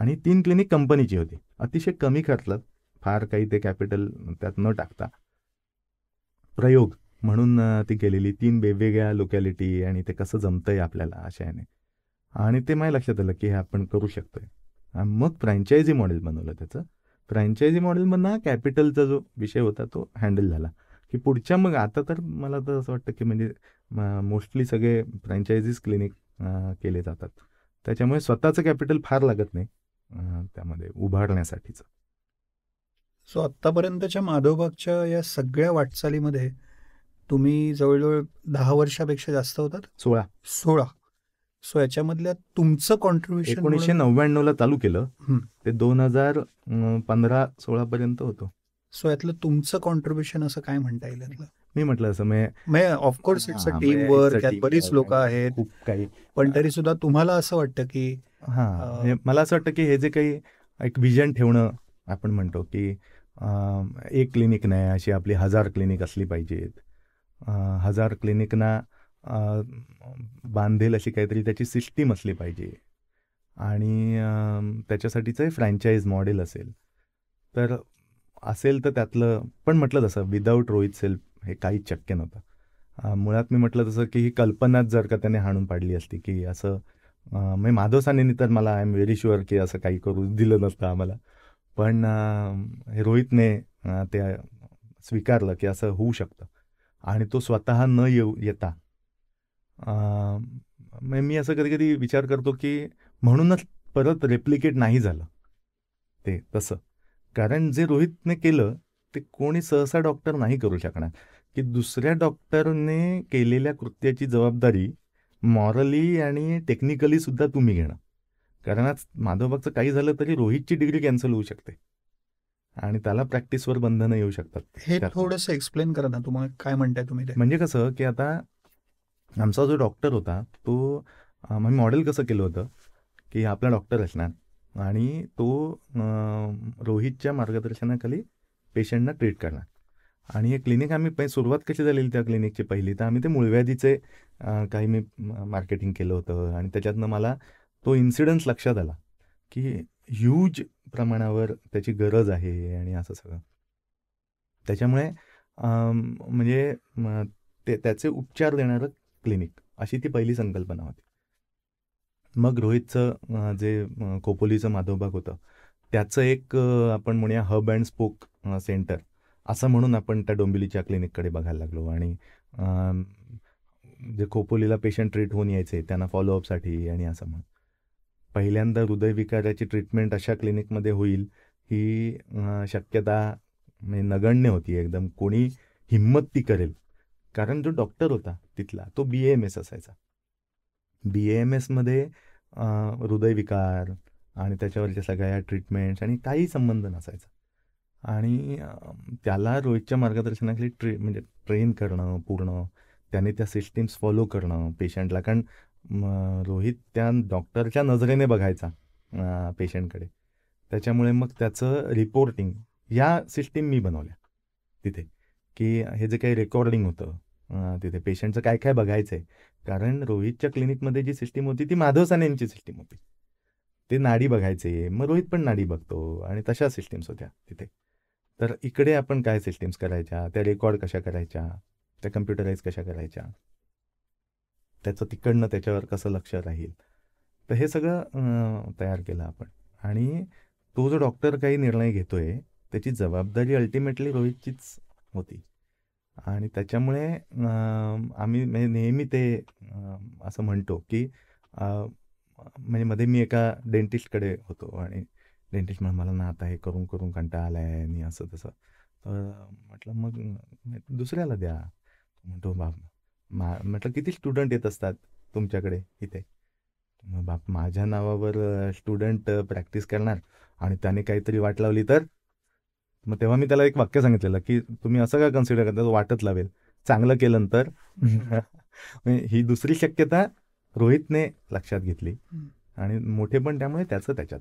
आणि तीन क्लिनिक कंपनीची होती अतिशय कमी खर्चात फार काही ते कॅपिटल त्यात न टाकता प्रयोग म्हणून ती केलेली तीन वेगवेगळ्या लोकॅलिटी आणि ते कसं जमतंय आपल्याला अशा याने आणि ते माझ्या लक्षात आलं की हे आपण करू शकतोय मग फ्रँचायझी मॉडेल बनवलं त्याचं फ्रँचायझी मॉडेलमधनं कॅपिटलचा जो विषय होता तो हँडल झाला की पुढच्या मग आता तर मला तर असं वाटतं की म्हणजे मोस्टली सगळे फ्रँचायजीस क्लिनिक केले जातात त्याच्यामुळे स्वतःचं कॅपिटल फार लागत नाही त्यामध्ये उभारण्यासाठीच सो आत्तापर्यंतच्या माधवबागच्या या सगळ्या वाटचालीमध्ये तुम्ही जवळजवळ दहा वर्षापेक्षा जास्त होतात सोळा सोळा सो याच्यामधल्या तुमचं कॉन्ट्रीब्युशन एकोणीसशे नव्याण्णवला चालू केलं ते दोन हजार पंधरा सोळापर्यंत होतं सो यातलं तुमचं कॉन्ट्रीब्युशन असं काय म्हणता येईल मी म्हटलं असं of course it's a team work बरीच लोक आहेत खूप काही पण तरी सुद्धा तुम्हाला असं वाटतं की हा म्हणजे मला असं वाटतं की हे जे काही एक विजन ठेवणं आपण म्हणतो की एक क्लिनिक नाही अशी आपली हजार क्लिनिक असली पाहिजेत हजार क्लिनिकना बांधेल अशी काहीतरी त्याची सिस्टीम असली पाहिजे आणि त्याच्यासाठीचं फ्रँचाईज मॉडेल असेल तर असेल तर त्यातलं पण म्हटलं तसं विदाऊट रोहित सेल्फ हे काहीच शक्य नव्हतं मुळात मी म्हटलं तसं की ही कल्पनाच जर का त्याने हाणून पाडली असती की असं म्हणजे माधव सानेनी तर मला आय एम व्हेरी शुअर की असं काही करू दिलं नसतं आम्हाला पण हे रोहितने ते स्वीकारलं की असं होऊ शकतं आणि तो स्वतः न येऊ येता मी असं कधी कधी विचार करतो की म्हणूनच परत रेप्लिकेट नाही झालं ते तसं कारण जे रोहितने केलं ते कोणी सहसा डॉक्टर नाही करू शकणार की दुसऱ्या डॉक्टरने केलेल्या कृत्याची जबाबदारी मॉरली आणि टेक्निकली सुद्धा तुम्ही घेणं कारण आज माधवबागचं काही झालं तरी रोहितची डिग्री कॅन्सल होऊ शकते आणि त्याला प्रॅक्टिसवर बंधनं येऊ शकतात हे थोडंसं एक्सप्लेन करा ना तुम्हाला काय म्हणताय तुम्ही म्हणजे कसं की आता आमचा जो डॉक्टर होता तो आम्ही मॉडेल कसं केलं होतं की आपला डॉक्टर असणार आणि तो रोहितच्या मार्गदर्शनाखाली पेशंटना ट्रीट करणार आणि हे क्लिनिक आम्ही पै सुरुवात कशी झालेली त्या क्लिनिकची पहिली तर आम्ही ते मूळव्याधीचे काही मी मार्केटिंग केलं होतं आणि त्याच्यातनं मला तो इन्सिडन्स लक्षात आला की ह्यूज प्रमाणावर त्याची गरज आहे आणि असं सगळं त्याच्यामुळे म्हणजे ते त्याचे उपचार देणारं क्लिनिक अशी ती पहिली संकल्पना होती मग रोहितचं जे कोपोलीचं माधवबाग होतं त्याचं एक आपण म्हणूया हब अँड स्पोक सेंटर असं म्हणून आपण त्या डोंबिलीच्या क्लिनिककडे बघायला लागलो आणि जे खोपोलीला पेशंट ट्रीट होऊन यायचे त्यांना फॉलोअपसाठी आणि असं म्हणून पहिल्यांदा हृदयविकाराची ट्रीटमेंट अशा क्लिनिकमध्ये होईल ही शक्यता म्हणजे नगण्य होती एकदम कोणी हिंमत ती करेल कारण जो डॉक्टर होता तिथला तो बी एम एस असायचा बी एम एसमध्ये हृदयविकार आणि त्याच्यावरच्या सगळ्या ट्रीटमेंट्स आणि काही संबंध नसायचा आणि त्याला रोहितच्या मार्गदर्शनाखाली ट्रे म्हणजे ट्रेन करणं पूर्ण त्याने त्या सिस्टीम्स फॉलो करणं पेशंटला कारण रोहित त्या डॉक्टरच्या नजरेने बघायचा पेशंटकडे त्याच्यामुळे मग त्याचं रिपोर्टिंग या सिस्टीम मी बनवल्या तिथे की हे जे काही रेकॉर्डिंग होतं तिथे पेशंटचं काय काय बघायचं आहे कारण रोहितच्या क्लिनिकमध्ये जी सिस्टीम होती ती माधव सानेंची सिस्टीम होती ते नाडी बघायचे मग रोहित पण नाडी बघतो आणि तशा सिस्टीम्स होत्या तिथे तर इकडे आपण काय सिस्टीम्स करायच्या त्या रेकॉर्ड कशा करायच्या त्या कम्प्युटराईज कशा करायच्या त्याचं तिकडनं त्याच्यावर कसं लक्ष राहील तर हे सगळं तयार केलं आपण आणि तो जो डॉक्टर काही निर्णय घेतोय त्याची जबाबदारी अल्टिमेटली रोहितचीच होती आणि त्याच्यामुळे आम्ही म्हणजे नेहमी ते असं म्हणतो की म्हणजे मध्ये मी एका डेंटिस्टकडे होतो आणि डेंटिस्ट म्हणून मला ना आता हे करून करून कंटाळा आला आहे आणि असं तसं तर म्हटलं मग दुसऱ्याला द्या म्हणतो बाप मा म्हटलं किती स्टुडंट येत असतात तुमच्याकडे इथे बाप माझ्या नावावर स्टुडंट प्रॅक्टिस करणार आणि त्याने काहीतरी वाट लावली तर मग तेव्हा मी त्याला एक वाक्य सांगितलेलं की तुम्ही असं काय कन्सिडर करता वाटत लावेल चांगलं केलं तर ही दुसरी शक्यता रोहितने लक्षात घेतली आणि मोठे पण त्यामुळे त्याचं त्याच्यात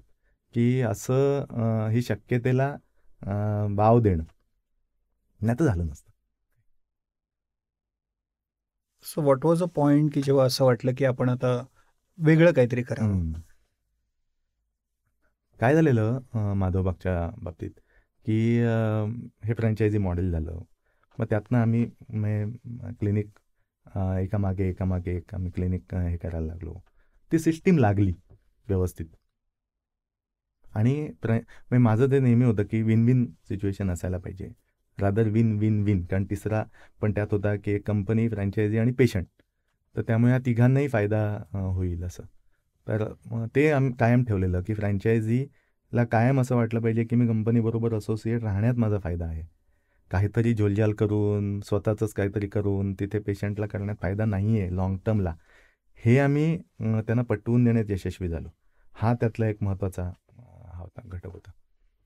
की असं ही शक्यतेला वाव देणं नाही तर झालं नसतं so what was a point की जेव्हा असं वाटलं की आपण आता वेगळं काहीतरी करा काय झालेलं माधवबागच्या बाबतीत की हे फ्रँचायझी मॉडेल झालं मग त्यातनं आम्ही क्लिनिक एकामागे एकामागे एक आम्ही क्लिनिक हे करायला लागलो ती सिस्टीम लागली व्यवस्थित आणि प्र माझं ते नेहमी होतं की विन विन सिच्युएशन असायला पाहिजे रादर विन विन विन कारण तिसरा पण त्यात होता की कंपनी फ्रँचायझी आणि पेशंट तर त्यामुळे या तिघांनाही फायदा होईल असं तर ते आम्ही कायम ठेवलेलं की फ्रँचायझी ला कायम असं वाटलं पाहिजे की मी कंपनीबरोबर असोसिएट राहण्यात माझा फायदा आहे काहीतरी झोलझाल करून स्वतःचंच काहीतरी करून तिथे पेशंटला करण्यात फायदा नाही आहे लाँग टर्मला हे आम्ही त्यांना पटवून देण्यात यशस्वी झालो हा त्यातला एक महत्त्वाचा हा होता घटक होता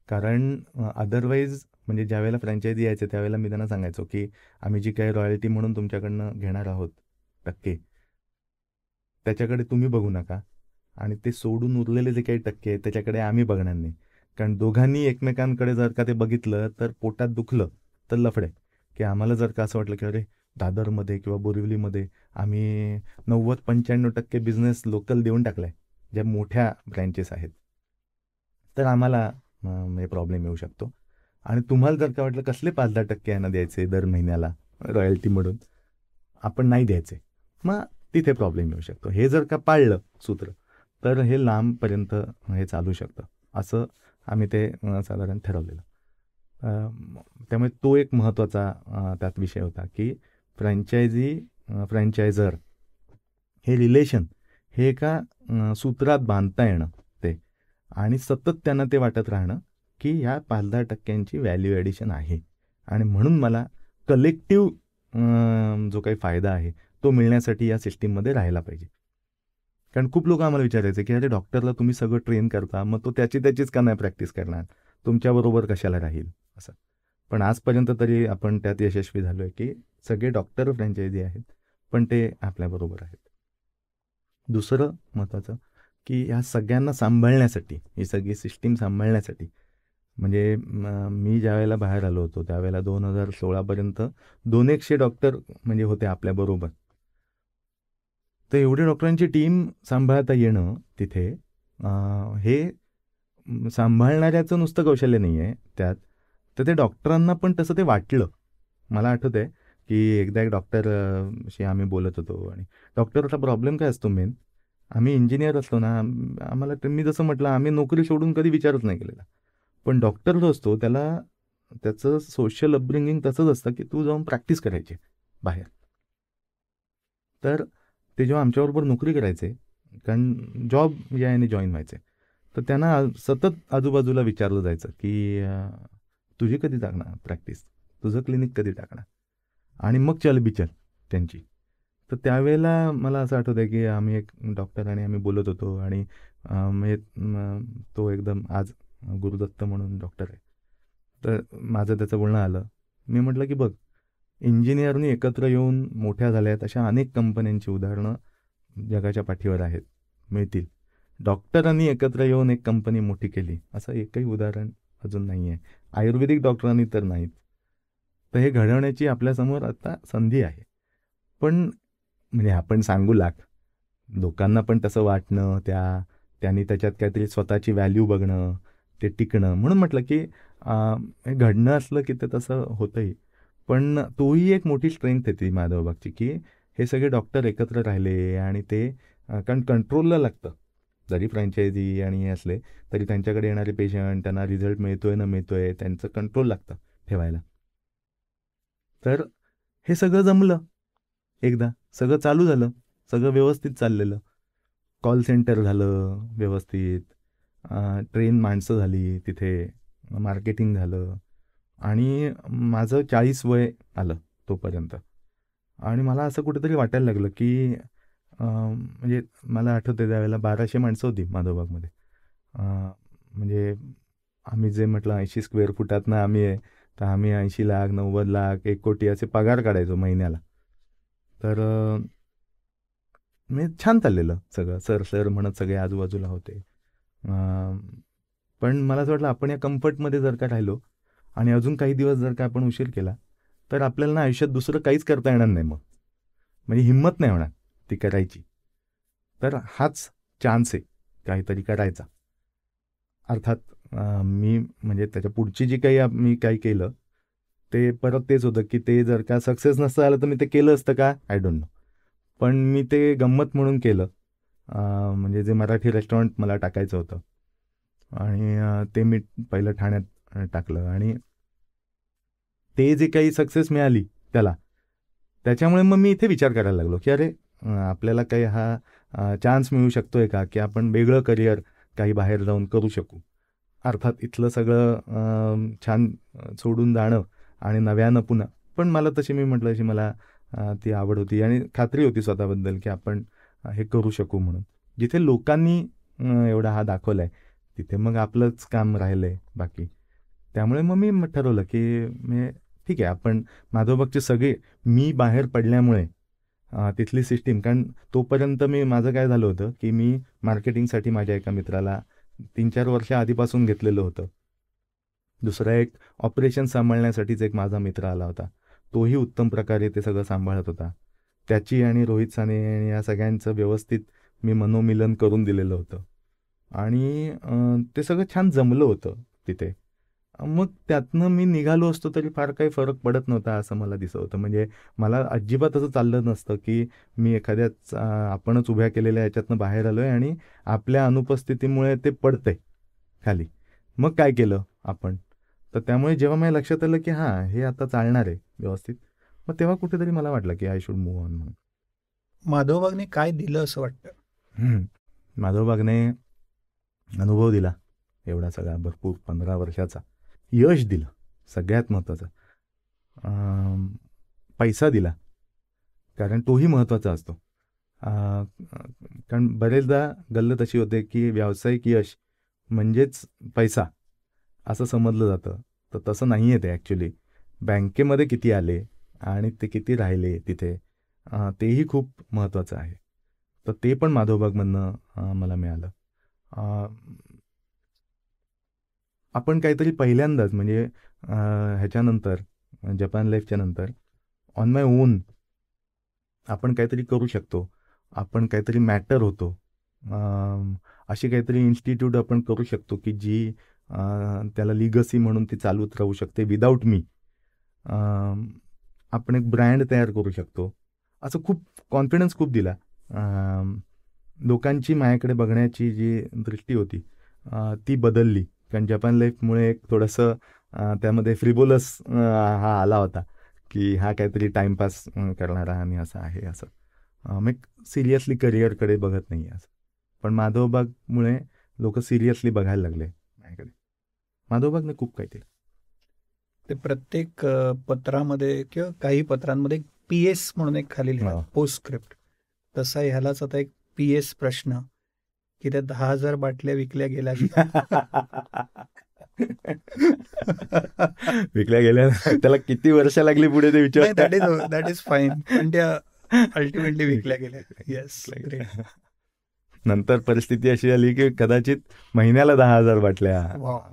कारण अदरवाईज म्हणजे ज्यावेळेला फ्रँचायझी यायचे त्यावेळेला मी त्यांना सांगायचो की आम्ही जी काही रॉयल्टी म्हणून तुमच्याकडनं घेणार आहोत टक्के त्याच्याकडे तुम्ही बघू नका आणि ते सोडून उरलेले जे काही टक्के आहेत त्याच्याकडे आम्ही बघणार नाही कारण दोघांनी एकमेकांकडे जर का ते बघितलं तर पोटात दुखलं तर लफडे की आम्हाला जर का असं वाटलं की अरे दादरमध्ये किंवा बोरिवलीमध्ये आम्ही नव्वद पंच्याण्णव टक्के बिझनेस लोकल देऊन टाकलाय ज्या मोठ्या ब्रँचेस आहेत तर आम्हाला हे प्रॉब्लेम येऊ शकतो आणि तुम्हाला जर का वाटलं कसले पाच दहा टक्के यांना द्यायचे दर महिन्याला रॉयल्टी म्हणून आपण नाही द्यायचे मग तिथे प्रॉब्लेम येऊ शकतो हे जर का पाळलं सूत्र तर हे लांबपर्यंत हे चालू शकतं असं आम्ही ते साधारण ठरवलेलं त्यामुळे तो एक महत्त्वाचा त्यात विषय होता की फ्रँचायझी फ्रँचायझर हे रिलेशन हे एका सूत्रात बांधता येणं ते आणि सतत त्यांना ते वाटत राहणं की ह्या पाच दहा टक्क्यांची व्हॅल्यू ॲडिशन आहे आणि म्हणून मला कलेक्टिव जो काही फायदा आहे तो मिळण्यासाठी या सिस्टीममध्ये राहायला पाहिजे कारण खूप लोक आम्हाला विचारायचे की अरे डॉक्टरला तुम्ही सगळं ट्रेन करता मग तो त्याची त्याचीच का नाही प्रॅक्टिस करणार तुमच्याबरोबर कशाला राहील असं पण आजपर्यंत तरी आपण त्यात यशस्वी झालो आहे की सगळे डॉक्टर फ्रँचायझी आहेत पण ते आपल्याबरोबर आहेत दुसरं महत्त्वाचं की ह्या सगळ्यांना सांभाळण्यासाठी ही सगळी सिस्टीम सांभाळण्यासाठी म्हणजे मी ज्यावेळेला बाहेर आलो होतो त्यावेळेला दोन हजार सोळापर्यंत दोन एकशे डॉक्टर म्हणजे होते आपल्याबरोबर तर एवढे डॉक्टरांची टीम सांभाळता येणं तिथे हे सांभाळणाऱ्याचं नुसतं कौशल्य नाही आहे त्यात तर ते डॉक्टरांना पण तसं ते वाटलं मला आठवत आहे की एकदा एक डॉक्टरशी आम्ही बोलत होतो आणि डॉक्टरचा प्रॉब्लेम काय असतो मेन आम्ही इंजिनियर असतो ना आम्हाला मी जसं म्हटलं आम्ही नोकरी सोडून कधी विचारच नाही केलेला पण डॉक्टर जो असतो त्याला त्याचं सोशल अपब्रिंगिंग तसंच असतं की तू जाऊन प्रॅक्टिस करायची बाहेर तर ते जेव्हा आमच्याबरोबर नोकरी करायचे कारण जॉब या याने जॉईन व्हायचे तर त्यांना सतत आजूबाजूला विचारलं जायचं की तुझी कधी टाकणार प्रॅक्टिस तुझं क्लिनिक कधी टाकणार आणि मग चल बिचल त्यांची तर त्यावेळेला मला असं आठवतं आहे की आम्ही एक डॉक्टर आणि आम्ही बोलत होतो आणि तो एकदम आज गुरुदत्त म्हणून डॉक्टर आहे तर माझं त्याचं बोलणं आलं मी म्हटलं की बघ इंजिनियरनी एकत्र येऊन मोठ्या झाल्या आहेत अशा अनेक कंपन्यांची उदाहरणं जगाच्या पाठीवर आहेत मिळतील डॉक्टरांनी एकत्र येऊन एक कंपनी मोठी केली असं एकही उदाहरण अजून नाही आहे आयुर्वेदिक डॉक्टरांनी तर नाहीत तर हे घडवण्याची आपल्यासमोर आता संधी आहे पण म्हणजे आपण सांगू लाग लोकांना पण तसं वाटणं त्या त्यांनी त्याच्यात काहीतरी स्वतःची व्हॅल्यू बघणं ते टिकणं म्हणून म्हटलं की घडणं असलं की ते तसं होतंही पण तोही एक मोठी स्ट्रेंथ आहे माधवबागची की हे सगळे डॉक्टर एकत्र राहिले आणि ते कारण कंट्रोलला लागतं जरी फ्रँचायझी आणि हे असले तरी त्यांच्याकडे येणारे पेशंट त्यांना रिझल्ट मिळतोय न ना त्यांचं कंट्रोल लागतं ठेवायला तर हे सगळं जमलं एकदा सगळं चालू झालं सगळं व्यवस्थित चाललेलं कॉल सेंटर झालं व्यवस्थित ट्रेन माणसं झाली तिथे मार्केटिंग झालं आणि माझं चाळीस वय आलं तोपर्यंत आणि मला असं कुठेतरी वाटायला लागलं की म्हणजे मला आठवते त्यावेळेला बाराशे माणसं होती माधोबागमध्ये म्हणजे आम्ही जे म्हटलं ऐंशी स्क्वेअर फुटात ना आम्ही आहे तर आम्ही ऐंशी लाख नव्वद लाख एक कोटी असे पगार काढायचो महिन्याला तर मी म्हणजे छान चाललेलं सगळं सर सर म्हणत सगळे आजूबाजूला होते पण मला असं वाटलं आपण या कम्फर्टमध्ये जर का राहिलो आणि अजून काही दिवस जर का आपण उशीर केला तर आपल्याला ना आयुष्यात दुसरं काहीच करता येणार नाही मग म्हणजे हिंमत नाही होणार ती करायची तर हाच चान्स आहे काहीतरी करायचा अर्थात मी म्हणजे त्याच्या पुढची जी काही मी काही केलं ते परत तेच होतं की ते जर का सक्सेस नसतं आलं तर मी ते केलं असतं का आय डोंट नो पण मी ते गंमत म्हणून केलं म्हणजे जे मराठी रेस्टॉरंट मला टाकायचं होतं आणि ते मी पहिलं ठाण्यात टाकलं आणि ते जे काही सक्सेस मिळाली त्याला त्याच्यामुळे मग मी इथे विचार करायला लागलो की अरे आपल्याला काही हा चान्स मिळू शकतो आहे का की आपण वेगळं करिअर काही बाहेर जाऊन करू शकू अर्थात इथलं सगळं छान सोडून जाणं आणि नव्यानं पुन्हा पण मला तशी मी म्हटलं अशी मला ती आवड होती आणि खात्री होती स्वतःबद्दल की आपण हे करू शकू म्हणून जिथे लोकांनी एवढा हा दाखवला आहे तिथे मग आपलंच काम राहिलं आहे बाकी त्यामुळे मग मी ठरवलं की मी ठीक आहे आपण माधवबागचे सगळे मी बाहेर पडल्यामुळे तिथली सिस्टीम कारण तोपर्यंत मी माझं काय झालं होतं की मी मार्केटिंगसाठी माझ्या एका मित्राला तीन चार वर्ष आधीपासून घेतलेलं होतं दुसरा एक ऑपरेशन सांभाळण्यासाठीच एक माझा मित्र आला होता तोही उत्तम प्रकारे ते सगळं सांभाळत होता त्याची आणि रोहित साने आणि या सगळ्यांचं व्यवस्थित मी मनोमिलन करून दिलेलं होतं आणि ते सगळं छान जमलं होतं तिथे मग त्यातनं मी निघालो असतो तरी फार काही फरक पडत नव्हता असं मला दिसत होतं म्हणजे मला अजिबात असं चाललं नसतं की मी एखाद्या आपणच उभ्या केलेल्या याच्यातनं बाहेर आलो आणि आपल्या अनुपस्थितीमुळे ते पडतंय खाली मग काय केलं आपण तर त्यामुळे जेव्हा मला लक्षात आलं की हां हे आता चालणार आहे व्यवस्थित मग तेव्हा कुठेतरी मला वाटलं की आय शूड मूव ऑन म्हणून माधवबागने काय दिलं असं वाटतं माधव अनुभव दिला एवढा सगळा भरपूर पंधरा वर्षाचा यश दिलं सगळ्यात महत्त्वाचं पैसा दिला कारण तोही महत्त्वाचा असतो कारण बरेचदा गल्लत अशी होते की व्यावसायिक यश म्हणजेच पैसा असं समजलं जातं तर तसं नाही आहे ते ॲक्च्युली बँकेमध्ये किती आले आणि ते किती राहिले तिथे तेही खूप महत्त्वाचं आहे तर ते पण माधवबागमधनं मला मिळालं आपण काहीतरी पहिल्यांदाच म्हणजे ह्याच्यानंतर जपान लाईफच्या नंतर ऑन माय ओन आपण काहीतरी करू शकतो आपण काहीतरी मॅटर होतो अशी काहीतरी इन्स्टिट्यूट आपण करू शकतो की जी त्याला लिगसी म्हणून ती चालवत राहू शकते विदाऊट मी आपण एक ब्रँड तयार करू शकतो असं खूप कॉन्फिडन्स खूप दिला लोकांची माझ्याकडे बघण्याची जी दृष्टी होती ती बदलली कारण जपान लाईफमुळे एक थोडंसं त्यामध्ये फ्रीबोलस हा आला होता की हा काहीतरी टाइमपास करणारा आणि असं आहे असं मी सिरियसली करिअरकडे बघत नाही असं पण माधवबागमुळे लोक सिरियसली बघायला लागले माझ्याकडे माधवबागने खूप काही ते प्रत्येक पत्रामध्ये किंवा काही पत्रांमध्ये पी एस म्हणून एक खाली पोस्टक्रिप्ट हो. पोस्टस्क्रिप्ट तसा ह्यालाच आता एक पी एस प्रश्न की त्या दहा हजार बाटल्या विकल्या गेल्या विकल्या गेल्या त्याला किती वर्ष लागली पुढे ते विचार that is that is fine पण त्या अल्टिमेटली विकल्या गेल्या येस नंतर परिस्थिती अशी आली की कदाचित महिन्याला दहा हजार बाटल्या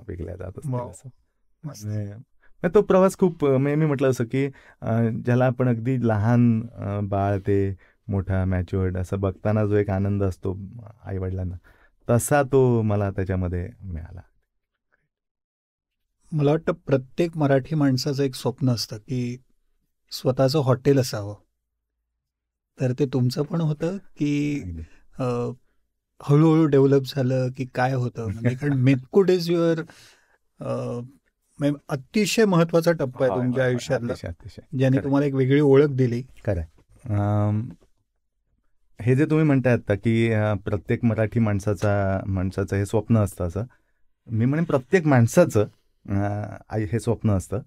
विकल्या जातात तो प्रवास खूप मी म्हटलं असं की ज्याला आपण अगदी लहान बाळ ते मोठा मॅच्युअर्ड असं बघताना जो एक आनंद असतो आई वडिलांना तसा तो मला त्याच्यामध्ये मिळाला मला वाटतं प्रत्येक मराठी माणसाचं एक स्वप्न असतं की स्वतःचं हॉटेल असावं तर ते तुमचं पण होतं की हळूहळू डेव्हलप झालं की काय होतं म्हणजे कारण मेतकुड इज युअर अतिशय महत्वाचा टप्पा आहे तुमच्या आयुष्यातला ज्याने तुम्हाला एक वेगळी ओळख दिली खरं हे जे तुम्ही म्हणताय आता की प्रत्येक मराठी माणसाचा माणसाचं हे स्वप्न असतं असं मी म्हणेन प्रत्येक माणसाचं आई हे स्वप्न असतं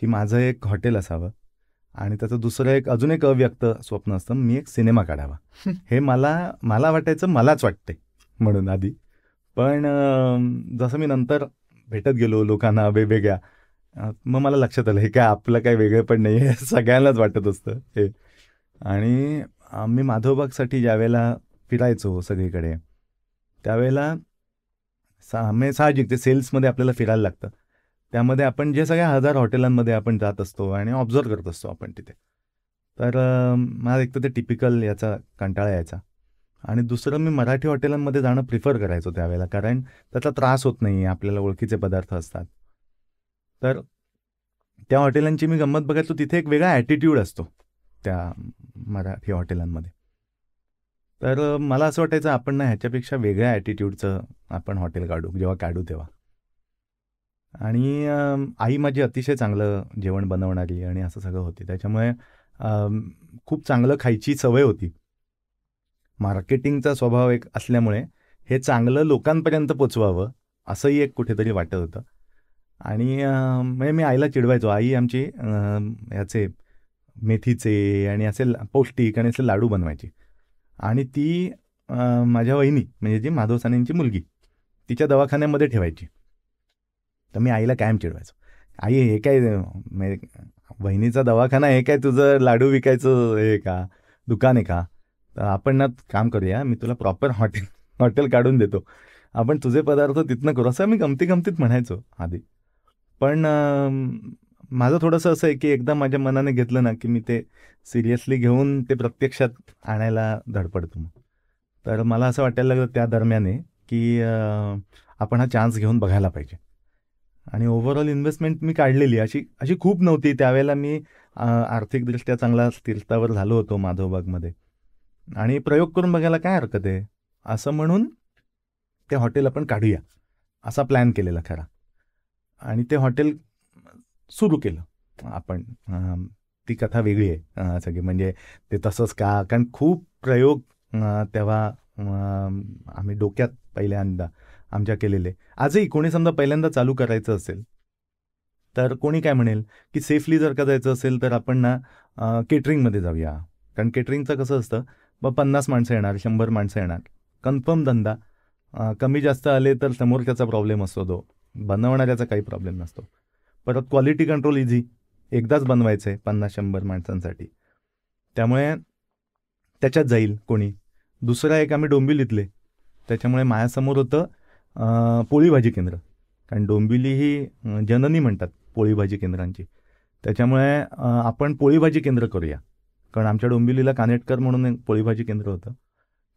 की माझं एक हॉटेल असावं आणि त्याचं दुसरं एक अजून एक अव्यक्त स्वप्न असतं मी एक सिनेमा काढावा हे मला मला वाटायचं मलाच वाटते म्हणून आधी पण जसं मी नंतर भेटत गेलो लोकांना वेगवेगळ्या मग मला लक्षात आलं हे काय आपलं काय वेगळं पण नाही आहे सगळ्यांनाच वाटत असतं हे आणि मी माधवबागसाठी ज्यावेळेला फिरायचो सगळीकडे त्यावेळेला सा म्हणजे साहजिक ते सेल्समध्ये आपल्याला फिरायला लागतं त्यामध्ये आपण जे सगळ्या हजार हॉटेलांमध्ये आपण जात असतो आणि ऑब्झर्व करत असतो आपण तिथे तर मला एक तर ते टिपिकल याचा कंटाळा यायचा आणि दुसरं मी मराठी हॉटेलांमध्ये जाणं प्रिफर करायचो त्यावेळेला कारण त्याचा त्रास होत नाही आपल्याला ओळखीचे पदार्थ असतात तर त्या हॉटेलांची मी गंमत बघायचो तिथे एक वेगळा ॲटिट्यूड असतो त्या मराठी हॉटेलांमध्ये तर मला असं वाटायचं आपण ना ह्याच्यापेक्षा वेगळ्या ॲटिट्यूडचं आपण हॉटेल काढू जेव्हा काढू तेव्हा आणि आई माझी अतिशय चांगलं जेवण बनवणारी आणि असं सगळं होते त्याच्यामुळे खूप चांगलं खायची सवय होती मार्केटिंगचा स्वभाव एक असल्यामुळे हे चांगलं लोकांपर्यंत पोचवावं असंही एक कुठेतरी वाटत होतं आणि म्हणजे मी आईला चिडवायचो आई आमची ह्याचे मेथीचे आणि असे पौष्टिक आणि असे लाडू बनवायचे आणि ती माझ्या वहिनी म्हणजे जी माधव सानेंची मुलगी तिच्या दवाखान्यामध्ये ठेवायची तर मी आईला कायम चिडवायचो आई हे काय म्हणजे वहिनीचा दवाखाना हे काय तुझं लाडू विकायचं हे का दुकान आहे का तर आपण ना काम करूया मी तुला प्रॉपर हॉटेल हॉटेल काढून देतो आपण तुझे पदार्थ तिथनं करू असं मी गमती गमतीत म्हणायचो आधी पण माझं थोडंसं असं आहे की एकदा माझ्या मनाने घेतलं ना की मी ते सिरियसली घेऊन ते प्रत्यक्षात आणायला धडपडतो मग तर मला असं वाटायला लागलं त्या दरम्याने की आपण हा चान्स घेऊन बघायला पाहिजे आणि ओव्हरऑल इन्व्हेस्टमेंट मी काढलेली अशी अशी खूप नव्हती त्यावेळेला मी आर्थिकदृष्ट्या चांगला स्थिरतावर झालो होतो माधवबागमध्ये आणि प्रयोग करून बघायला काय हरकत आहे असं म्हणून ते हॉटेल आपण काढूया असा प्लॅन केलेला खरा आणि ते हॉटेल सुरू केलं आपण ती कथा वेगळी आहे सगळी म्हणजे ते तसंच का कारण खूप प्रयोग तेव्हा आम्ही डोक्यात पहिल्यांदा आमच्या केलेले आजही कोणी समजा पहिल्यांदा चालू करायचं असेल तर कोणी काय म्हणेल की सेफली जर का जायचं असेल तर आपण ना केटरिंगमध्ये जाऊया कारण केटरिंगचं कसं असतं ब पन्नास माणसं येणार शंभर माणसं येणार कन्फर्म धंदा कमी जास्त आले तर समोर त्याचा प्रॉब्लेम असतो तो बनवणाऱ्याचा काही प्रॉब्लेम नसतो परत क्वालिटी कंट्रोल इझी एकदाच बनवायचं आहे पन्नास शंभर माणसांसाठी त्यामुळे त्याच्यात जाईल कोणी दुसरा एक आम्ही डोंबिवलीतले त्याच्यामुळे माझ्यासमोर होतं पोळी भाजी केंद्र कारण डोंबिवली ही जननी म्हणतात पोळी भाजी केंद्रांची त्याच्यामुळे आपण पोळी भाजी केंद्र करूया कारण आमच्या डोंबिवलीला कानेटकर म्हणून एक पोळी भाजी केंद्र होतं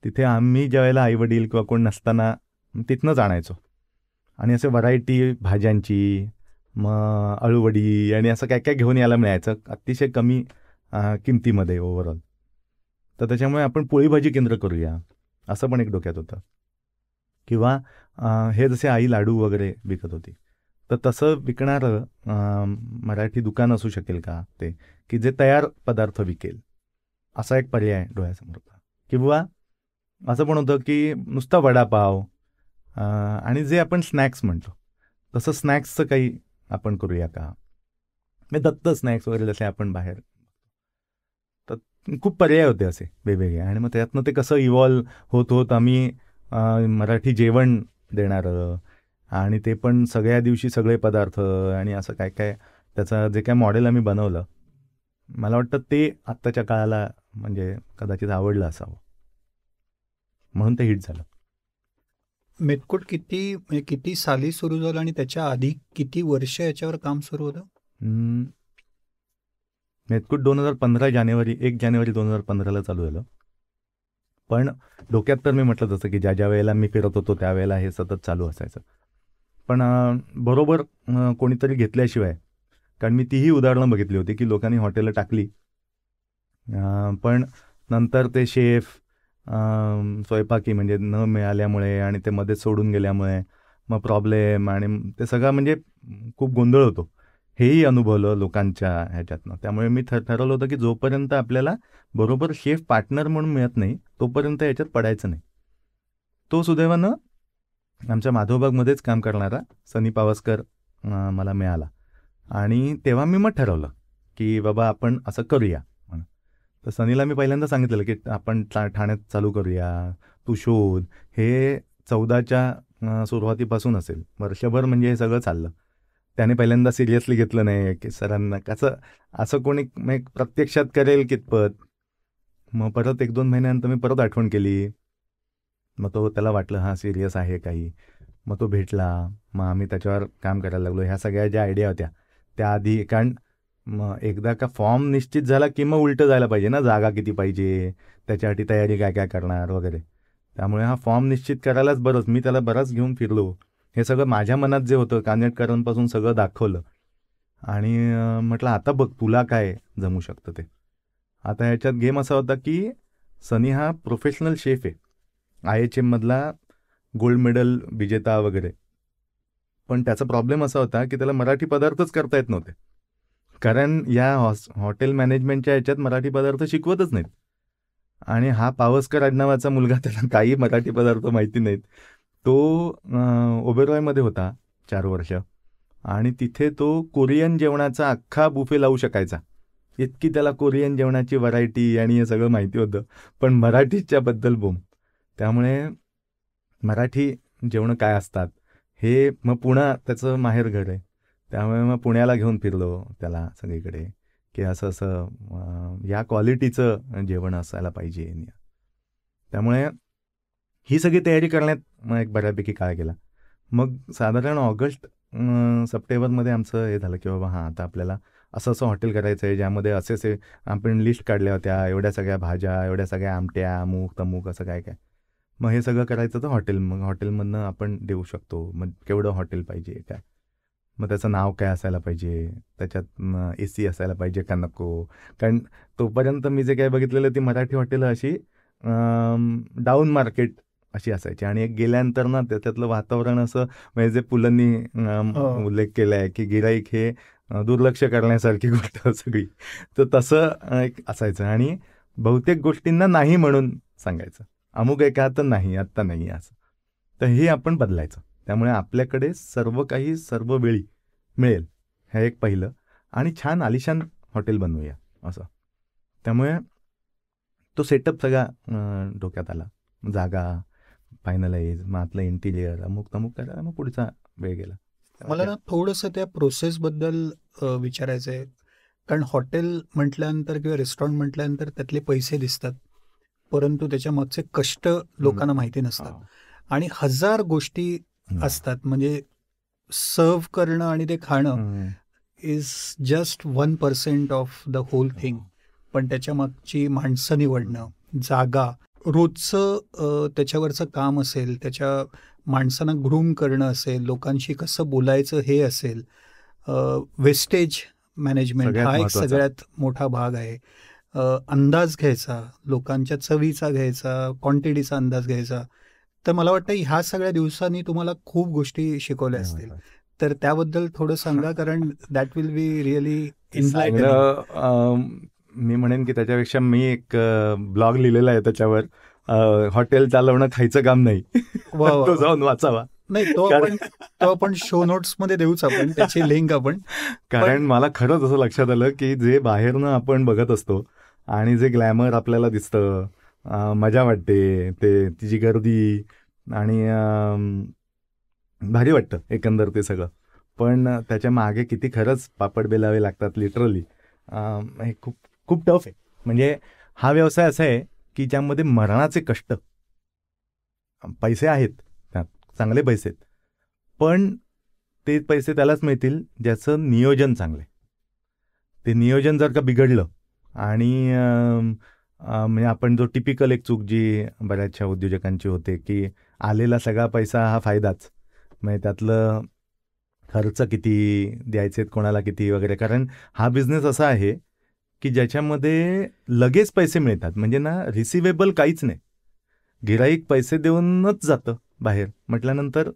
तिथे आम्ही ज्यावेळेला आईवडील किंवा कोण नसताना तिथनंच आणायचो आणि असे व्हरायटी भाज्यांची मग अळूवडी आणि असं काय काय घेऊन यायला मिळायचं अतिशय कमी किमतीमध्ये ओव्हरऑल तर त्याच्यामुळे आपण पोळीभाजी भाजी केंद्र करूया असं पण एक डोक्यात होतं किंवा हे जसे आई लाडू वगैरे विकत होती तर तसं विकणारं मराठी दुकान असू शकेल का ते की जे तयार पदार्थ विकेल असा एक पर्याय डोळ्यासमोर होता किंवा असं पण होतं की नुसता वडापाव आणि जे आपण स्नॅक्स म्हणतो तसं स्नॅक्सचं काही आपण करूया का मी दत्त स्नॅक्स वगैरे जसे आपण बाहेर तर खूप पर्याय होते असे वेगवेगळे आणि मग त्यातनं ते कसं इव्हॉल्व होत होत आम्ही मराठी जेवण देणारं आणि ते पण सगळ्या दिवशी सगळे पदार्थ आणि असं काय काय त्याचं जे काय मॉडेल आम्ही बनवलं मला वाटतं ते आत्ताच्या काळाला म्हणजे कदाचित आवडलं असावं म्हणून ते हिट झालं मेटकोट किती म्हणजे किती साली सुरू झालं आणि त्याच्या आधी किती वर्ष याच्यावर काम सुरू होतं मेटकूट दोन हजार पंधरा जानेवारी एक जानेवारी दोन हजार पंधराला चालू झालं पण डोक्यात तर मी म्हटलं जसं की ज्या ज्या वेळेला मी फिरत होतो त्यावेळेला हे सतत चालू असायचं पण बरोबर कोणीतरी घेतल्याशिवाय कारण मी तीही उदाहरणं बघितली होती की लोकांनी हॉटेलं टाकली पण नंतर ते शेफ स्वयंपाकी म्हणजे न मिळाल्यामुळे आणि ते मध्येच सोडून गेल्यामुळे मग प्रॉब्लेम आणि ते सगळं म्हणजे खूप गोंधळ होतो हेही अनुभवलं लोकांच्या ह्याच्यातनं त्यामुळे मी ठरवलं होतं की जोपर्यंत आपल्याला बरोबर शेफ पार्टनर म्हणून मिळत नाही तोपर्यंत याच्यात पडायचं नाही तो सुदैवानं आमच्या माधवबागमध्येच काम करणारा सनी पावसकर मला मिळाला आणि तेव्हा मी मग ठरवलं की बाबा आपण असं करूया तर सनीला मी पहिल्यांदा सांगितलेलं की आपण ठाण्यात चालू करूया तू शोध हे चौदाच्या सुरुवातीपासून असेल वर्षभर म्हणजे हे सगळं चाललं त्याने पहिल्यांदा सिरियसली घेतलं नाही की सरांना कसं असं कोणी मग प्रत्यक्षात करेल कितपत मग परत एक दोन महिन्यानंतर मी परत आठवण केली मग तो त्याला वाटलं हा सिरियस आहे काही मग तो भेटला मग आम्ही त्याच्यावर काम करायला लागलो ह्या सगळ्या ज्या आयडिया होत्या त्या आधी कारण मग एकदा का फॉर्म निश्चित झाला की मग उलटं जायला पाहिजे ना जागा किती पाहिजे त्याच्यासाठी तयारी काय काय करणार वगैरे त्यामुळे हा फॉर्म निश्चित करायलाच बरंच मी त्याला बराच घेऊन फिरलो हे सगळं माझ्या मनात जे होतं कानेटकरांपासून सगळं दाखवलं आणि म्हटलं आता बघ तुला काय जमू शकतं ते आता ह्याच्यात गेम असा होता की सनी हा प्रोफेशनल शेफ आहे आय एच एममधला गोल्ड मेडल विजेता वगैरे पण त्याचा प्रॉब्लेम असा होता की त्याला मराठी पदार्थच करता येत नव्हते कारण या हॉस हॉटेल मॅनेजमेंटच्या याच्यात मराठी पदार्थ शिकवतच नाहीत आणि हा पावसकर आडनावाचा मुलगा त्याला काही मराठी पदार्थ माहिती नाहीत तो ओबेरॉयमध्ये होता चार वर्ष आणि तिथे तो कोरियन जेवणाचा अख्खा बुफे लावू शकायचा इतकी त्याला कोरियन जेवणाची व्हरायटी आणि हे सगळं माहिती होतं पण मराठीच्याबद्दल बोम त्यामुळे मराठी जेवणं काय असतात हे मग पुन्हा त्याचं माहेरघर आहे त्यामुळे मग पुण्याला घेऊन फिरलो त्याला सगळीकडे की असं असं या क्वालिटीचं जेवण असायला पाहिजे त्यामुळे ही सगळी तयारी करण्यात मग एक बऱ्यापैकी काळ केला मग साधारण ऑगस्ट सप्टेंबरमध्ये आमचं हे झालं की बाबा हां आता आपल्याला असं असं हॉटेल करायचं आहे ज्यामध्ये असे असे आपण लिस्ट काढल्या होत्या एवढ्या सगळ्या भाज्या एवढ्या सगळ्या आमट्या अमूक तमूक असं काय काय मग हे सगळं करायचं तर हॉटेल मग हॉटेलमधनं आपण देऊ शकतो मग केवढं हॉटेल पाहिजे काय मग त्याचं नाव काय असायला पाहिजे त्याच्यात ए सी असायला पाहिजे का नको कारण तोपर्यंत मी जे काय बघितलेलं ती मराठी हॉटेल अशी डाऊन मार्केट अशी असायची आणि एक गेल्यानंतर ना त्याच्यातलं वातावरण असं म्हणजे जे पुलांनी हो. उल्लेख केला आहे की गिराईक हे दुर्लक्ष करण्यासारखी गोष्ट सगळी तर तसं एक असायचं आणि बहुतेक गोष्टींना नाही म्हणून सांगायचं अमुक एका तर नाही आत्ता नाही असं तर हे आपण बदलायचं त्यामुळे आपल्याकडे सर्व काही सर्व वेळी मिळेल हे एक पहिलं आणि छान आलिशान हॉटेल बनवूया असं त्यामुळे तो सेटअप सगळा डोक्यात आला जागा फायनलाइज मग आतलं इंटिरियर अमुक तमुक करायला मग पुढचा वेळ गेला मला ना थोडंसं त्या प्रोसेसबद्दल विचारायचं आहे कारण हॉटेल म्हटल्यानंतर किंवा रेस्टॉरंट म्हटल्यानंतर त्यातले पैसे दिसतात परंतु त्याच्या मागचे कष्ट लोकांना माहिती नसतात आणि हजार गोष्टी असतात म्हणजे सर्व करणं आणि ते खाणं is just one percent of the whole thing पण त्याच्या मागची माणसं निवडणं जागा रोजचं त्याच्यावरचं काम असेल त्याच्या माणसांना ग्रूम करणं असेल लोकांशी कसं बोलायचं हे असेल वेस्टेज मॅनेजमेंट हा एक सगळ्यात मोठा भाग आहे अंदाज घ्यायचा लोकांच्या चवीचा घ्यायचा क्वांटिटीचा अंदाज घ्यायचा तर मला वाटतं ह्या सगळ्या दिवसांनी तुम्हाला खूप गोष्टी शिकवल्या असतील तर त्याबद्दल थोडं सांगा कारण दॅट विल बी रिअली मी म्हणेन की त्याच्यापेक्षा मी एक ब्लॉग लिहिलेला आहे त्याच्यावर हॉटेल चालवणं खायचं काम नाही तो जाऊन वाचावा नाही तो आपण तो आपण शो नोट्स मध्ये देऊच आपण त्याची लिंक आपण कारण मला खरंच असं लक्षात आलं की जे बाहेरनं आपण बघत असतो आणि जे ग्लॅमर आपल्याला दिसतं मजा वाटते ते तिची गर्दी आणि भारी वाटतं एकंदर ते सगळं पण त्याच्या मागे किती खरंच पापड बेलावे लागतात लिटरली हे खूप खूप टफ आहे म्हणजे हा व्यवसाय असा आहे की ज्यामध्ये मरणाचे कष्ट पैसे आहेत त्यात चांगले पैसे आहेत पण ते पैसे त्यालाच मिळतील ज्याचं नियोजन चांगलं आहे ते नियोजन जर का बिघडलं आणि म्हणजे आपण जो टिपिकल एक चूक जी बऱ्याचशा उद्योजकांची होते की आलेला सगळा पैसा हा फायदाच म्हणजे त्यातलं खर्च किती द्यायचे कोणाला किती वगैरे कारण हा बिझनेस असा आहे की ज्याच्यामध्ये लगेच पैसे मिळतात म्हणजे ना रिसिवेबल काहीच नाही गिराईक पैसे देऊनच जातं बाहेर म्हटल्यानंतर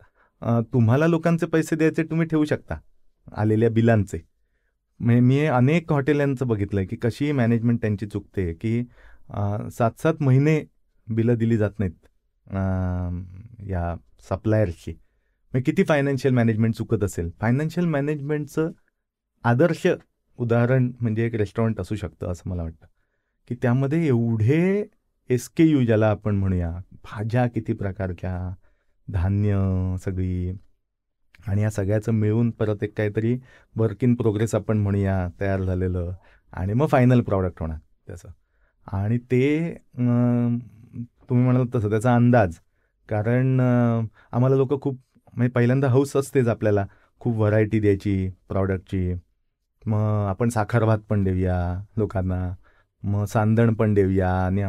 तुम्हाला लोकांचे पैसे द्यायचे तुम्ही ठेवू शकता आलेल्या बिलांचे म्हणजे मी अनेक यांचं बघितलं आहे की कशी मॅनेजमेंट त्यांची चुकते की सात सात महिने बिलं दिली जात नाहीत या सप्लायर्सची मग किती फायनान्शियल मॅनेजमेंट चुकत असेल फायनान्शियल मॅनेजमेंटचं आदर्श उदाहरण म्हणजे एक रेस्टॉरंट असू शकतं असं मला वाटतं की त्यामध्ये एवढे एस के यू ज्याला आपण म्हणूया भाज्या किती प्रकारच्या धान्य सगळी आणि या सगळ्याचं मिळून परत एक काहीतरी वर्क इन प्रोग्रेस आपण म्हणूया तयार झालेलं आणि मग फायनल प्रॉडक्ट होणार त्याचं आणि ते तुम्ही म्हणाल तसं त्याचा अंदाज कारण आम्हाला लोक खूप म्हणजे पहिल्यांदा हौस असतेच आपल्याला खूप व्हरायटी द्यायची प्रॉडक्टची मग आपण साखरभात पण देऊया लोकांना मग सांदण पण देऊया आणि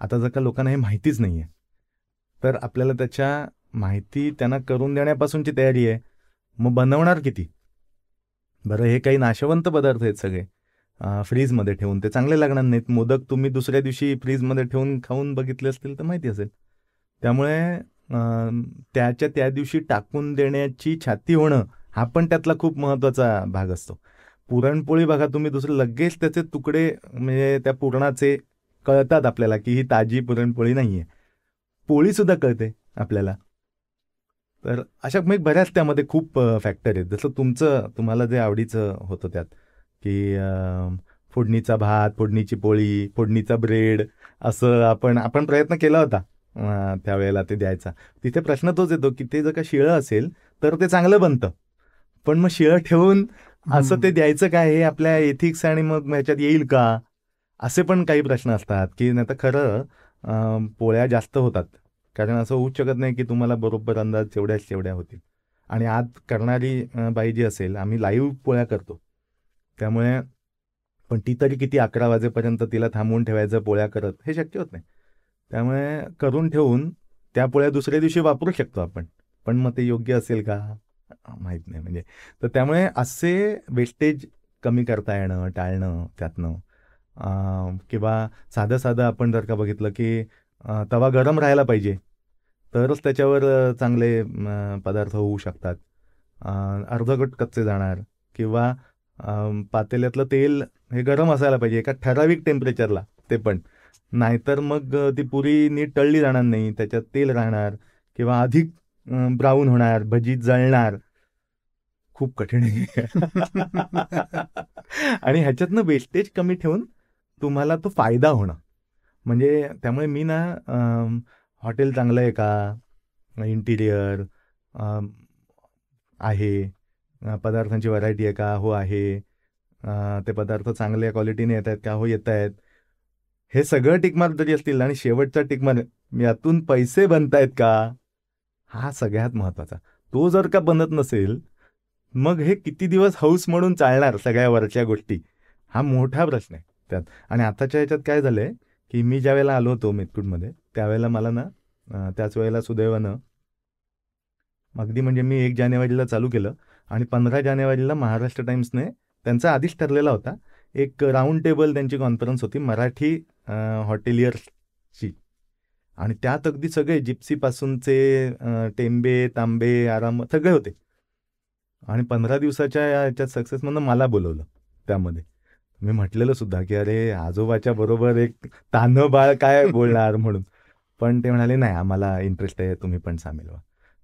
आता जर का लोकांना हे माहितीच नाही आहे तर आपल्याला त्याच्या माहिती त्यांना करून देण्यापासूनची तयारी आहे मग बनवणार किती बरं हे काही नाशवंत पदार्थ आहेत सगळे फ्रीजमध्ये ठेवून ते चांगले लागणार नाहीत मोदक तुम्ही दुसऱ्या दिवशी फ्रीजमध्ये ठेवून खाऊन बघितले असतील तर माहिती असेल त्यामुळे त्याच्या त्या दिवशी टाकून देण्याची छाती होणं हा पण त्यातला खूप महत्त्वाचा भाग असतो पुरणपोळी बघा तुम्ही दुसरं लगेच त्याचे तुकडे म्हणजे त्या पुरणाचे कळतात आपल्याला की ही ताजी पुरणपोळी नाही आहे पोळीसुद्धा कळते आपल्याला तर अशा मग बऱ्याच त्यामध्ये खूप फॅक्टर आहेत जसं तुमचं तुम्हाला जे आवडीचं होतं त्यात की फोडणीचा भात फोडणीची पोळी फोडणीचा ब्रेड असं आपण आपण प्रयत्न केला होता त्यावेळेला ते द्यायचा तिथे प्रश्न तोच येतो की ते जर का शिळं असेल तर ते चांगलं बनतं पण मग शिळं ठेवून असं ते द्यायचं काय हे आपल्या एथिक्स आणि मग ह्याच्यात येईल का असे पण काही प्रश्न असतात की नाही तर खरं पोळ्या जास्त होतात कारण असं होऊच शकत नाही की तुम्हाला बरोबर अंदाज तेवढ्याच तेवढ्या होतील आणि आज करणारी बाई जी असेल आम्ही लाईव्ह पोळ्या करतो त्यामुळे पण ती तरी किती अकरा वाजेपर्यंत तिला थांबवून ठेवायचं पोळ्या करत हे शक्य होत नाही त्यामुळे करून ठेवून त्या पोळ्या दुसऱ्या दिवशी वापरू शकतो आपण पण मग ते योग्य असेल का माहीत नाही म्हणजे तर त्यामुळे असे वेस्टेज कमी करता येणं टाळणं त्यातनं किंवा साधं साधं आपण जर का बघितलं की तवा गरम राहायला पाहिजे तरच त्याच्यावर चांगले पदार्थ होऊ शकतात अर्धकट कच्चे जाणार किंवा पातेल्यातलं तेल हे गरम असायला पाहिजे एका ठराविक टेम्परेचरला ते पण नाहीतर मग ती पुरी नीट टळली जाणार नाही त्याच्यात तेल राहणार किंवा अधिक ब्राऊन होणार भजी जळणार खूप कठीण आहे आणि ह्याच्यातनं वेस्टेज कमी ठेवून तुम्हाला तो फायदा होणं म्हणजे त्यामुळे मी ना हॉटेल चांगलं आहे का इंटिरियर आहे पदार्थांची व्हरायटी आहे का हो आहे ते पदार्थ चांगल्या क्वालिटीने येत आहेत का हो येत आहेत हे सगळं टिकमार जरी असतील आणि शेवटचा टिकमार यातून पैसे बनतायत का हा सगळ्यात महत्वाचा तो जर का बनत नसेल मग हे किती दिवस हौस म्हणून चालणार सगळ्या वरच्या गोष्टी हा मोठा प्रश्न आहे त्यात आणि आताच्या ह्याच्यात काय झालं आहे की मी ज्या वेळेला आलो होतो मध्ये त्यावेळेला मला ना त्याच वेळेला सुदैवानं अगदी म्हणजे मी एक जानेवारीला चालू केलं आणि पंधरा जानेवारीला महाराष्ट्र टाईम्सने त्यांचा आधीच ठरलेला होता एक राऊंड टेबल त्यांची कॉन्फरन्स होती मराठी हॉटेलियर्सची आणि त्यात अगदी सगळे जिप्सीपासूनचे टेंबे तांबे आराम सगळे होते आणि पंधरा दिवसाच्या याच्यात सक्सेस म्हणून मला बोलवलं त्यामध्ये मी म्हटलेलं सुद्धा की अरे आजोबाच्या बरोबर एक तान्ह बाळ काय बोलणार म्हणून पण ते म्हणाले नाही आम्हाला इंटरेस्ट आहे तुम्ही पण सामील व्हा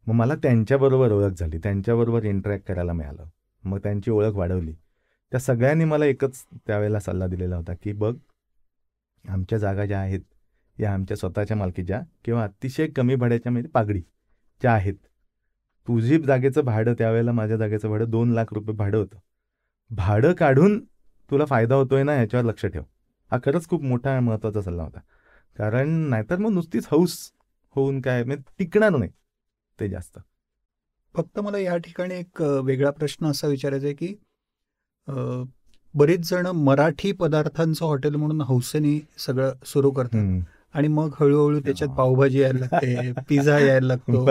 मग मला त्यांच्याबरोबर ओळख झाली त्यांच्याबरोबर इंटरॅक्ट करायला मिळालं मग त्यांची ओळख वाढवली त्या सगळ्यांनी मला एकच त्यावेळेला सल्ला दिलेला होता की बघ आमच्या जागा ज्या आहेत या आमच्या स्वतःच्या मालकीच्या किंवा अतिशय कमी भाड्याच्या म्हणजे पागडी ज्या आहेत तुझी जागेचं भाडं त्यावेळेला माझ्या जागेचं भाडं दोन लाख रुपये भाडं होतं भाडं काढून तुला फायदा होतोय ना याच्यावर लक्ष ठेव हा खरंच खूप मोठा महत्त्वाचा सल्ला होता कारण नाहीतर मग नुसतीच हौस होऊन काय म्हणजे टिकणार नाही जास्त फक्त मला या ठिकाणी एक वेगळा प्रश्न असा विचारायचा आहे की बरीच जण मराठी पदार्थांचं हॉटेल म्हणून हौसेने सगळं सुरू करतात आणि मग हळूहळू त्याच्यात पावभाजी यायला लागते पिझ्झा यायला लागतो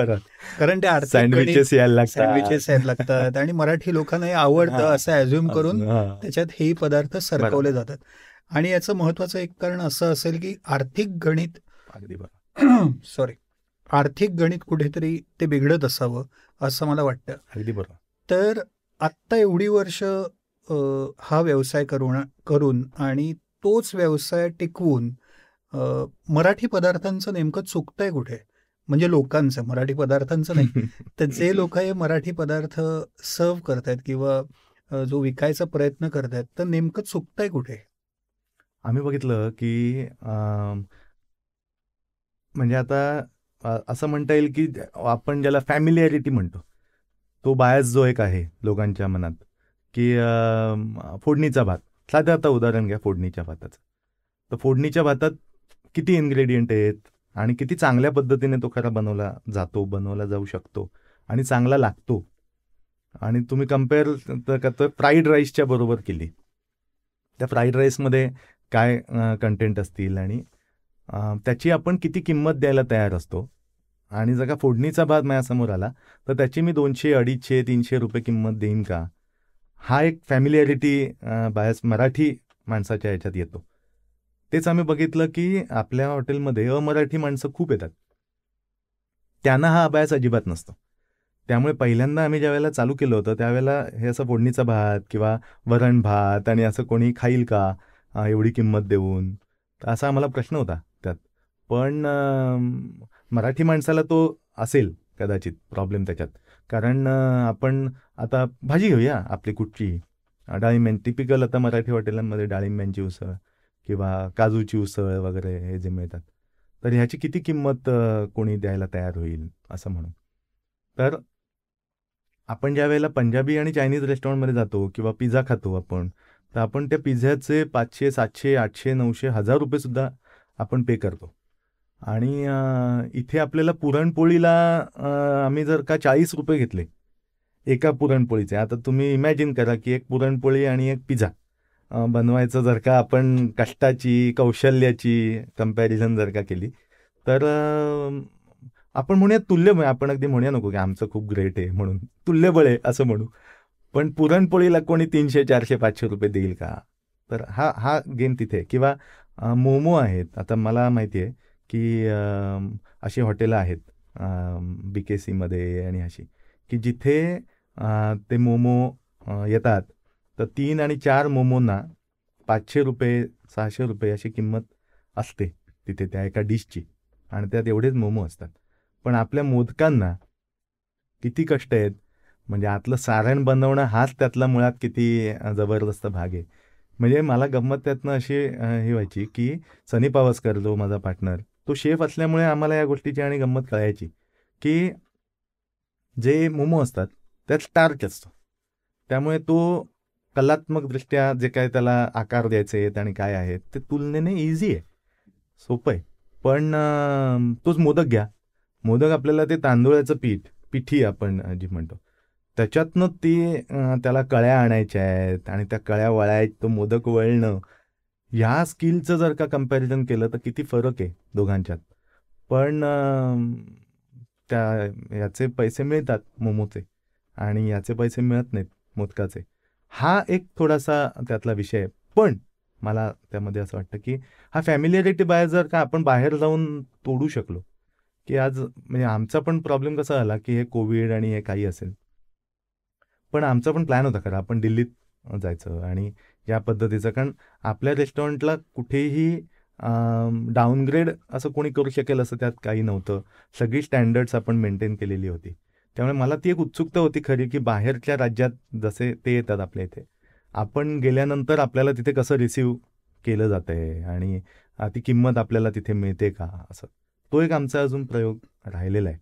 कारण ते सँडविचेस यायला लागतात सँडविचेस यायला लागतात आणि मराठी लोकांना आवडतं असं ऍझ्युम करून त्याच्यात हे पदार्थ सरकवले जातात आणि याचं महत्वाचं एक कारण असं असेल की आर्थिक गणित सॉरी आर्थिक गणित कुठेतरी ते बिघडत असावं असं मला वाटतं अगदी बरोबर तर आत्ता एवढी वर्ष हा व्यवसाय करून करून आणि तोच व्यवसाय टिकवून मराठी पदार्थांचं नेमकं चुकतंय कुठे म्हणजे लोकांचं मराठी पदार्थांचं नाही तर जे लोक हे मराठी पदार्थ सर्व करतायत किंवा जो विकायचा प्रयत्न करतायत तर नेमकं चुकतंय कुठे आम्ही बघितलं की म्हणजे आता असं म्हणता येईल की आपण ज्याला फॅमिलियरिटी म्हणतो तो बायस जो एक आहे लोकांच्या मनात की फोडणीचा भात साधं आता उदाहरण घ्या फोडणीच्या भाताचं तर फोडणीच्या भातात किती इन्ग्रेडियंट आहेत आणि किती चांगल्या पद्धतीने तो खरा बनवला जातो बनवला जाऊ शकतो आणि चांगला लागतो आणि तुम्ही कम्पेअर तर का तर फ्राईड राईसच्या बरोबर केली त्या फ्राईड राईसमध्ये काय कंटेंट असतील आणि त्याची आपण किती किंमत द्यायला तयार असतो आणि जर का फोडणीचा भात माझ्यासमोर आला तर त्याची मी दोनशे अडीचशे तीनशे रुपये किंमत देईन का हा एक फॅमिलियरिटी बायस मराठी माणसाच्या याच्यात येतो तेच आम्ही बघितलं की आपल्या हॉटेलमध्ये अमराठी माणसं खूप येतात त्यांना हा अभ्यास अजिबात नसतो त्यामुळे पहिल्यांदा आम्ही ज्यावेळेला चालू केलं होतं त्यावेळेला हे असं फोडणीचा भात किंवा वरण भात आणि असं कोणी खाईल का एवढी किंमत देऊन असा आम्हाला प्रश्न होता त्यात पण मराठी माणसाला तो असेल कदाचित प्रॉब्लेम त्याच्यात कारण आपण आता भाजी घेऊया आपली कुठची डाळिंब्यां टिपिकल आता मराठी हॉटेलांमध्ये डाळिंब्यांची उसळ किंवा काजूची उसळ वगैरे हे जे मिळतात तर ह्याची किती किंमत कोणी द्यायला तयार होईल असं म्हणून तर आपण ज्या वेळेला पंजाबी आणि चायनीज रेस्टॉरंटमध्ये जातो किंवा पिझ्झा खातो आपण तर आपण त्या पिझ्याचे पाचशे सातशे आठशे नऊशे हजार सुद्धा आपण पे करतो आणि इथे आपल्याला पुरणपोळीला आम्ही जर का चाळीस रुपये घेतले एका पुरणपोळीचे आता तुम्ही इमॅजिन करा की एक पुरणपोळी आणि एक पिझ्झा बनवायचं जर का आपण कष्टाची कौशल्याची कम्पॅरिझन जर का केली तर आपण म्हणूया तुल्यबळ आपण अगदी म्हणूया नको की आमचं खूप ग्रेट आहे म्हणून तुल्यबळ आहे असं म्हणू पण पुरणपोळीला कोणी तीनशे चारशे पाचशे रुपये देईल का तर हा हा गेम तिथे किंवा मोमो आहेत आता मला माहिती आहे की अशी हॉटेलं आहेत बी के सीमध्ये आणि अशी की जिथे ते मोमो येतात तर तीन आणि चार मोमोंना पाचशे रुपये सहाशे रुपये अशी किंमत असते तिथे त्या एका डिशची आणि त्यात एवढेच मोमो असतात पण आपल्या मोदकांना किती कष्ट आहेत म्हणजे आतलं सारण बनवणं हाच त्यातला मुळात किती जबरदस्त भाग आहे म्हणजे मला गंमत त्यातनं अशी हे व्हायची की सनी पावसकर जो माझा पार्टनर तो शेफ असल्यामुळे आम्हाला या गोष्टीची आणि गंमत कळायची की जे मोमो असतात त्यात स्टार्च असतो त्यामुळे तो कलात्मकदृष्ट्या जे काय त्याला आकार द्यायचे आहेत आणि काय आहेत ते तुलनेने इझी आहे सोपं आहे पण तोच मोदक घ्या मोदक आपल्याला ते तांदूळाचं पीठ पिठी आपण जी म्हणतो त्याच्यातनं ते त्याला कळ्या आणायच्या आहेत आणि त्या कळ्या वळायचं तो मोदक वळणं ह्या स्किलचं जर का कम्पॅरिझन केलं तर किती फरक आहे दोघांच्यात पण त्या याचे पैसे मिळतात मोमोचे आणि याचे पैसे मिळत नाहीत मोदकाचे हा एक थोडासा त्यातला विषय आहे पण मला त्यामध्ये असं वाटतं की हा फॅमिलिरिटी बाहेर जर का आपण बाहेर जाऊन तोडू शकलो की आज म्हणजे आमचा पण प्रॉब्लेम कसा झाला की हे कोविड आणि हे काही असेल पण आमचा पण प्लॅन होता खरं आपण दिल्लीत जायचं आणि या पद्धतीचं कारण आपल्या रेस्टॉरंटला कुठेही डाऊनग्रेड असं कोणी करू शकेल असं त्यात काही नव्हतं सगळी स्टँडर्ड्स आपण मेंटेन केलेली होती त्यामुळे मला ती एक उत्सुकता होती खरी की बाहेरच्या राज्यात जसे ते येतात आपल्या इथे आपण गेल्यानंतर आपल्याला तिथे कसं रिसीव केलं जातं आहे आणि ती किंमत आपल्याला तिथे मिळते का असं तो एक आमचा अजून प्रयोग राहिलेला आहे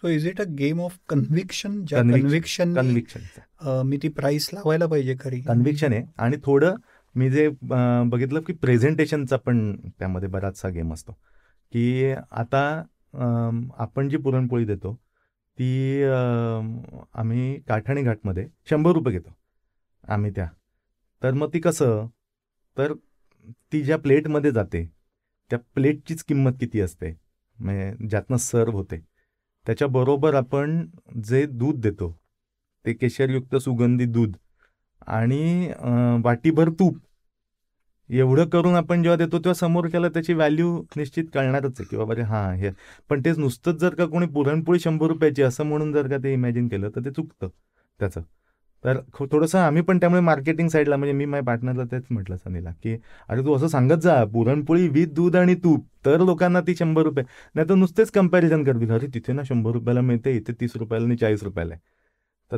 so is it a game of conviction conviction conviction मी ती प्राइस लावायला पाहिजे खरी कन्व्हिक्शन आहे आणि थोडं मी जे बघितलं की प्रेझेंटेशनचा पण त्यामध्ये बराचसा गेम असतो की आता आपण जी पुरणपोळी देतो ती आम्ही काठाणी घाटमध्ये शंभर रुपये घेतो आम्ही त्या तर मग ती कसं तर ती ज्या प्लेटमध्ये जाते त्या प्लेटचीच किंमत किती असते म्हणजे ज्यातनं सर्व होते त्याच्याबरोबर आपण जे दूध देतो ते केशरयुक्त सुगंधी दूध आणि वाटीभर तूप एवढं करून आपण जेव्हा देतो तेव्हा समोर केला त्याची व्हॅल्यू निश्चित कळणारच आहे की बाबा रे हां हे पण तेच नुसतंच जर का कोणी पुरणपोळी शंभर रुपयाची असं म्हणून जर का ते इमॅजिन केलं तर ते चुकतं त्याचं तर थोडंसं आम्ही पण त्यामुळे मार्केटिंग साईडला म्हणजे मी माझ्या पार्टनरला तेच म्हटलं सनीला की अरे तू असं सांगत जा पुरणपोळी विथ दूध आणि तूप तर लोकांना ती शंभर रुपये नाही तर नुसतेच कम्पॅरिझन करतील अरे तिथे ना शंभर रुपयाला मिळते इथे तीस रुपयाला आणि चाळीस रुपयाला तर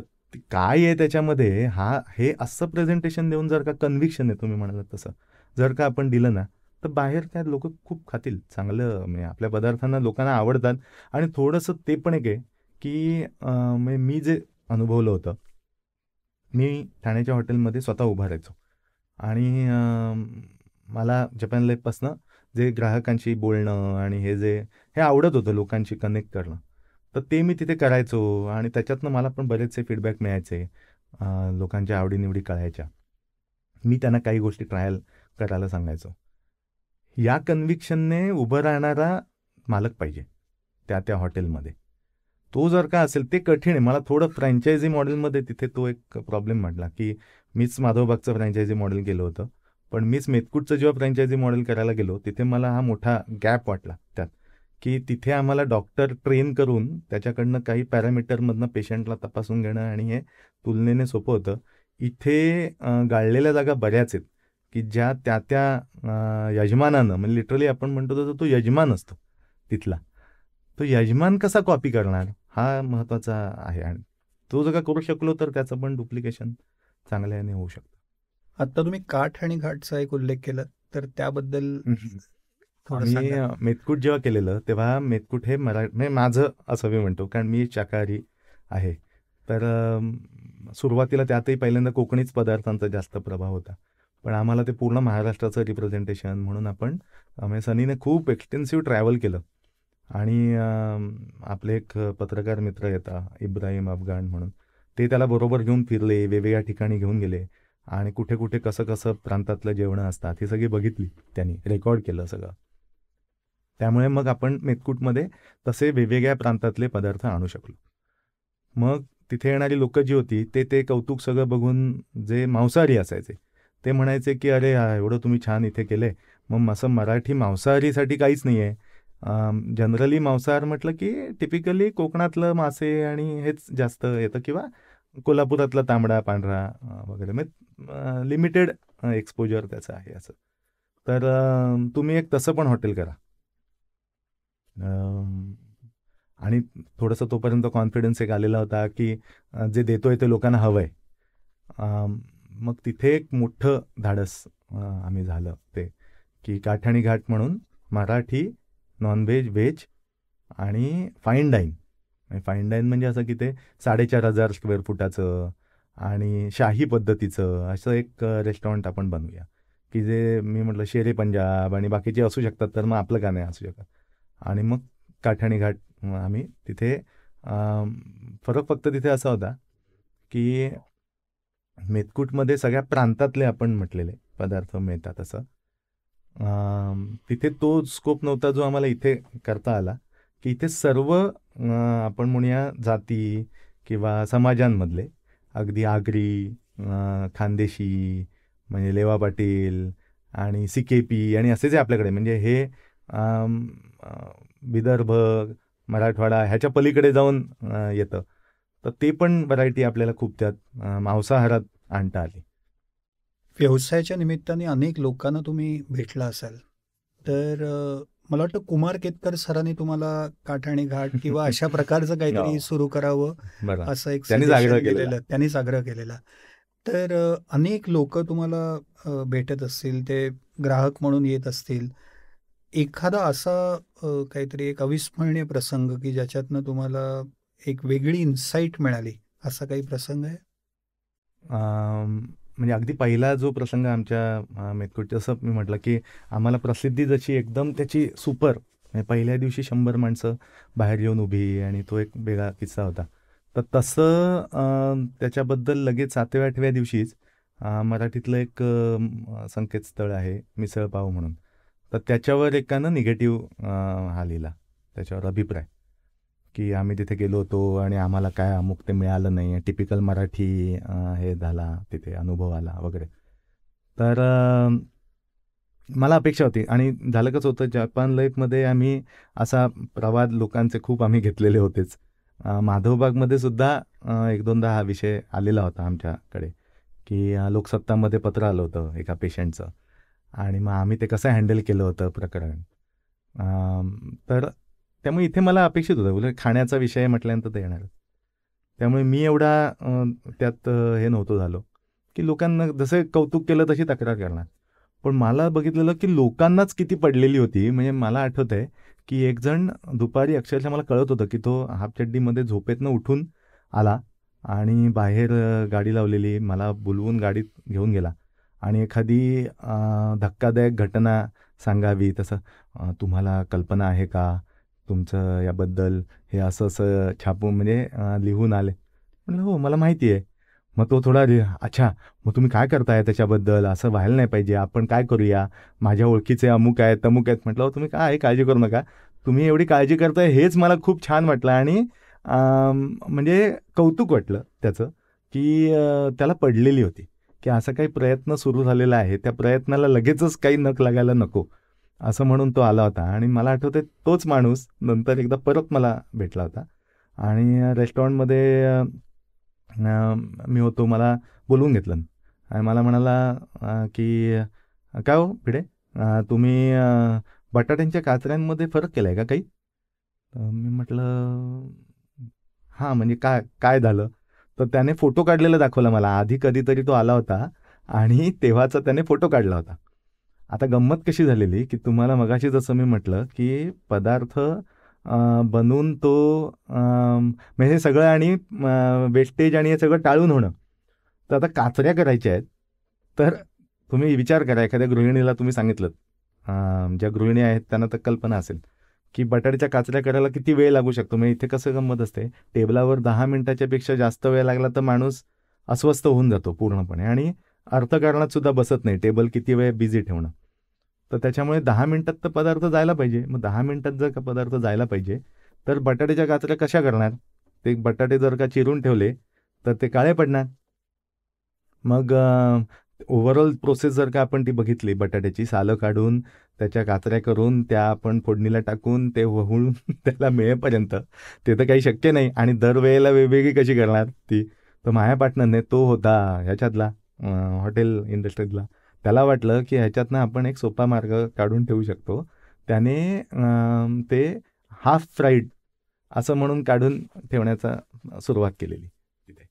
काय आहे त्याच्यामध्ये हा हे असं प्रेझेंटेशन देऊन जर का कन्व्हिक्शन आहे तुम्ही म्हणालात तसं जर का आपण दिलं ना तर बाहेर काय लोक खूप खातील चांगलं म्हणजे आपल्या पदार्थांना लोकांना आवडतात आणि थोडंसं ते पण एक आहे की म्हणजे मी जे अनुभवलं होतं मी ठाण्याच्या हॉटेलमध्ये स्वतः उभा राहायचो आणि मला जपान लाईफपासनं जे ग्राहकांशी बोलणं आणि हे जे हे आवडत होतं लोकांशी कनेक्ट करणं तर ते मी तिथे करायचो आणि त्याच्यातनं मला पण बरेचसे फीडबॅक मिळायचे लोकांच्या आवडीनिवडी कळायच्या मी त्यांना काही गोष्टी ट्रायल करायला सांगायचो या कन्व्हिक्शनने उभं राहणारा मालक पाहिजे त्या त्या हॉटेलमध्ये तो जर का असेल ते कठीण आहे मला थोडं फ्रँचायझी मॉडेलमध्ये तिथे तो एक प्रॉब्लेम म्हटला की मीच माधवबागचं फ्रँचायझी मॉडेल केलं होतं पण मीच मेतकूटचं जेव्हा फ्रँचायझी मॉडेल करायला गेलो तिथे मला हा मोठा गॅप वाटला त्यात की तिथे आम्हाला डॉक्टर ट्रेन करून त्याच्याकडनं काही पॅरामीटरमधनं पेशंटला तपासून घेणं आणि हे तुलनेने सोपं होतं इथे गाळलेल्या जागा बऱ्याच आहेत की ज्या त्या त्या यजमानानं म्हणजे लिटरली आपण म्हणतो तर तो यजमान असतो तिथला तो यजमान कसा कॉपी करणार हा महत्त्वाचा आहे आणि तो जर का करू शकलो तर त्याचं पण डुप्लिकेशन चांगल्याने होऊ शकतं आता तुम्ही काठ आणि घाटचा एक उल्लेख केला तर त्याबद्दल मी मेतकूट जेव्हा केलेलं तेव्हा मेतकूट हे मरा माझं असं मी म्हणतो कारण मी शाकाहारी आहे तर सुरुवातीला त्यातही पहिल्यांदा कोकणीच पदार्थांचा जास्त प्रभाव होता पण आम्हाला ते पूर्ण महाराष्ट्राचं रिप्रेझेंटेशन म्हणून आपण सनीने खूप एक्सटेन्सिव्ह ट्रॅव्हल केलं आणि आपले एक पत्रकार मित्र येता इब्राहिम अफगाण म्हणून ते त्याला बरोबर घेऊन फिरले वेगवेगळ्या ठिकाणी घेऊन गेले आणि कुठे कुठे कसं कसं प्रांतातलं जेवणं असतात ही सगळी बघितली त्यांनी रेकॉर्ड केलं सगळं त्यामुळे मग आपण मेतकूटमध्ये तसे वेगवेगळ्या प्रांतातले पदार्थ आणू शकलो मग तिथे येणारी लोकं जी होती ते ते कौतुक सगळं बघून जे मांसाहारी असायचे ते म्हणायचे की अरे एवढं तुम्ही छान इथे केले मग असं मराठी मांसाहारीसाठी काहीच नाही आहे जनरली मांसाहार म्हटलं की टिपिकली कोकणातलं मासे आणि हेच जास्त येतं किंवा कोल्हापुरातला तांबडा पांढरा वगैरे म्हणजे लिमिटेड एक्सपोजर त्याचं आहे असं तर तुम्ही एक तसं पण हॉटेल करा आणि थोडंसं तोपर्यंत कॉन्फिडन्स एक आलेला होता की जे देतोय ते लोकांना हवं आहे मग तिथे एक मोठं धाडस आम्ही झालं ते की काठाणी घाट म्हणून मराठी नॉनव्हेज व्हेज आणि फाईन डाईन फाईन डाईन म्हणजे असं की ते साडेचार हजार स्क्वेअर फुटाचं आणि शाही पद्धतीचं असं एक रेस्टॉरंट आपण बनवूया की जे मी म्हटलं शेरे पंजाब आणि बाकीचे असू शकतात तर मग आपलं का नाही असू शकत आणि मग काठाणी घाट आम्ही तिथे फरक फक्त तिथे असा होता की मेतकूटमध्ये सगळ्या प्रांतातले आपण म्हटलेले पदार्थ मिळतात असं तिथे तो स्कोप नव्हता जो आम्हाला इथे करता आला की इथे सर्व आपण म्हणूया जाती किंवा समाजांमधले अगदी आगरी खानदेशी म्हणजे लेवा पाटील आणि सी के पी आणि असे जे आपल्याकडे म्हणजे हे विदर्भ मराठवाडा ह्याच्या पलीकडे जाऊन येतं तर ते पण व्हरायटी आपल्याला खूप त्यात मांसाहारात आणता आली व्यवसायाच्या निमित्ताने अनेक लोकांना तुम्ही भेटला असाल तर मला वाटतं कुमार केतकर सरांनी तुम्हाला काठ आणि घाट किंवा अशा प्रकारचं काहीतरी हो. सुरू करावं असं एक केलेलं त्यांनीच आग्रह केलेला तर अनेक लोक तुम्हाला भेटत असतील ते ग्राहक म्हणून येत असतील एखादा असा काहीतरी एक अविस्मरणीय प्रसंग की ज्याच्यातनं तुम्हाला एक वेगळी इन्साईट मिळाली असा काही प्रसंग आहे म्हणजे अगदी पहिला जो प्रसंग आमच्या मेतकूटच्या असं मी म्हटलं की आम्हाला प्रसिद्धी जशी एकदम त्याची सुपर म्हणजे पहिल्या दिवशी शंभर माणसं बाहेर येऊन उभी आणि तो एक वेगळा किस्सा होता तर तसं त्याच्याबद्दल लगेच सातव्या आठव्या दिवशीच मराठीतलं एक संकेतस्थळ आहे मिसळ पाव म्हणून तर त्याच्यावर एकानं निगेटिव्ह हा लिहिला त्याच्यावर अभिप्राय की आम्ही तिथे गेलो होतो आणि आम्हाला काय अमुक ते मिळालं नाही टिपिकल मराठी हे झाला तिथे अनुभव आला वगैरे तर मला अपेक्षा होती आणि झालं कसं होतं जपान लाईफमध्ये आम्ही असा प्रवाद लोकांचे खूप आम्ही घेतलेले होतेच माधवबागमध्ये सुद्धा एक दोनदा हा विषय आलेला होता आमच्याकडे की लोकसत्तामध्ये पत्र आलं होतं एका पेशंटचं आणि मग आम्ही ते कसं हँडल केलं होतं प्रकरण तर त्यामुळे इथे मला अपेक्षित होतं उलट खाण्याचा विषय म्हटल्यानंतर ते येणार त्यामुळे मी एवढा त्यात हे नव्हतं झालो की लोकांना जसं कौतुक केलं तशी तक्रार करणार पण मला बघितलेलं की लोकांनाच किती पडलेली होती म्हणजे मला आठवत आहे की एक जण दुपारी अक्षरशः मला कळत होतं की तो हाफचड्डीमध्ये झोपेतनं उठून आला आणि बाहेर गाडी लावलेली मला बुलवून गाडीत घेऊन गेला आणि एखादी धक्कादायक घटना सांगावी तसं तुम्हाला कल्पना आहे का तुमचं याबद्दल हे असं असं छापून म्हणजे लिहून आले म्हटलं हो मला माहिती आहे मग तो थोडा अच्छा मग तुम्ही काय करताय त्याच्याबद्दल असं व्हायला नाही पाहिजे आपण काय करूया माझ्या ओळखीचे अमुक आहेत अमुक आहेत म्हटलं हो तुम्ही काय काळजी करू नका तुम्ही एवढी काळजी करताय हेच मला खूप छान वाटलं आणि म्हणजे कौतुक वाटलं त्याचं की त्याला पडलेली होती की असा काही प्रयत्न सुरू झालेला आहे त्या प्रयत्नाला लगेचच काही नक लागायला नको असं म्हणून तो आला होता आणि मला आठवते तोच माणूस नंतर एकदा परत मला भेटला होता आणि रेस्टॉरंटमध्ये मी होतो मला बोलवून घेतलं आणि मला म्हणाला की काय हो पिढे तुम्ही बटाट्यांच्या काचऱ्यांमध्ये फरक केला आहे का काही मी म्हटलं हां म्हणजे काय काय झालं तर त्याने फोटो काढलेला दाखवला मला आधी कधीतरी तो आला होता आणि तेव्हाचा त्याने फोटो काढला होता आता गंमत कशी झालेली की तुम्हाला मगाशी जसं मी म्हटलं की पदार्थ बनून तो म्हणजे सगळं आणि वेस्टेज आणि हे सगळं टाळून होणं तर आता काचऱ्या करायच्या आहेत तर तुम्ही विचार करा एखाद्या गृहिणीला तुम्ही सांगितलं ज्या गृहिणी आहेत त्यांना तर कल्पना असेल की बटाट्याच्या काचऱ्या करायला किती वेळ लागू शकतो म्हणजे इथे कसं गंमत असते टेबलावर दहा मिनटाच्यापेक्षा जास्त वेळ लागला तर माणूस अस्वस्थ होऊन जातो पूर्णपणे आणि अर्थकारणात सुद्धा बसत नाही टेबल किती वेळ बिझी ठेवणं तर त्याच्यामुळे दहा मिनिटात तर पदार्थ जायला पाहिजे मग दहा मिनिटात जर का पदार्थ जायला पाहिजे तर बटाट्याच्या काचऱ्या कशा करणार ते बटाटे जर का चिरून ठेवले तर ते काळे पडणार मग ओव्हरऑल प्रोसेस जर का आपण ती बघितली बटाट्याची सालं काढून त्याच्या कात्र्या करून त्या आपण फोडणीला टाकून ते होऊन त्याला मिळेपर्यंत ते तर काही शक्य नाही आणि दरवेळेला वेगवेगळी कशी करणार ती तर माझ्या पार्टनरने तो होता ह्याच्यातला हॉटेल इंडस्ट्रीतला त्याला वाटलं की ह्याच्यातनं आपण एक सोपा मार्ग काढून ठेवू शकतो त्याने ते हाफ फ्राईड असं म्हणून काढून ठेवण्याचा सुरुवात केलेली तिथे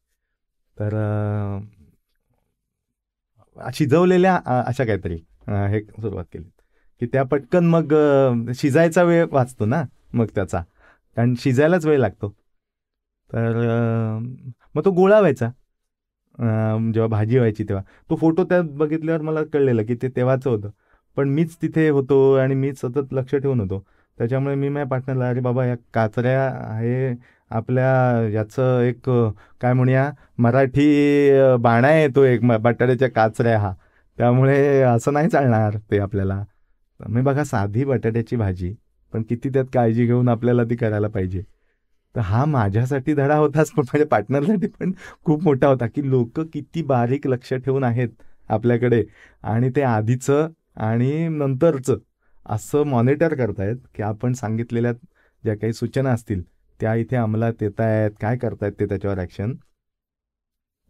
तर शिजवलेल्या अशा काहीतरी हे सुरुवात केली की त्या पटकन मग शिजायचा वेळ वाचतो ना मग त्याचा कारण शिजायलाच वेळ लागतो तर मग तो गोळा व्हायचा जेव्हा भाजी व्हायची तेव्हा तो फोटो त्यात बघितल्यावर मला कळलेला की ते तेव्हाचं होतं पण मीच तिथे होतो आणि मीच सतत लक्ष ठेवून होतो त्याच्यामुळे मी माझ्या पार्टनरला अरे बाबा या काचऱ्या हे आपल्या याचं एक काय म्हणूया मराठी बाणा येतो एक बटाट्याच्या काचऱ्या हा त्यामुळे असं नाही चालणार ते आपल्याला मी बघा साधी बटाट्याची भाजी पण किती त्यात काळजी घेऊन आपल्याला ती करायला पाहिजे तर हा माझ्यासाठी धडा होताच पण माझ्या पार्टनरसाठी पण खूप मोठा होता की लोक किती बारीक लक्ष ठेवून आहेत आपल्याकडे आणि ते आधीचं आणि नंतरचं असं मॉनिटर करतायत की आपण सांगितलेल्या ज्या काही सूचना असतील त्या इथे अंमलात येत आहेत काय करतायत ते त्याच्यावर ॲक्शन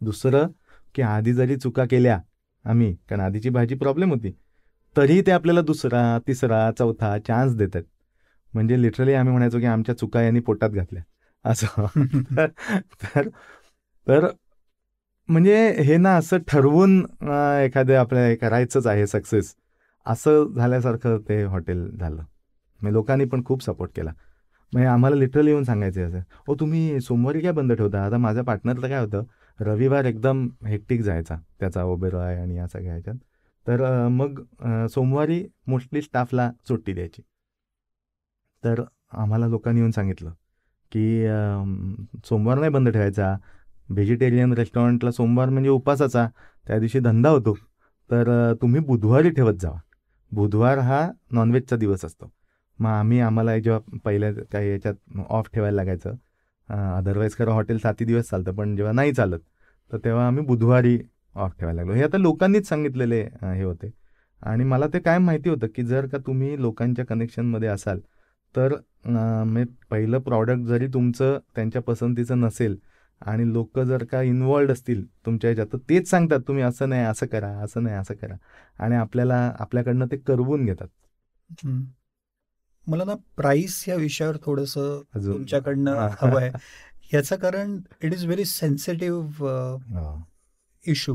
दुसरं की आधी जरी चुका केल्या आम्ही कारण आधीची भाजी प्रॉब्लेम होती तरी ते आपल्याला दुसरा तिसरा चौथा चान्स देत आहेत म्हणजे लिटरली आम्ही म्हणायचो की आमच्या चुका यांनी पोटात घातल्या असं तर तर म्हणजे हे ना असं ठरवून एखादं आपल्या करायचंच आहे सक्सेस असं झाल्यासारखं ते हॉटेल झालं म्हणजे लोकांनी पण खूप सपोर्ट केला म्हणजे आम्हाला लिटरली येऊन सांगायचे असं ओ तुम्ही सोमवारी काय बंद ठेवता आता माझ्या पार्टनरला काय होतं रविवार एकदम हेक्टिक जायचा त्याचा ओबेरॉय आणि या सगळ्या ह्याच्यात तर मग सोमवारी मोस्टली स्टाफला सुट्टी द्यायची तर आम्हाला लोकांनी येऊन सांगितलं की सोमवार नाही बंद ठेवायचा व्हेजिटेरियन रेस्टॉरंटला सोमवार म्हणजे उपासाचा त्या दिवशी धंदा होतो तर तुम्ही बुधवारी ठेवत जावा बुधवार हा नॉनव्हेजचा दिवस असतो मग आम्ही आम्हाला जेव्हा पहिल्या त्या याच्यात ऑफ ठेवायला लागायचं अदरवाईज खरं हॉटेल साती दिवस चालतं पण जेव्हा नाही चालत तर तेव्हा आम्ही बुधवारी ऑफ ठेवायला लागलो हे आता लोकांनीच सांगितलेले हे होते आणि मला ते काय माहिती होतं की जर का तुम्ही लोकांच्या कनेक्शनमध्ये असाल तर म्हणजे पहिलं प्रॉडक्ट जरी तुमचं त्यांच्या पसंतीचं नसेल आणि लोक जर का इन्वॉल्ड असतील तुमच्या ह्याच्यात तर तेच सांगतात तुम्ही असं नाही असं करा असं नाही असं करा आणि आपल्याला आपल्याकडनं ते करवून घेतात मला ना प्राइस या विषयावर थोडस तुमच्याकडनं हवं आहे याचं कारण it is very sensitive issue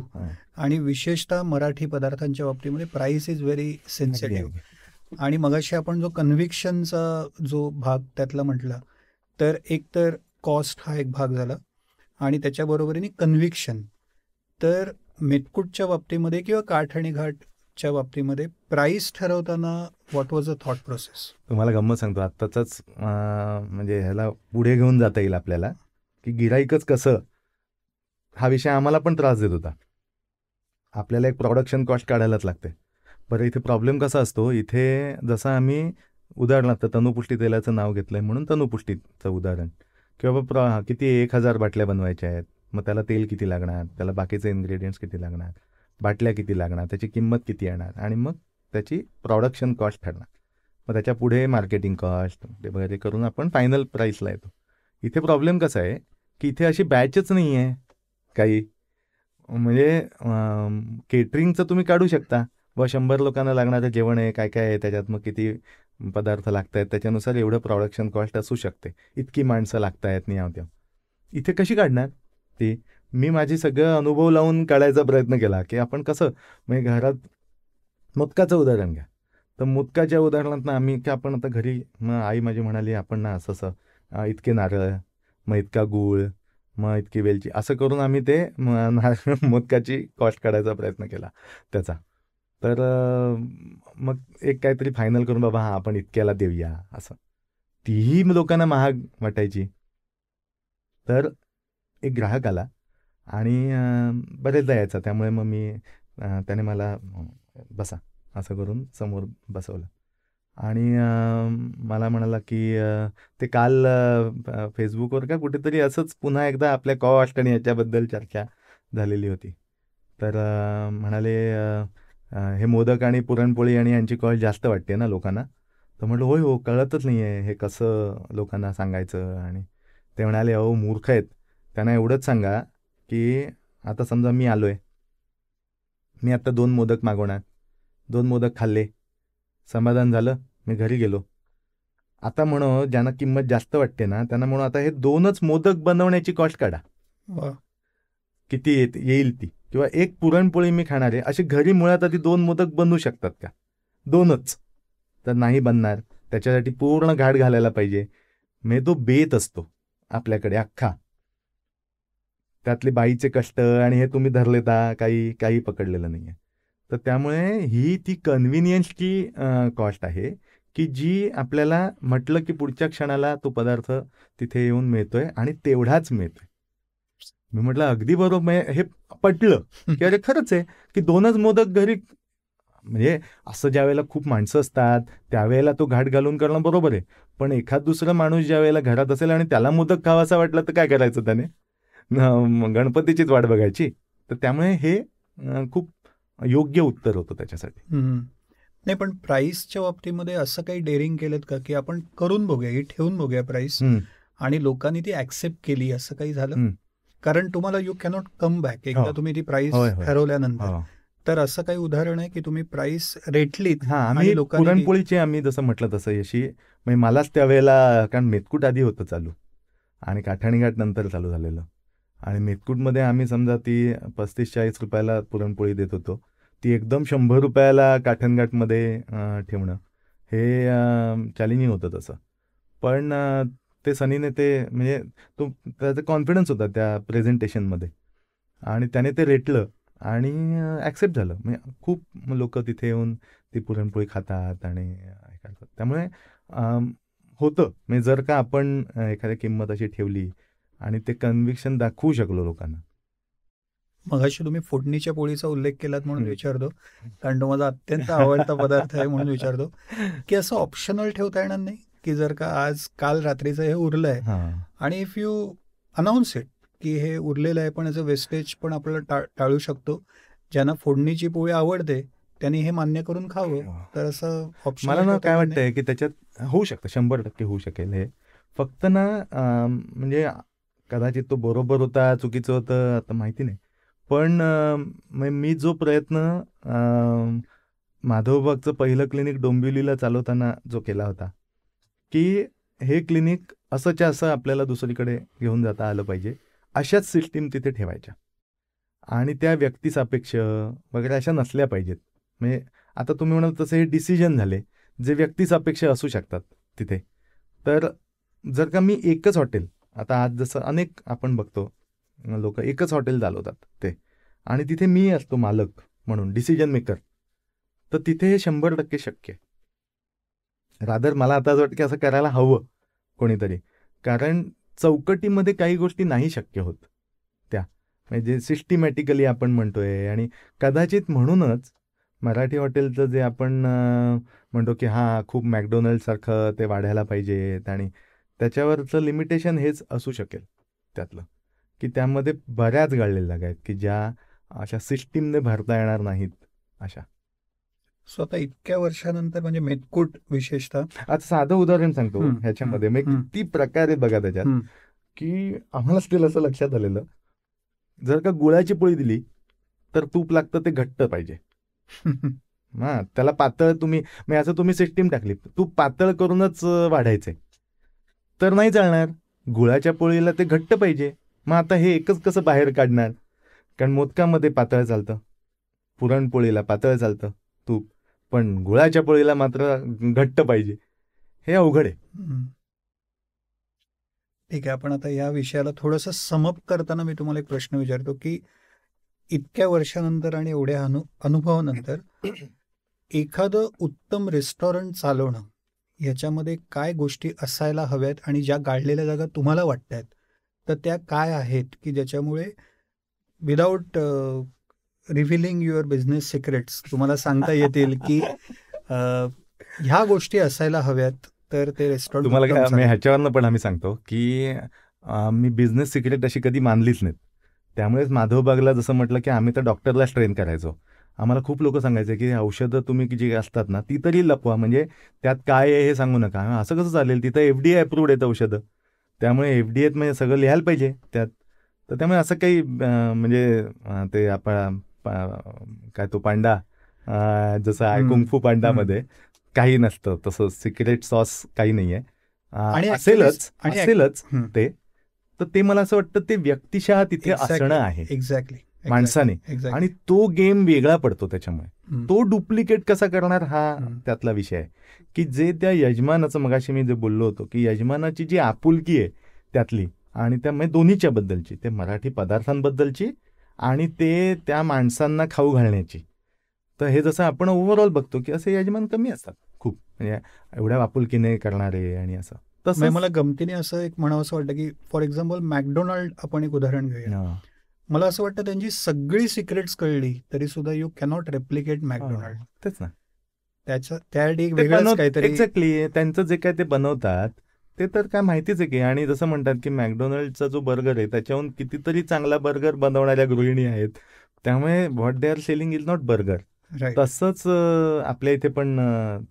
आणि विशेषतः मराठी पदार्थांच्या बाबतीमध्ये प्राइस इज व्हेरी सेन्सिटिव्ह आणि मगाशी आपण जो कन्व्हिक्शनचा जो भाग त्यातला म्हटला तर एक तर कॉस्ट हा एक भाग झाला आणि त्याच्याबरोबरीने कन्व्हिक्शन तर मेटकूटच्या बाबतीमध्ये किंवा काठ आणि घाटच्या बाबतीमध्ये प्राईस ठरवताना what was a thought process तुम्हाला गमत सांगतो आत्ताच म्हणजे ह्याला पुढे घेऊन जाता येईल आपल्याला की गिराईकच कसं हा विषय आम्हाला पण त्रास देत होता आपल्याला एक प्रोडक्शन कॉस्ट काढायलाच लागते बरं इथे प्रॉब्लेम कसा असतो इथे जसं आम्ही उदाहरणार्थ तनुपुष्टी तेलाचं नाव घेतलं आहे म्हणून तनुपुष्टीचं उदाहरण किंवा प्रॉ किती एक हजार बाटल्या बनवायच्या आहेत मग त्याला तेल किती लागणार त्याला बाकीचे इन्ग्रेडियंट्स किती लागणार बाटल्या किती लागणार त्याची किंमत किती येणार आणि मग त्याची प्रॉडक्शन कॉस्ट ठरणार मग त्याच्या पुढे मार्केटिंग कॉस्ट ते वगैरे करून आपण फायनल प्राईसला येतो इथे प्रॉब्लेम कसा आहे की इथे अशी बॅचच नाही आहे काही म्हणजे केटरिंगचं तुम्ही काढू शकता व शंभर लोकांना लागणारं जेवण आहे काय काय आहे त्याच्यात मग किती पदार्थ लागत आहेत त्याच्यानुसार एवढं प्रॉडक्शन कॉस्ट असू शकते इतकी माणसं लागत आहेत नि त्या इथे कशी काढणार ती मी माझी सगळं अनुभव लावून काढायचा प्रयत्न केला की आपण कसं म्हणजे घरात मोदकाचं उदाहरण घ्या तर मोदकाच्या उदाहरणात आम्ही की आपण आता घरी मग आई माझी म्हणाली आपण ना असं असं इतके नारळ मग इतका गूळ मग इतकी वेलची असं करून आम्ही ते मोदकाची कॉस्ट काढायचा प्रयत्न केला त्याचा तर मग एक काहीतरी फायनल करून बाबा हां आपण इतक्याला देऊया असं तीही लोकांना महाग वाटायची तर एक ग्राहक आला आणि बरेचदा यायचा त्यामुळे मग मी त्याने मला बसा असं करून समोर बसवलं आणि मला म्हणाला की ते काल फेसबुकवर का कुठेतरी असंच पुन्हा एकदा आपल्या कॉस्ट आणि याच्याबद्दल चर्चा झालेली होती तर म्हणाले हे मोदक आणि पुरणपोळी आणि यांची कॉल जास्त वाटते ना लोकांना तर म्हटलं होय हो कळतच नाही आहे हे कसं लोकांना सांगायचं आणि ते म्हणाले अहो मूर्ख आहेत त्यांना एवढंच सांगा की आता समजा मी आलो आहे मी आत्ता दोन मोदक मागवणार दोन मोदक खाल्ले समाधान झालं मी घरी गेलो आता म्हणून ज्यांना किंमत जास्त वाटते ना त्यांना म्हणून आता हे दोनच मोदक बनवण्याची कॉस्ट काढा किती येत येईल ती किंवा एक पुरणपोळी मी खाणार आहे असे घरी मुळात आधी दोन मोदक बनू शकतात का दोनच तर नाही बनणार त्याच्यासाठी पूर्ण घाट घालायला पाहिजे मे म्हणजे तो बेत असतो आपल्याकडे अख्खा त्यातले बाईचे कष्ट आणि हे तुम्ही धरले ता काही काही पकडलेलं नाही आहे तर त्यामुळे ही ती कन्व्हिनियन्सची कॉस्ट आहे की जी आपल्याला म्हटलं की पुढच्या क्षणाला तो पदार्थ तिथे येऊन मिळतोय आणि तेवढाच मिळतोय मी म्हटलं अगदी बरोबर म्हणजे हे पटलं की अरे खरंच आहे की दोनच मोदक घरी म्हणजे असं ज्या वेळेला खूप माणसं असतात त्यावेळेला तो घाट घालून करणं बरोबर आहे पण एखाद दुसरा माणूस ज्या वेळेला घरात असेल आणि त्याला मोदक खावासा वाटलं तर काय करायचं त्याने गणपतीचीच वाट बघायची तर त्यामुळे हे खूप योग्य उत्तर होतं त्याच्यासाठी नाही पण प्राईसच्या बाबतीमध्ये असं काही डेअरिंग केलं का की आपण करून बघूया ही ठेवून बघूया प्राईस आणि लोकांनी ती ऍक्सेप्ट केली असं काही झालं कारण तुम्हाला यू कॅनॉट कम बॅक एकदा तुम्ही ती प्राइस ठरवल्यानंतर हो. तर असं काही उदाहरण आहे की तुम्ही प्राइस रेटलीत आम्ही पुरणपोळीची आम्ही जसं म्हटलं तसं म्हणजे मलाच त्यावेळेला कारण मेतकूट आधी होतं चालू आणि घाट नंतर चालू झालेलं आणि मेतकूटमध्ये आम्ही समजा ती पस्तीस चाळीस रुपयाला पुरणपोळी देत होतो ती एकदम शंभर रुपयाला काठणघाटमध्ये ठेवणं हे चॅलेंजिंग होतं तसं पण ते सनीने ते म्हणजे तो त्याचा कॉन्फिडन्स होता त्या प्रेझेंटेशनमध्ये आणि त्याने ते रेटलं आणि ॲक्सेप्ट झालं म्हणजे खूप लोक तिथे येऊन ती पुरणपोळी खातात आणि त्यामुळे होतं म्हणजे जर का आपण एखादी किंमत अशी ठेवली आणि ते कन्व्हिक्शन दाखवू शकलो लोकांना मग अशी तुम्ही फोडणीच्या पोळीचा उल्लेख केलात म्हणून विचारतो कारण तो माझा अत्यंत आवडता पदार्थ आहे म्हणून विचारतो की असं ऑप्शनल ठेवता येणार नाही की जर का आज काल रात्रीचं हे उरलं आहे आणि इफ यू अनाउन्स इट की हे उरलेलं आहे पण याचं वेस्टेज पण आपल्याला टाळू शकतो ज्यांना फोडणीची पोळी आवडते त्यांनी हे मान्य करून खावं तर असं मला ना काय वाटतंय की त्याच्यात होऊ शकतं शंभर टक्के होऊ शकेल हे फक्त ना म्हणजे कदाचित तो बरोबर होता चुकीचं होतं आता माहिती नाही पण मी जो प्रयत्न माधवबागचं पहिलं क्लिनिक डोंबिवलीला चालवताना जो केला होता की हे क्लिनिक असंच्या असं आपल्याला दुसरीकडे घेऊन जाता आलं पाहिजे अशाच सिस्टीम तिथे ठेवायच्या आणि त्या व्यक्तीसापेक्ष वगैरे अशा नसल्या पाहिजेत म्हणजे आता तुम्ही म्हणाल तसे हे डिसिजन झाले जे व्यक्तीसापेक्ष असू शकतात तिथे तर जर का मी एकच हॉटेल आता आज जसं अनेक आपण बघतो लोक एकच हॉटेल चालवतात ते आणि तिथे मी असतो मालक म्हणून डिसिजन मेकर तर तिथे हे शंभर टक्के शक्य आहे रादर मला आता असं वाटतं की असं करायला हवं कोणीतरी कारण चौकटीमध्ये काही गोष्टी नाही शक्य होत त्या म्हणजे सिस्टिमॅटिकली आपण म्हणतोय आणि कदाचित म्हणूनच मराठी हॉटेलचं जे आपण म्हणतो की हां खूप मॅकडोनल्डसारखं ते वाढायला पाहिजेत आणि त्याच्यावरचं लिमिटेशन हेच असू शकेल त्यातलं की त्यामध्ये बऱ्याच गाळलेल्या जागा आहेत की ज्या अशा सिस्टीमने भरता येणार नाहीत अशा सो इतक्या वर्षानंतर म्हणजे मेतकूट विशेषतः आता साधं उदाहरण सांगतो ह्याच्यामध्ये मग किती प्रकार बघा त्याच्यात की आम्हाला स्टील असं लक्षात आलेलं जर का गुळाची पोळी दिली तर तूप लागतं ते घट्ट पाहिजे हा त्याला पातळ तुम्ही म्हणजे असं तुम्ही सिस्टीम टाकली तूप पातळ करूनच वाढायचंय तर नाही चालणार गुळाच्या पोळीला ते घट्ट पाहिजे मग आता हे एकच कसं बाहेर काढणार कारण मोदकामध्ये पातळ चालतं पुरणपोळीला पातळ चालतं तूप पण गुळाच्या पोळीला मात्र घट्ट पाहिजे हे अवघड आहे ठीक आहे आपण आता या विषयाला थोडस समप करताना मी तुम्हाला एक प्रश्न विचारतो की इतक्या वर्षानंतर आणि एवढ्या अनु अनुभवानंतर एखादं उत्तम रेस्टॉरंट चालवणं याच्यामध्ये काय गोष्टी असायला हव्यात आणि ज्या गाडलेल्या जागा तुम्हाला वाटत आहेत तर त्या काय आहेत की ज्याच्यामुळे without revealing your business secrets तुम्हाला सांगता येतील की ह्या गोष्टी असायला हव्यात तर ते रेस्टॉरंट तुम्हाला ह्याच्यावरनं पण आम्ही सांगतो की मी बिझनेस सिक्रेट अशी कधी मानलीच नाहीत त्यामुळेच माधव बागला जसं म्हटलं की आम्ही तर डॉक्टरलाच ट्रेन करायचो आम्हाला खूप लोक सांगायचे की औषधं तुम्ही जी असतात ना ती तरी लपवा म्हणजे त्यात काय आहे हे सांगू नका असं कसं चालेल तिथं एफ डी अप्रूव्ड आहेत औषधं त्यामुळे एफ डी म्हणजे सगळं लिहायला पाहिजे त्यात तर त्यामुळे असं काही म्हणजे ते आपण काय तो पांडा जसं आहे पांडा मध्ये काही नसतं तसं सिक्रेट सॉस काही नाहीये आणि असेलच असेलच ते तर ते मला असं वाटतं ते व्यक्तिशः तिथे असणं आहे एक्झॅक्टली माणसाने आणि तो गेम वेगळा पडतो त्याच्यामुळे तो डुप्लिकेट कसा करणार हा त्यातला विषय आहे की जे त्या यजमानाचं मगाशी मी जे बोललो होतो की यजमानाची जी आपुलकी आहे त्यातली आणि त्या म्हणजे दोन्हीच्या बद्दलची ते मराठी पदार्थांबद्दलची आणि ते त्या माणसांना खाऊ घालण्याची तर हे जसं आपण ओव्हरऑल बघतो की असे यजमान कमी असतात खूप म्हणजे एवढ्या आपुलकीने करणारे आणि असं तसं म्हणजे मला गमतीने असं एक म्हणावं असं वाटतं की फॉर एक्झाम्पल मॅकडोनाल्ड आपण एक उदाहरण घेऊया मला असं वाटतं त्यांची सगळी सिक्रेट्स कळली तरी सुद्धा यू कॅनॉट रेप्लिकेट मॅकडोनाल्ड तेच ना त्याच्या त्यासाठी एक वेगळंच काहीतरी एक्झॅक्टली त्यांचं जे काय ते बनवतात ते तर काय माहितीच आहे की आणि जसं म्हणतात की मॅकडोनल्डचा जो बर्गर आहे त्याच्याहून कितीतरी चांगला बर्गर बनवणाऱ्या गृहिणी आहेत त्यामुळे what they are selling is not burger तसंच आपल्या इथे पण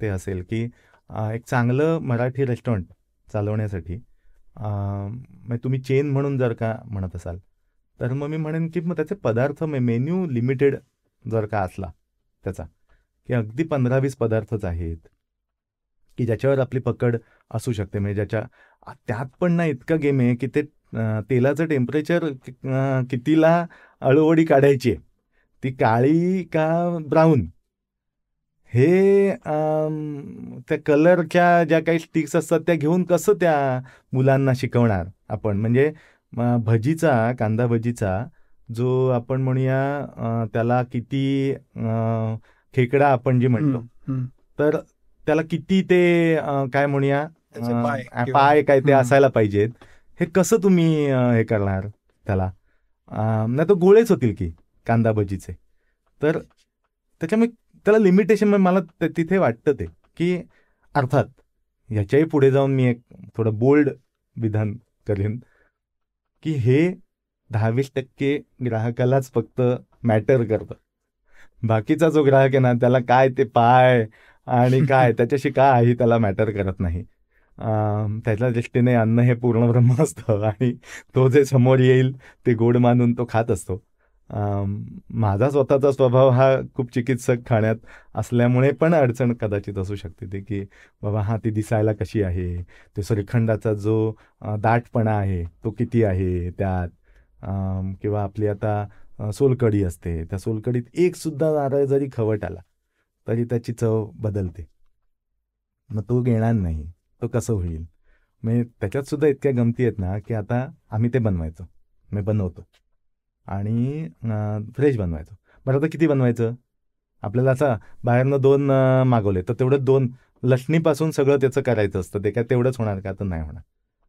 ते असेल की एक चांगलं मराठी रेस्टॉरंट चालवण्यासाठी म्हणजे तुम्ही चेन म्हणून जर का म्हणत असाल तर मग मी म्हणेन की मग त्याचे पदार्थ मेन्यू लिमिटेड जर का असला त्याचा की अगदी पंधरा वीस पदार्थच आहेत की ज्याच्यावर आपली पकड असू शकते म्हणजे ज्याच्या त्यात पण ना इतकं गेम आहे की ते तेलाचं टेम्परेचर कितीला अळूवडी काढायची आहे ती काळी का ब्राऊन हे त्या कलरच्या ज्या काही स्टिक्स असतात त्या घेऊन कसं त्या मुलांना शिकवणार आपण म्हणजे भजीचा कांदा भजीचा जो आपण म्हणूया त्याला किती खेकडा आपण जे म्हणतो तर त्याला किती ते काय म्हणूया पाय काय ते असायला पाहिजेत हे कसं तुम्ही हे करणार त्याला नाही तर गोळेच होतील की कांदा भजीचे तर त्याच्यामुळे त्याला लिमिटेशन म्हणजे मला तिथे वाटतं ते की अर्थात ह्याच्याही पुढे जाऊन मी एक थोडं बोल्ड विधान करेन की हे दहावीस टक्के ग्राहकालाच फक्त मॅटर करतं बाकीचा जो ग्राहक आहे ना त्याला काय ते पाय आणि काय त्याच्याशी काय आहे त्याला मॅटर करत नाही त्याच्या दृष्टीने अन्न हे पूर्ण ब्रह्म असतं आणि तो जे समोर येईल ते गोड मानून तो खात असतो माझा स्वतःचा स्वभाव हा खूप चिकित्सक खाण्यात असल्यामुळे पण अडचण कदाचित असू शकते ते की बाबा हा ती दिसायला कशी आहे ते श्रीखंडाचा जो दाटपणा आहे तो किती आहे त्यात किंवा आपली आता सोलकडी असते त्या सोलकडीत एक सुद्धा नारळ जरी खवट आला तरी त्याची चव बदलते मग तो घेणार नाही तो कसं होईल म्हणजे त्याच्यात सुद्धा इतक्या गमती आहेत ना की आता आम्ही ते बनवायचो मी बनवतो आणि फ्रेश बनवायचो बरं आता किती बनवायचं आपल्याला असा बाहेरनं दोन मागवले तर तेवढं दोन लसणीपासून सगळं त्याचं करायचं असतं ते काय तेवढंच होणार का तर नाही होणार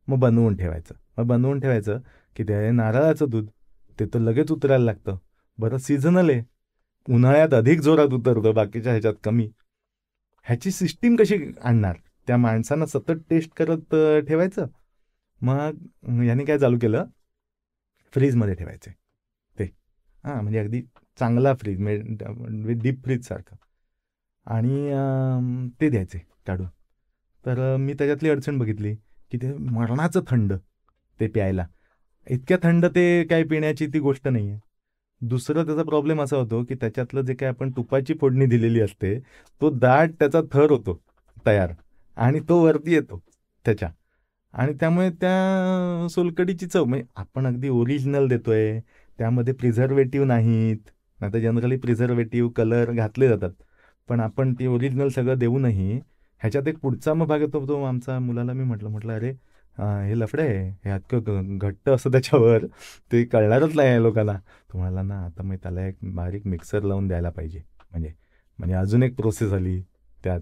मग बनवून ठेवायचं मग बनवून ठेवायचं की ते नारळाचं दूध ते तर लगेच उतरायला लागतं बरं सीझनल आहे उन्हाळ्यात अधिक जोरात उतरतं बाकीच्या ह्याच्यात कमी ह्याची सिस्टीम कशी आणणार त्या माणसांना सतत टेस्ट करत ठेवायचं मग याने काय चालू केलं फ्रीजमध्ये ठेवायचे ते हां म्हणजे अगदी चांगला फ्रीज म्हणजे डीप म्हणजे फ्रीज सारखं आणि ते द्यायचे काढून तर मी त्याच्यातली अडचण बघितली की ते मरणाचं थंड ते प्यायला इतक्या थंड ते काय पिण्याची ती गोष्ट नाही आहे दुसरा त्याचा प्रॉब्लेम असा होतो की त्याच्यातलं जे काही आपण तुपाची फोडणी दिलेली असते तो दाट त्याचा थर होतो तयार आणि तो वरती येतो त्याच्या आणि त्यामुळे त्या सोलकडीची चव म्हणजे आपण अगदी ओरिजिनल देतोय त्यामध्ये प्रिझर्वेटिव्ह नाहीत नाही तर जनरली प्रिझर्वेटिव्ह कलर घातले जातात पण आपण ते ओरिजिनल सगळं देऊनही ह्याच्यात एक पुढचा मग भाग येतो तो आमचा मुलाला मी म्हटलं म्हटलं अरे हे लफडे हे हतकं घट्ट असं त्याच्यावर ते कळणारच नाही लोकांना तुम्हाला ना आता मी त्याला एक बारीक मिक्सर लावून द्यायला पाहिजे म्हणजे म्हणजे अजून एक प्रोसेस आली त्यात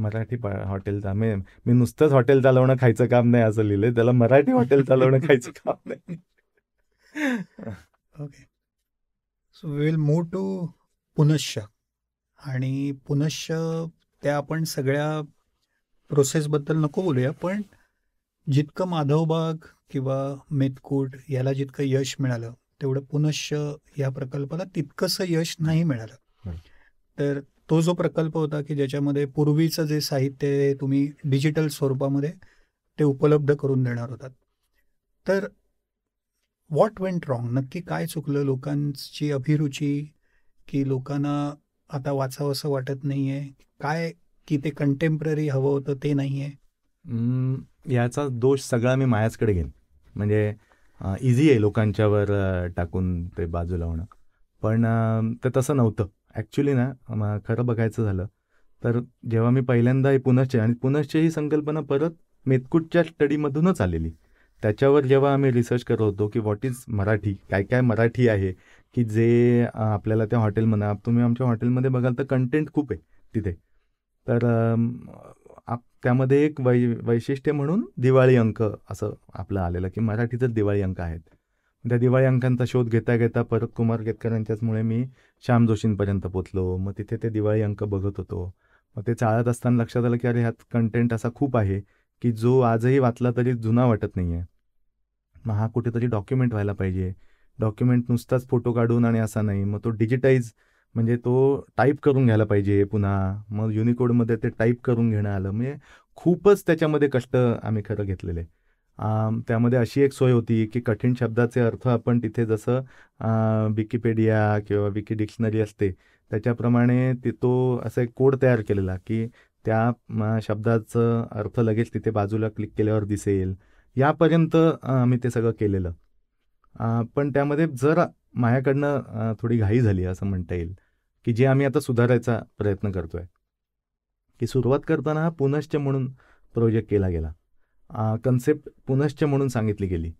मराठी हॉटेल मी मी नुसतंच हॉटेल चालवणं खायचं काम नाही असं लिहिलंय त्याला मराठी हॉटेल चालवणं खायचं काम नाही okay so will move to पुनश्च आणि पुनश्च त्या आपण सगळ्या प्रोसेसबद्दल नको बोलूया पण जितकं माधवबाग किंवा मेतकूट याला जितकं यश मिळालं तेवढं पुनश्च या प्रकल्पाला तितकंसं यश नाही मिळालं तर तो जो प्रकल्प होता की ज्याच्यामध्ये पूर्वीचं जे साहित्य तुम्ही डिजिटल स्वरूपामध्ये ते उपलब्ध करून देणार होतात तर व्हॉट वेंट रॉंग नक्की काय चुकलं लोकांची अभिरुची की लोकांना आता वाचावं असं वाटत नाहीये काय की ते कंटेम्पररी हवं होतं ते नाही आहे याचा दोष सगळा मी मायाचकडे घेईन म्हणजे इझी आहे लोकांच्यावर टाकून ते बाजूला होणं पण ते तसं नव्हतं ॲक्च्युली ना खरं बघायचं झालं तर जेव्हा मी पहिल्यांदा हे पुनश्चे आणि पुनश्च ही संकल्पना परत मेतकूटच्या स्टडीमधूनच आलेली त्याच्यावर जेव्हा आम्ही रिसर्च करत होतो की व्हॉट इज मराठी काय काय मराठी आहे की जे आपल्याला त्या हॉटेल म्हणा तुम्ही आमच्या हॉटेलमध्ये बघाल तर कंटेंट खूप आहे तिथे तर आप त्यामध्ये एक वै वैशिष्ट्य म्हणून दिवाळी अंक असं आपलं आलेलं की मराठीतच दिवाळी अंक आहेत त्या दिवाळी अंकांचा शोध घेता घेता परत कुमार केतकरांच्याचमुळे मी श्याम जोशींपर्यंत पोचलो मग तिथे ते दिवाळी अंक बघत होतो मग ते चाळत असताना लक्षात आलं की अरे ह्यात कंटेंट असा खूप आहे की जो आजही वाचला तरी जुना वाटत नाही आहे मग हा कुठेतरी डॉक्युमेंट व्हायला पाहिजे डॉक्युमेंट नुसताच फोटो काढून आणि असा नाही मग तो डिजिटाईज म्हणजे तो टाईप करून घ्यायला पाहिजे पुन्हा मग युनिकोडमध्ये ते टाईप करून घेणं आलं म्हणजे खूपच त्याच्यामध्ये कष्ट आम्ही खरं घेतलेले त्यामध्ये अशी एक सोय होती की कठीण शब्दाचे अर्थ आपण तिथे जसं विकिपेडिया किंवा विकी डिक्शनरी असते त्याच्याप्रमाणे ते तो असा एक कोड तयार केलेला की त्या शब्दाचं अर्थ लगेच तिथे बाजूला क्लिक केल्यावर दिसेल यापर्यंत आम्ही ते सगळं केलेलं पण त्यामध्ये जर माझ्याकडनं थोडी घाई झाली असं म्हणता येईल की जे आम्ही आता सुधारायचा प्रयत्न करतोय की सुरुवात करताना हा पुनश्च म्हणून प्रोजेक्ट केला गेला कन्सेप्ट पुनश्च म्हणून सांगितली गेली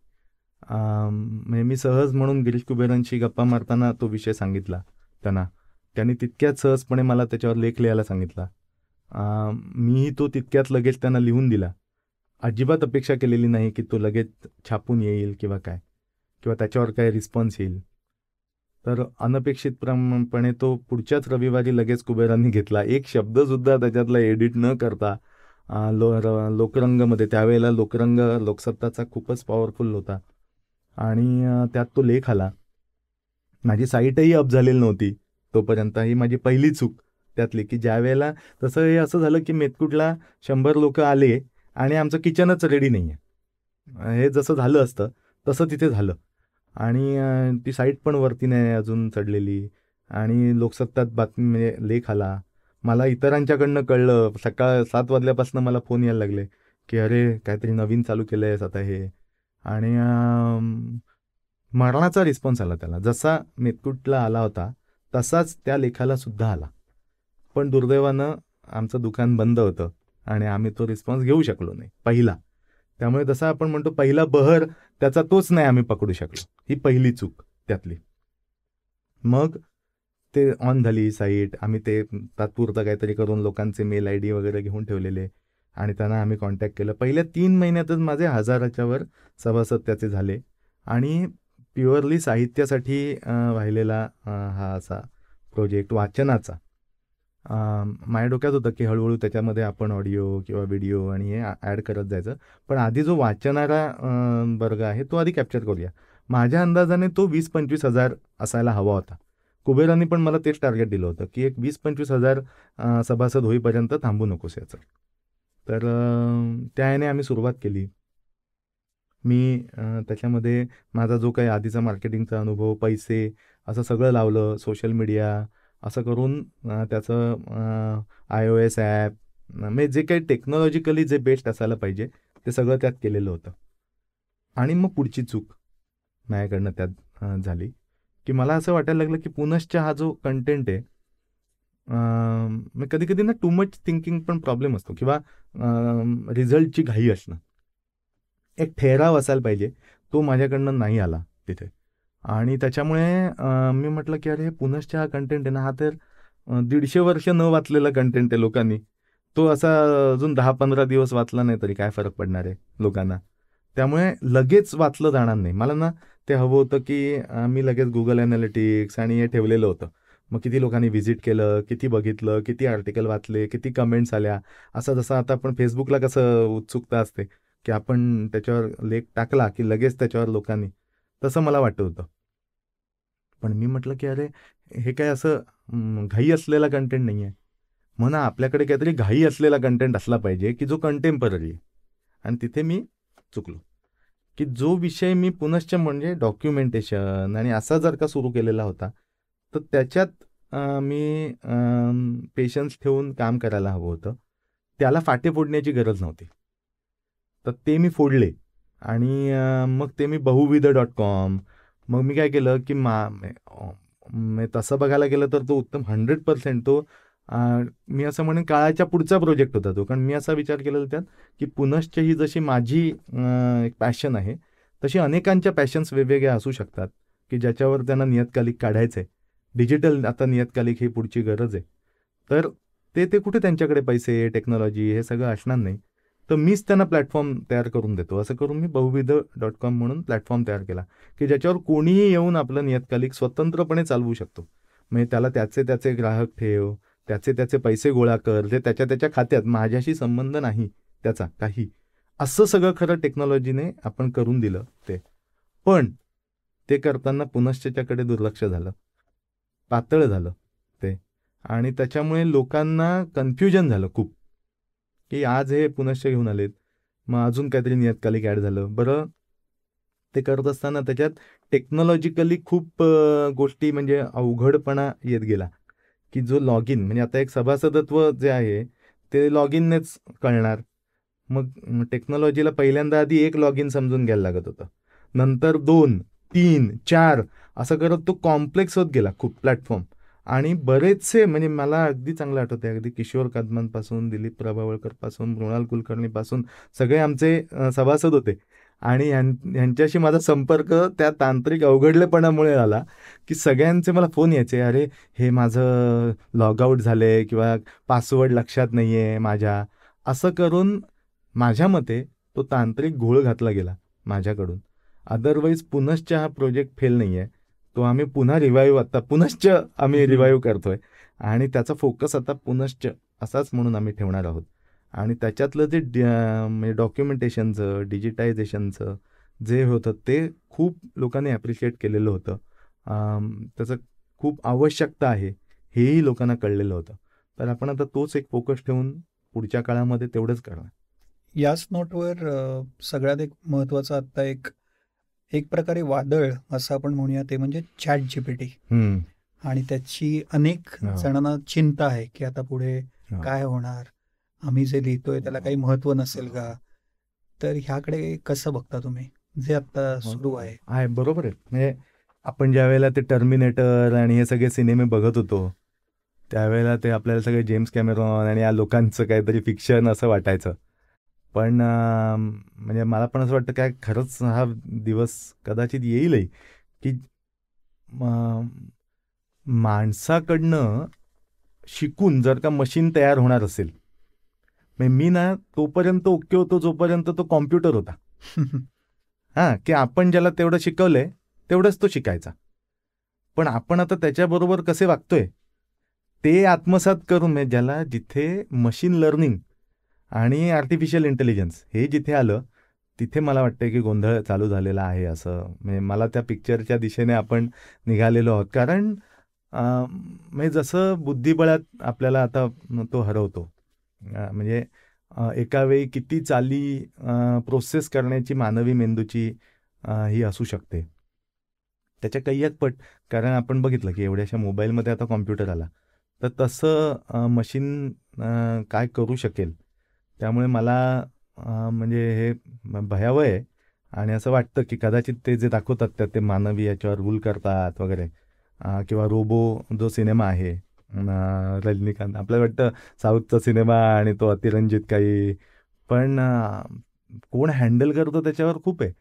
म्हणजे मी सहज म्हणून गिरीश कुबेरांशी गप्पा मारताना तो विषय सांगितला त्यांना त्यांनी तितक्यात सहजपणे मला त्याच्यावर लेख लिहायला सांगितला मीही तो तितक्यात लगेच त्यांना लिहून दिला अजिबात अपेक्षा केलेली नाही की तो लगेच छापून येईल किंवा काय किंवा त्याच्यावर काय रिस्पॉन्स येईल तर अनपेक्षितप्रमाणपणे तो पुढच्याच रविवारी लगेच कुबेरांनी घेतला एक शब्दसुद्धा त्याच्यातला एडिट न करता लो र लोकरंगमध्ये त्यावेळेला लोकरंग लोकसत्ताचा खूपच पॉवरफुल होता आणि त्यात तो लेख आला माझी साईटही अप झालेली नव्हती तोपर्यंत ही माझी पहिली चूक त्यातली की ज्यावेळेला तसं हे असं झालं की मेतकुटला शंभर लोक आले आणि आमचं किचनच रेडी नाही आहे हे जसं झालं असतं तसं तिथे झालं आणि ती साईट पण वरती नाही अजून चढलेली आणि लोकसत्तात बातमी म्हणजे लेख आला मला इतरांच्याकडनं कळलं सकाळ सात वाजल्यापासून मला फोन यायला लागले की अरे काहीतरी नवीन चालू केलं आहेस आता हे आणि मरणाचा रिस्पॉन्स आला त्याला जसा मेतकुटला आला होता तसाच त्या लेखाला सुद्धा आला पण दुर्दैवानं आमचं दुकान बंद होतं आणि आम्ही तो रिस्पॉन्स घेऊ शकलो नाही पहिला त्यामुळे जसा आपण म्हणतो पहिला बहर त्याचा तोच नाही आम्ही पकडू शकलो ही पहिली चूक त्यातली मग ते ऑन झाली साईट आम्ही ते तात्पुरतं काहीतरी करून लोकांचे मेल आय डी वगैरे घेऊन ठेवलेले आणि त्यांना आम्ही कॉन्टॅक्ट केलं पहिल्या तीन महिन्यातच माझे हजाराच्यावर वर सभासद त्याचे झाले आणि प्युअरली साहित्यासाठी वाहिलेला हा असा प्रोजेक्ट वाचनाचा माझ्या डोक्यात होतं की हळूहळू त्याच्यामध्ये आपण ऑडिओ किंवा व्हिडिओ आणि हे ॲड करत जायचं पण आधी जो वाचणारा वर्ग आहे तो आधी कॅप्चर करूया माझ्या अंदाजाने तो वीस पंचवीस हजार असायला हवा होता कुबेरांनी पण मला तेच टार्गेट दिलं होतं की एक वीस पंचवीस हजार सभासद होईपर्यंत थांबू नकोस याचं तर त्याने आम्ही सुरुवात केली मी त्याच्यामध्ये माझा जो काही आधीचा मार्केटिंगचा अनुभव पैसे असं सगळं लावलं सोशल मीडिया असं करून त्याचं आय ओ एस ॲप म्हणजे जे काही टेक्नॉलॉजिकली जे बेस्ट असायला पाहिजे ते सगळं त्यात केलेलं होतं आणि मग पुढची चूक माझ्याकडनं त्यात झाली की मला असं वाटायला लागलं की पुनश्चा हा जो कंटेंट आहे मग कधी कधी ना टू मच थिंकिंग पण प्रॉब्लेम असतो किंवा रिझल्टची घाई असणं एक ठेराव असायला पाहिजे तो माझ्याकडनं नाही आला तिथे आणि त्याच्यामुळे मी म्हटलं की अरे पुनश्च हा कंटेंट आहे ना हा तर दीडशे वर्ष न वाचलेला कंटेंट आहे लोकांनी तो असा अजून दहा पंधरा दिवस वाचला नाही तरी काय फरक पडणार आहे लोकांना त्यामुळे लगेच वाचलं जाणार नाही मला ना ते हवं होतं की मी लगेच गुगल ॲनालिटिक्स आणि हे ठेवलेलं होतं मग किती लोकांनी व्हिजिट केलं किती बघितलं किती आर्टिकल वाचले किती कमेंट्स आल्या असं जसं आता आपण फेसबुकला कसं उत्सुकता असते की आपण त्याच्यावर लेख टाकला की लगेच त्याच्यावर लोकांनी तसं मला वाटत होतं पण मी म्हटलं की अरे हे काय असं घाई असलेला कंटेंट नाही आहे म्हणा आपल्याकडे काहीतरी घाई असलेला कंटेंट असला पाहिजे की जो कंटेम्पररी आहे आणि तिथे मी चुकलो की जो विषय मी पुनश्च म्हणजे डॉक्युमेंटेशन आणि असा जर का सुरू केलेला होता तर त्याच्यात मी पेशन्स ठेवून काम करायला हवं होतं त्याला फाटे फोडण्याची गरज नव्हती तर ते मी फोडले आणि मग ते मी बहुविध डॉट कॉम मग मी काय केलं की मा तसं बघायला गेलं तर तो उत्तम हंड्रेड पर्सेंट तो मी असं म्हणेन काळाच्या पुढचा प्रोजेक्ट होता तो कारण मी असा विचार केलेला त्यात की पुनश्च ही जशी माझी एक पॅशन आहे तशी अनेकांच्या पॅशन्स वेगवेगळ्या असू शकतात की ज्याच्यावर त्यांना नियतकालिक काढायचं आहे डिजिटल आता नियतकालिक ही पुढची गरज आहे तर ते ते कुठे त्यांच्याकडे पैसे टेक्नॉलॉजी हे सगळं असणार नाही तर मीच त्यांना प्लॅटफॉर्म तयार करून देतो असं करून मी बहुविध डॉट कॉम म्हणून प्लॅटफॉर्म तयार केला की ज्याच्यावर कोणीही येऊन आपलं नियतकालिक स्वतंत्रपणे चालवू शकतो म्हणजे त्याला त्याचे त्याचे ग्राहक ठेव त्याचे त्याचे पैसे गोळा कर जे त्याच्या त्याच्या खात्यात माझ्याशी संबंध नाही त्याचा काही असं सगळं खरं टेक्नॉलॉजीने आपण करून दिलं ते पण ते करताना पुनश्चच्याकडे दुर्लक्ष झालं पातळ झालं ते आणि त्याच्यामुळे लोकांना कन्फ्युजन झालं खूप की आज हे पुनश्च घेऊन आलेत मग अजून काहीतरी नियतकालिक ॲड झालं बरं ते करत असताना त्याच्यात टेक्नॉलॉजिकली खूप गोष्टी म्हणजे अवघडपणा येत गेला की जो लॉग इन म्हणजे आता एक सभासदत्व जे आहे ते लॉग इननेच कळणार मग टेक्नॉलॉजीला पहिल्यांदा आधी एक लॉग इन समजून घ्यायला लागत होतं नंतर दोन तीन चार असं करत तो कॉम्प्लेक्स होत गेला खूप प्लॅटफॉर्म आणि बरेचसे म्हणजे मला अगदी चांगलं आठवते अगदी किशोर कदमांपासून दिलीप प्रभावळकरपासून मृणाल कुलकर्णीपासून सगळे आमचे सभासद होते आणि ह्यांच्याशी माझा संपर्क त्या तांत्रिक अवघडलेपणामुळे आला की सगळ्यांचे मला फोन यायचे अरे हे माझं लॉगआउट झालं आहे किंवा पासवर्ड लक्षात नाही आहे माझ्या असं करून माझ्या मते तो तांत्रिक घोळ घातला गेला माझ्याकडून अदरवाईज पुनश्च हा प्रोजेक्ट फेल नाही आहे तो आम्ही पुन्हा रिवाईव्ह आता पुनश्च आम्ही रिवाईव्ह करतोय आणि त्याचा फोकस आता पुनश्च असाच म्हणून आम्ही ठेवणार आहोत आणि त्याच्यातलं जे म्हणजे डॉक्युमेंटेशनचं डिजिटायझेशनचं जे होतं ते खूप लोकांनी ॲप्रिशिएट केलेलं होतं त्याचं खूप आवश्यकता आहे हेही लोकांना कळलेलं होतं तर आपण आता तोच एक फोकस ठेवून पुढच्या काळामध्ये तेवढंच करणार याच नोटवर सगळ्यात एक महत्त्वाचा आत्ता एक एक प्रकारे वादळ असं आपण म्हणूया ते म्हणजे चॅट जीपीटी आणि त्याची अनेक जणांना चिंता आहे की आता पुढे काय होणार आम्ही जे लिहितोय त्याला काही महत्व नसेल का तर ह्याकडे कसं बघता तुम्ही जे आता सुरू आहे आहे बरोबर आहे म्हणजे आपण ज्या वेळेला ते टर्मिनेटर आणि हे सगळे सिनेमे बघत होतो त्यावेळेला ते आपल्याला सगळे जेम्स कॅमेरॉन आणि या लोकांचं काहीतरी फिक्शन असं वाटायचं पण म्हणजे मला पण असं वाटतं काय खरंच हा दिवस कदाचित येईलही की माणसाकडनं शिकून जर का मशीन तयार होणार असेल मी ना तोपर्यंत ओके होतो जोपर्यंत तो कॉम्प्युटर होता हां की आपण ज्याला तेवढं शिकवलंय तेवढंच तो शिकायचा पण आपण आता त्याच्याबरोबर कसे वागतोय ते आत्मसात करून ज्याला जिथे मशीन लर्निंग आणि आर्टिफिशियल इंटेलिजन्स हे जिथे आलं तिथे मला वाटतं की गोंधळ चालू झालेला आहे असं म्हणजे मला त्या पिक्चरच्या दिशेने आपण निघालेलो आहोत कारण म्हणजे जसं बुद्धिबळात आपल्याला आता तो हरवतो म्हणजे एका किती चाली प्रोसेस करण्याची मानवी मेंदूची ही असू शकते त्याच्या काही पट कारण आपण बघितलं की एवढ्याशा मोबाईलमध्ये आता कॉम्प्युटर आला तर तसं मशीन काय करू शकेल त्यामुळे मला म्हणजे हे भयावह आहे आणि असं वाटतं की कदाचित ते जे दाखवतात त्यात ते मानवी याच्यावर रूल करतात वगैरे किंवा रोबो जो सिनेमा आहे रजनीकांत आपल्याला वाटतं साऊथचा सिनेमा आणि तो अतिरंजित काही पण कोण हँडल करतो त्याच्यावर खूप आहे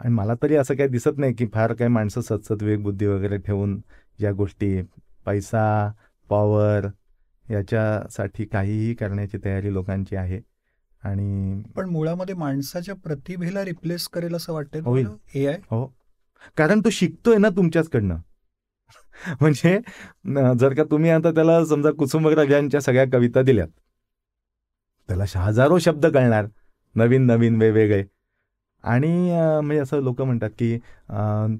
आणि मला तरी असं काही दिसत नाही की फार काही माणसं सतसत वेगबुद्धी वगैरे ठेवून या गोष्टी पैसा पॉवर याच्यासाठी काहीही करण्याची तयारी लोकांची आहे आणि पण मुळामध्ये माणसाच्या प्रतिभेला रिप्लेस करेल असं वाटतं होईल हो कारण तो शिकतोय ना तुमच्याचकडनं म्हणजे जर का तुम्ही आता त्याला समजा कुसुमग्रजांच्या सगळ्या कविता दिल्यात त्याला हजारो शब्द कळणार नवीन नवीन वेगवेगळे आणि म्हणजे असं लोक म्हणतात की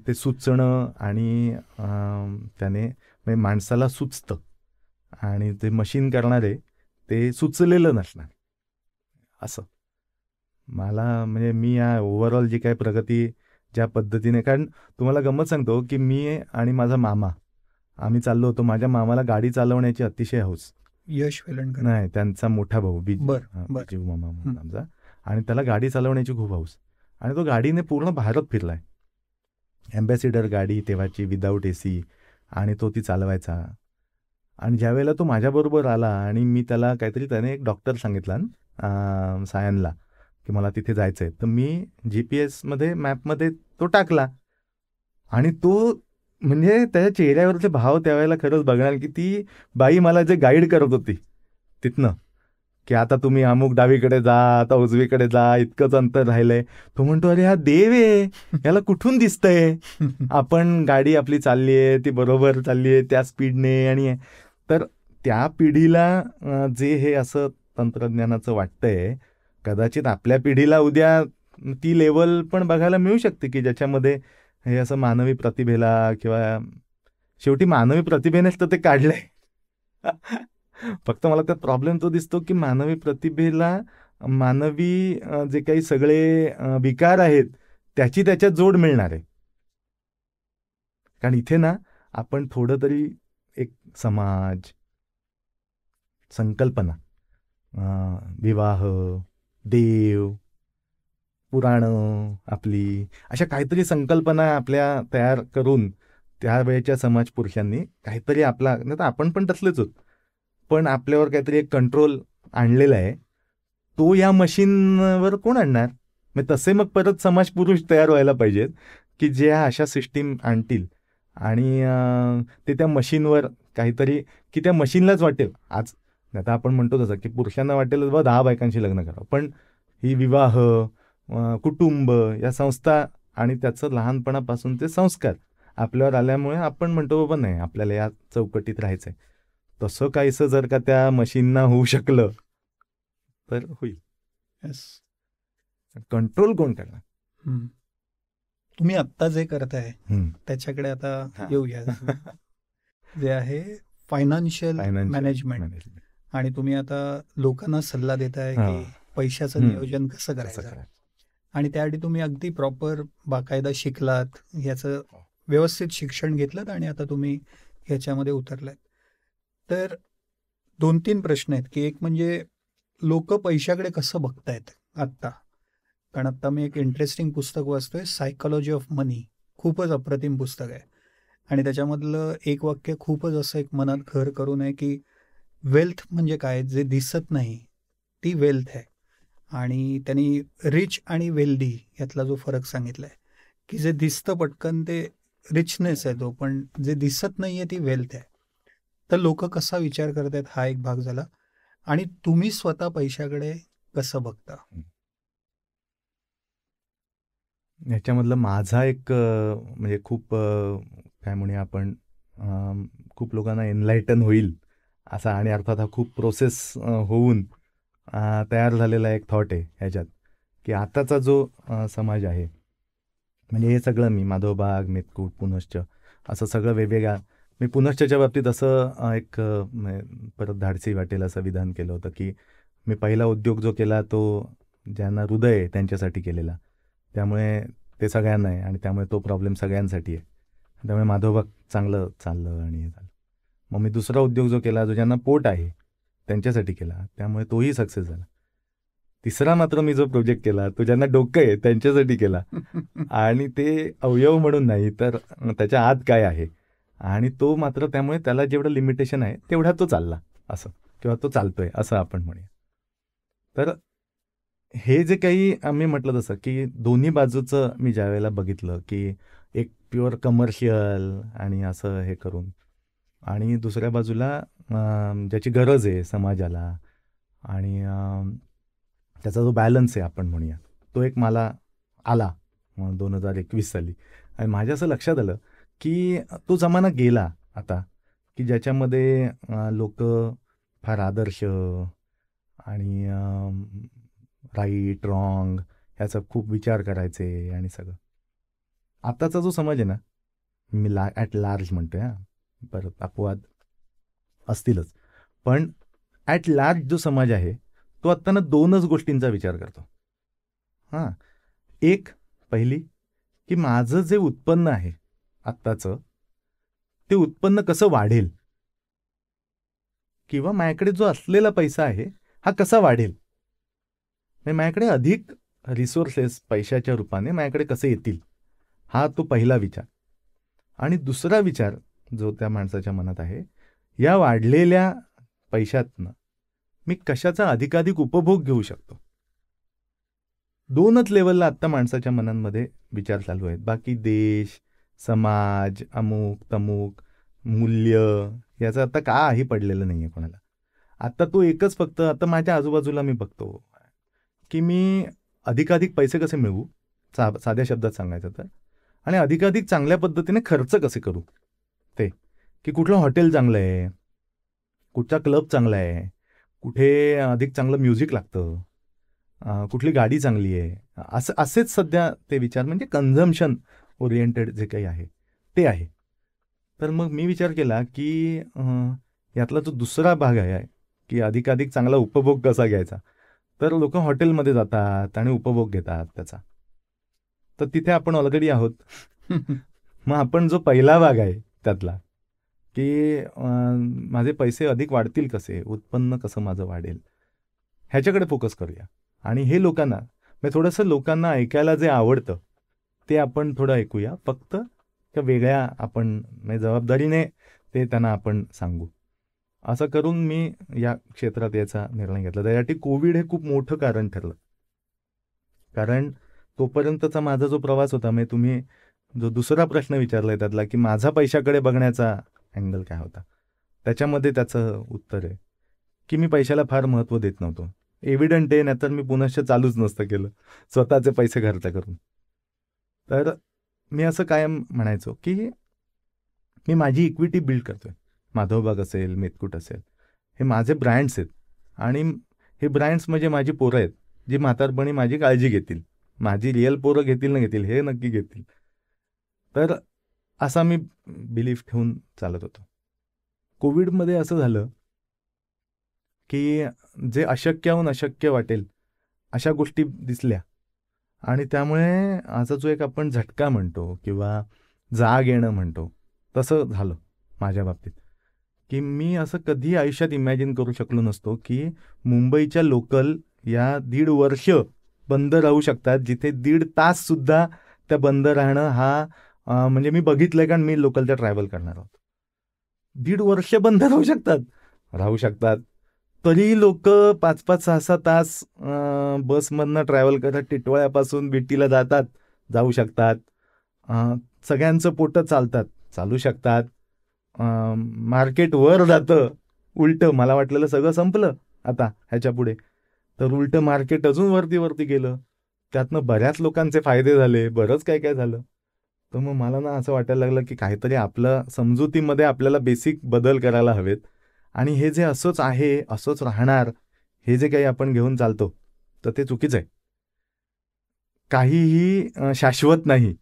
ते सुचणं आणि त्याने म्हणजे माणसाला सुचतं आणि ते मशीन करणारे ते सुचलेलं नसणार असं मला म्हणजे मी या ओव्हरऑल जी काय प्रगती ज्या पद्धतीने कारण तुम्हाला गमत सांगतो की मी आणि माझा मामा आम्ही चाललो होतो माझ्या मामाला गाडी चालवण्याची अतिशय हौस यश वेलणकर नाही त्यांचा मोठा भाऊ बर जीव मामा आमचा आणि त्याला गाडी चालवण्याची खूप हौस आणि तो गाडीने पूर्ण भारत फिरलाय अँबॅसिडर गाडी तेव्हाची विदाऊट ए सी आणि तो ती चालवायचा आणि वेळेला तो माझ्याबरोबर आला आणि मी त्याला काहीतरी त्याने एक डॉक्टर सांगितला सायनला की मला तिथे जायचं आहे तर मी जी पी एसमध्ये मॅपमध्ये तो टाकला आणि तो म्हणजे त्याच्या चेहऱ्यावरचे भाव त्यावेळेला खरंच बघणार की ती बाई मला जे गाईड करत होती तिथनं की आता तुम्ही अमुक डावीकडे जा आता उजवीकडे जा इतकंच अंतर राहिलंय तो म्हणतो अरे हा देव आहे याला कुठून दिसतंय आपण गाडी आपली चालली आहे ती बरोबर चालली आहे त्या स्पीडने आणि तर त्या पिढीला जे हे असं तंत्रज्ञानाचं वाटतंय कदाचित आपल्या पिढीला उद्या ती लेवल पण बघायला मिळू शकते की ज्याच्यामध्ये हे असं मानवी प्रतिभेला किंवा शेवटी मानवी प्रतिभेनेच तर ते काढलंय फक्त मला त्यात प्रॉब्लेम तो दिसतो की मानवी प्रतिभेला मानवी जे काही सगळे विकार आहेत त्याची त्याच्यात जोड मिळणार आहे कारण इथे ना आपण थोडं तरी समाज संकल्पना विवाह देव पुराणं आपली अशा काहीतरी संकल्पना आपल्या तयार करून त्यावेळेच्या समाज पुरुषांनी काहीतरी आपला नाही तर आपण पण तसलेच होत पण आपल्यावर काहीतरी एक कंट्रोल आणलेला आहे तो या मशीनवर कोण आणणार मग तसे मग परत समाज पुरुष तयार व्हायला पाहिजेत की जे अशा सिस्टीम आणतील आणि ते त्या मशीनवर काहीतरी की त्या मशीनलाच वाटेल आज आता आपण म्हणतो तसं की पुरुषांना वाटेल बाबा दहा बायकांशी लग्न करावं पण ही विवाह कुटुंब या संस्था आणि त्याचं लहानपणापासून ते संस्कार आपल्यावर आल्यामुळे आपण म्हणतो बाबा नाही आपल्याला या चौकटीत राहायचं आहे तसं काहीसं जर का त्या मशीनना होऊ शकलं तर होईल yes. कंट्रोल कोण करणार तुम्ही आत्ता जे करताय त्याच्याकडे आता येऊया जे आहे फायनान्शियल मॅनेजमेंट आणि तुम्ही आता लोकांना सल्ला देताय की पैशाचं नियोजन कसं करायचं आणि त्यासाठी तुम्ही अगदी प्रॉपर बाकायदा शिकलात याचं व्यवस्थित शिक्षण घेतलं आणि आता तुम्ही ह्याच्यामध्ये उतरलात तर दोन तीन प्रश्न आहेत की एक म्हणजे लोक पैशाकडे कसं बघतायत आत्ता कारण आत्ता मी एक इंटरेस्टिंग पुस्तक वाचतोय सायकोलॉजी ऑफ मनी खूपच अप्रतिम पुस्तक आहे आणि त्याच्यामधलं एक वाक्य खूपच असं एक मनात घर करू नये की वेल्थ म्हणजे काय जे दिसत नाही ती वेल्थ आहे आणि त्यांनी रिच आणि वेल्दी यातला जो फरक सांगितलाय की जे दिसतं पटकन ते रिचनेस आहे तो पण जे दिसत नाही आहे ती वेल्थ आहे तर लोक कसा विचार करत आहेत हा एक भाग झाला आणि तुम्ही स्वतः पैशाकडे कसं बघता याच्यामधलं माझा एक म्हणजे खूप त्यामुळे आपण खूप लोकांना एनलायटन होईल असा आणि अर्थात हा खूप प्रोसेस होऊन तयार झालेला एक थॉट आहे ह्याच्यात की आताचा जो समाज आहे म्हणजे हे सगळं मी माधवबाग मेतकूट पुनश्च असं सगळं वेगवेगळ्या मी पुनश्चच्या बाबतीत असं एक परत धाडसी वाटेल असं विधान केलं होतं की मी पहिला उद्योग जो केला तो ज्यांना हृदय आहे त्यांच्यासाठी केलेला त्यामुळे ते सगळ्यांना आहे आणि त्यामुळे तो प्रॉब्लेम सगळ्यांसाठी आहे त्यामुळे माधवबाग चांगलं चाललं आणि हे झालं मग मी दुसरा उद्योग जो केला जो ज्यांना पोट आहे त्यांच्यासाठी केला त्यामुळे तोही सक्सेस झाला तिसरा मात्र मी जो प्रोजेक्ट केला तो ज्यांना डोकं आहे त्यांच्यासाठी केला आणि ते अवयव म्हणून नाही तर त्याच्या आत काय आहे आणि तो मात्र त्यामुळे त्याला जेवढं लिमिटेशन आहे तेवढा तो चालला असं किंवा तो चालतोय असं आपण म्हणूया तर हे जे काही आम्ही म्हटलं तसं की दोन्ही बाजूचं मी वेळेला बघितलं की एक प्युअर कमर्शियल आणि असं हे करून आणि दुसऱ्या बाजूला ज्याची गरज आहे समाजाला आणि त्याचा जो बॅलन्स आहे आपण म्हणूया तो एक मला आला दोन हजार एकवीस साली आणि माझ्या असं लक्षात आलं की तो जमाना गेला आता की ज्याच्यामध्ये लोक फार आदर्श आणि राईट रॉंग ह्याचा खूप विचार करायचे आणि सगळं आत्ताचा जो समाज आहे ना मी ला ॲट लार्ज म्हणतो हा परत अपवाद असतीलच पण ॲट लार्ज जो समाज आहे तो आत्ता ना दोनच गोष्टींचा विचार करतो हां एक पहिली की माझं जे उत्पन्न आहे आत्ताचं ते उत्पन्न कसं वाढेल किंवा माझ्याकडे जो असलेला पैसा आहे हा कसा वाढेल म्हणजे माझ्याकडे अधिक रिसोर्सेस पैशाच्या रूपाने माझ्याकडे कसे येतील हा तो पहिला विचार आणि दुसरा विचार जो त्या माणसाच्या मनात आहे या वाढलेल्या पैशातनं मी कशाचा अधिकाधिक उपभोग घेऊ शकतो दोनच लेवलला आत्ता माणसाच्या मनांमध्ये विचार चालू आहेत बाकी देश समाज अमुक तमुक मूल्य याचं आता काही पडलेलं नाही आहे कोणाला आत्ता तो एकच फक्त आता माझ्या आजूबाजूला मी बघतो की मी अधिकाधिक पैसे कसे मिळवू सा साध्या शब्दात सांगायचं तर आणि अधिकाधिक चांगल्या पद्धतीने खर्च कसे करू ते की कुठलं हॉटेल चांगलं आहे कुठचा क्लब चांगला आहे कुठे अधिक चांगलं म्युझिक लागतं कुठली गाडी चांगली आहे असं असेच सध्या ते विचार म्हणजे कन्झम्शन ओरिएंटेड जे काही आहे ते आहे तर मग मी विचार केला की यातला जो दुसरा भाग आहे की अधिकाधिक चांगला उपभोग कसा घ्यायचा तर लोक हॉटेलमध्ये जातात आणि उपभोग घेतात त्याचा तर तिथे आपण ऑलरेडी आहोत मग आपण जो पहिला भाग आहे त्यातला की माझे पैसे अधिक वाढतील कसे उत्पन्न कसं माझं वाढेल ह्याच्याकडे फोकस करूया आणि हे लोकांना म्हणजे थोडंसं लोकांना ऐकायला जे आवडतं ते आपण थोडं ऐकूया फक्त वेगळ्या आपण म्हणजे जबाबदारीने ते त्यांना आपण सांगू असं करून मी या क्षेत्रात याचा निर्णय घेतला त्यासाठी कोविड हे खूप मोठं कारण ठरलं कारण तोपर्यंतचा माझा जो प्रवास होता म्हणजे तुम्ही जो दुसरा प्रश्न विचारला त्यातला की माझा पैशाकडे बघण्याचा अँगल काय होता त्याच्यामध्ये त्याचं उत्तर आहे की मी पैशाला फार महत्त्व देत नव्हतो एव्हिडंट आहे नाहीतर मी पुनश्च चालूच नसतं केलं स्वतःचे पैसे खर्च करून तर मी असं कायम म्हणायचो की मी माझी इक्विटी बिल्ड करतोय माधवबाग असेल मेतकूट असेल हे माझे ब्रँड्स आहेत आणि हे ब्रँड्स म्हणजे माझी पोरं आहेत जी म्हातारपणी माझी काळजी घेतील माझी रिअल पोरं घेतील ना घेतील हे नक्की घेतील तर असा मी बिलीफ ठेवून चालत होतो कोविडमध्ये असं झालं की जे अशक्यहून अशक्य वाटेल अशा गोष्टी दिसल्या आणि त्यामुळे असा जो एक आपण झटका म्हणतो किंवा जाग येणं म्हणतो तसं झालं माझ्या बाबतीत की मी असं कधी आयुष्यात इमॅजिन करू शकलो नसतो की मुंबईच्या लोकल या दीड वर्ष बंद राहू शकतात जिथे दीड तास सुद्धा त्या बंद राहणं हा म्हणजे मी बघितलंय कारण मी लोकल त्या ट्रॅव्हल करणार आहोत दीड वर्ष बंद राहू शकतात राहू शकतात तरी लोक पाच पाच सहा सहा तास बसमधनं ट्रॅव्हल करतात टिटवळ्यापासून बिट्टीला जातात जाऊ शकतात सगळ्यांचं पोटं चालतात चालू शकतात मार्केट वर जातं उलटं मला वाटलेलं सगळं संपलं आता ह्याच्या पुढे तर उलट मार्केट अजून वरती वरती गेलं त्यातनं बऱ्याच लोकांचे फायदे झाले बरंच काय काय झालं तर मग मला ना असं वाटायला लागलं की काहीतरी आपलं समजुतीमध्ये आपल्याला बेसिक बदल करायला हवेत आणि हे जे असंच आहे असंच राहणार हे जे काही आपण घेऊन चालतो तर ते चुकीचं आहे काहीही शाश्वत नाही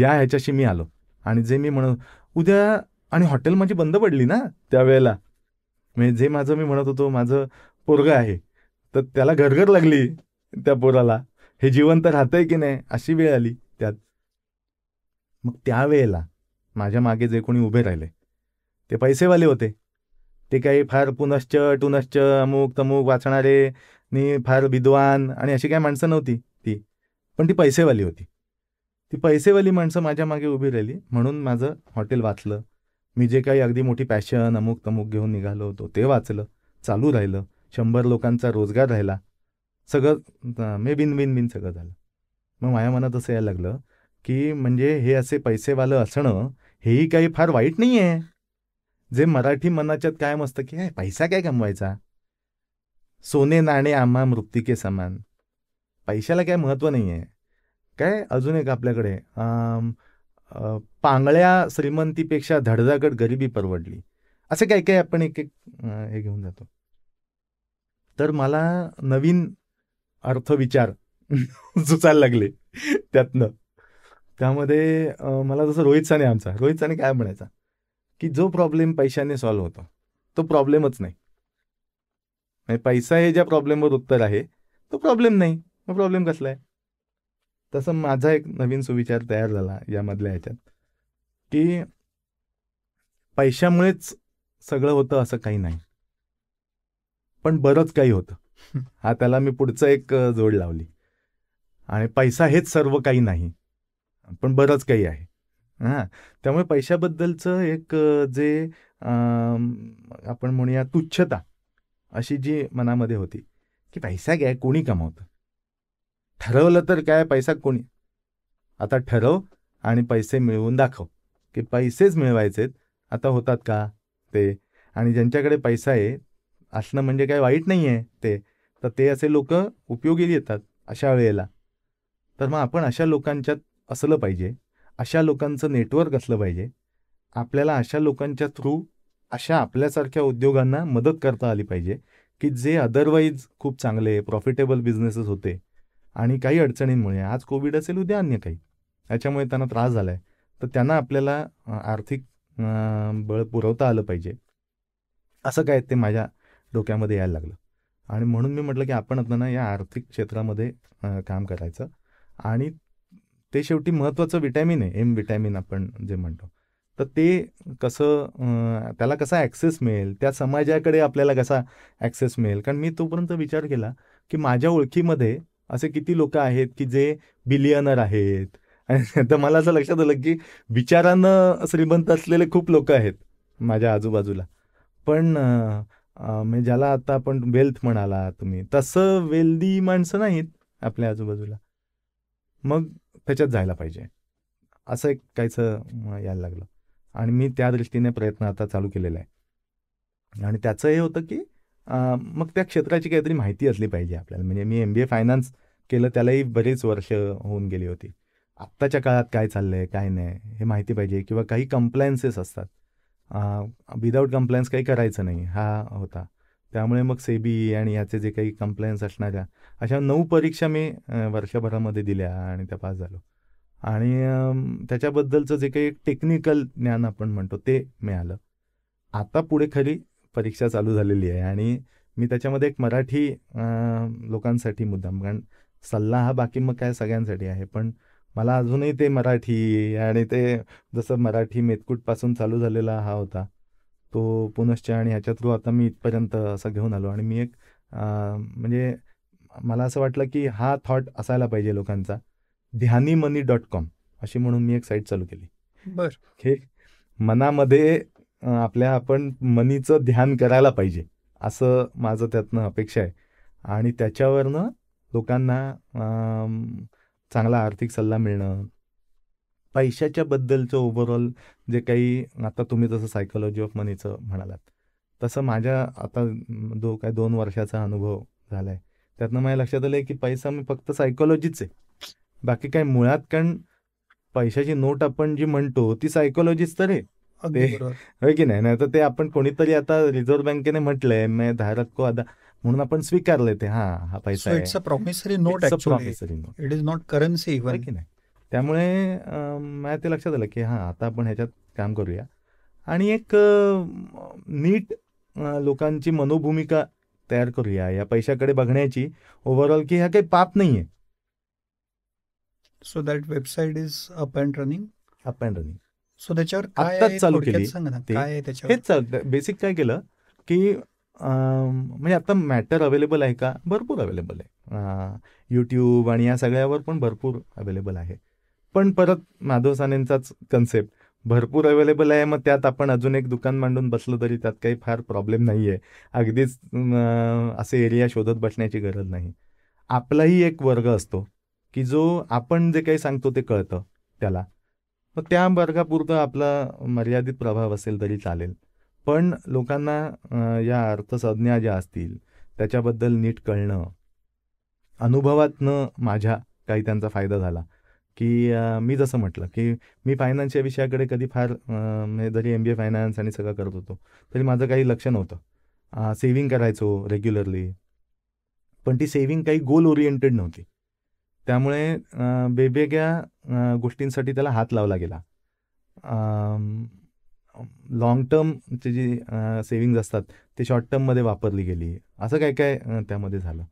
या ह्याच्याशी मी आलो आणि जे मी म्हणत उद्या आणि हॉटेल माझी बंद पडली ना त्यावेळेला म्हणजे जे माझं मी म्हणत होतो माझं पोरगं आहे तर त्याला घरघर लागली त्या पोराला हे जिवंत राहतंय की नाही अशी वेळ आली त्यात मग त्यावेळेला माझ्या मागे जे कोणी उभे राहिले ते पैसेवाले होते ते काही फार पुनश्च टुनश्च अमुक तमुक वाचणारे नी फार विद्वान आणि अशी काही माणसं नव्हती ती पण ती पैसेवाली होती ती पैसेवाली माणसं माझ्या मागे उभी राहिली म्हणून माझं हॉटेल वाचलं मी जे काही अगदी मोठी पॅशन अमुक तमुक घेऊन निघालो होतो ते वाचलं चालू राहिलं शंभर लोकांचा रोजगार राहिला सगळं मे बिन बिन बिन सगळं झालं मग माझ्या मनात असं यायला लागलं की म्हणजे हे असे पैसेवालं असणं हेही काही फार वाईट नाही आहे जे मराठी मनाच्यात काय असतं की पैसा काय कमवायचा सोने नाणे आम्हा मृत्तिके समान पैशाला काय महत्त्व नाही आहे काय अजून एक आपल्याकडे पांगळ्या श्रीमंतीपेक्षा धडधाकट गरिबी परवडली असं काय काय आपण एक एक हे घेऊन जातो तर मला नवीन अर्थविचार सुचायला लागले त्यातनं त्यामध्ये मला जसं रोहित साने आमचा रोहित साने काय म्हणायचा की जो प्रॉब्लेम पैशाने सॉल्व्ह होतो तो प्रॉब्लेमच नाही पैसा हे ज्या प्रॉब्लेमवर उत्तर आहे तो प्रॉब्लेम नाही मग प्रॉब्लेम कसला आहे तसं माझा एक नवीन सुविचार तयार झाला यामधल्या ह्याच्यात की पैशामुळेच सगळं होतं असं काही नाही पण बरंच काही होतं हा त्याला मी पुढचं एक जोड लावली आणि पैसा हेच सर्व काही नाही पण बरंच काही आहे हां त्यामुळे पैशाबद्दलचं एक जे आपण म्हणूया तुच्छता अशी जी मनामध्ये होती की पैसा काय कोणी कमावतं ठरवलं तर काय पैसा कोणी आता ठरव आणि पैसे मिळवून दाखव की पैसेच मिळवायचेत आता होतात का ते आणि ज्यांच्याकडे पैसा आहे असणं म्हणजे काय वाईट नाही आहे ते तर ते असे लोक उपयोगी येतात अशा वेळेला तर मग आपण अशा लोकांच्यात असलं पाहिजे अशा लोकांचं नेटवर्क असलं पाहिजे आपल्याला अशा लोकांच्या थ्रू अशा आपल्यासारख्या उद्योगांना मदत करता आली पाहिजे की जे अदरवाईज खूप चांगले प्रॉफिटेबल बिझनेसेस होते आणि काही अडचणींमुळे आज कोविड असेल उद्या अन्य काही त्याच्यामुळे त्यांना त्रास झाला आहे तर त्यांना आपल्याला आर्थिक बळ पुरवता आलं पाहिजे असं काय ते माझ्या डोक्यामध्ये यायला लागलं आणि म्हणून मी म्हटलं की आपण आता या आर्थिक क्षेत्रामध्ये काम करायचं आणि ते शेवटी महत्त्वाचं विटॅमिन आहे एम विटॅमिन आपण जे म्हणतो तर ते कसं त्याला कसा ॲक्सेस मिळेल त्या समाजाकडे आपल्याला कसा ॲक्सेस मिळेल कारण मी तोपर्यंत विचार केला की माझ्या ओळखीमध्ये असे किती लोक आहेत की जे बिलियनर आहेत तर मला असं लक्षात आलं की विचारानं श्रीमंत असलेले खूप लोक आहेत माझ्या आजूबाजूला पण म्हणजे ज्याला आता आपण वेल्थ म्हणाला तुम्ही तसं वेल्दी माणसं नाहीत आपल्या आजूबाजूला मग त्याच्यात जायला पाहिजे असं एक काहीच यायला लागलं आणि मी त्या दृष्टीने प्रयत्न आता चालू केलेला आहे आणि त्याचं हे होतं की मग त्या क्षेत्राची काहीतरी माहिती असली पाहिजे आपल्याला म्हणजे मी एम बी ए फायनान्स केलं त्यालाही बरीच वर्ष होऊन गेली होती आत्ताच्या काळात काय चाललं आहे काय नाही हे माहिती पाहिजे किंवा काही कंप्लायन्सेस असतात विदाऊट कंप्लायन्स काही करायचं नाही हा होता त्यामुळे मग सेबी आणि याचे जे काही कंप्लेन्स असणाऱ्या अशा नऊ परीक्षा मी वर्षभरामध्ये दिल्या आणि त्या पास झालो आणि त्याच्याबद्दलचं जे काही टेक्निकल ज्ञान आपण म्हणतो ते मिळालं आता पुढे खरी परीक्षा चालू झालेली आहे आणि मी त्याच्यामध्ये एक मराठी लोकांसाठी मुद्दाम कारण सल्ला हा बाकी मग काय सगळ्यांसाठी आहे पण मला अजूनही ते मराठी आणि ते जसं मराठी मेतकूटपासून चालू झालेला हा होता तो पुनश्च आणि थ्रू आता मी इथपर्यंत असं घेऊन आलो आणि मी एक म्हणजे मला असं वाटलं की हा थॉट असायला पाहिजे लोकांचा ध्यानी मनी डॉट कॉम अशी म्हणून मी एक साईट चालू केली बर हे मनामध्ये आपल्या आपण मनीचं ध्यान करायला पाहिजे असं माझं त्यातनं अपेक्षा आहे आणि त्याच्यावरनं लोकांना चांगला आर्थिक सल्ला मिळणं पैशाच्या बद्दलचं ओव्हरऑल जे काही आता तुम्ही जसं सायकोलॉजी ऑफ मनीचं म्हणालात तसं माझ्या आता दो काय दोन वर्षाचा अनुभव झालाय आहे त्यातनं माझ्या लक्षात आलं की पैसा मी फक्त सायकोलॉजीच आहे बाकी काय मुळात कारण पैशाची नोट आपण जी म्हणतो ती सायकोलॉजीच तर आहे की नाही नाही तर ते आपण कोणीतरी आता रिझर्व्ह बँकेने म्हटलंय मग धारक को आता म्हणून आपण स्वीकारले ते हा हा पैसा it's a promissory note promissory note it is not currency even की नाही त्यामुळे मला ते लक्षात आलं की हा आता आपण ह्याच्यात काम करूया आणि एक नीट लोकांची मनोभूमिका तयार करूया या पैशाकडे बघण्याची ओव्हरऑल की ह्या काही पाप नाही आहे so that website is up and running up and running so त्याच्यावर आत्ताच चालू केली काय त्याच्यावर हेच बेसिक काय केलं की म्हणजे आता मॅटर अवेलेबल आहे का भरपूर अवेलेबल आहे यूट्यूब आणि या सगळ्यावर पण भरपूर अवेलेबल आहे पण परत माधव सानेंचाच कन्सेप्ट भरपूर अवेलेबल आहे मग त्यात आपण अजून एक दुकान मांडून बसलो तरी त्यात काही फार प्रॉब्लेम नाही आहे अगदीच असे एरिया शोधत बसण्याची गरज नाही आपलाही एक वर्ग असतो की जो आपण जे काही सांगतो ते कळतं त्याला मग त्या वर्गापुरतं आपला मर्यादित प्रभाव असेल तरी चालेल पण लोकांना या अर्थसंज्ञा ज्या असतील त्याच्याबद्दल नीट कळणं अनुभवातनं माझ्या काही त्यांचा फायदा झाला की मी जसं म्हटलं की मी फायनान्स या विषयाकडे कधी फार म्हणजे जरी एम बी ए फायनान्स आणि सगळं करत होतो तरी माझं काही लक्ष नव्हतं सेविंग करायचो रेग्युलरली पण ती सेविंग काही गोल ओरिएंटेड नव्हती त्यामुळे वेगवेगळ्या गोष्टींसाठी त्याला हात लावला गेला लाँग टर्मचे जे सेविंग्ज असतात ते शॉर्ट टर्ममध्ये वापरली गेली असं काय काय त्यामध्ये झालं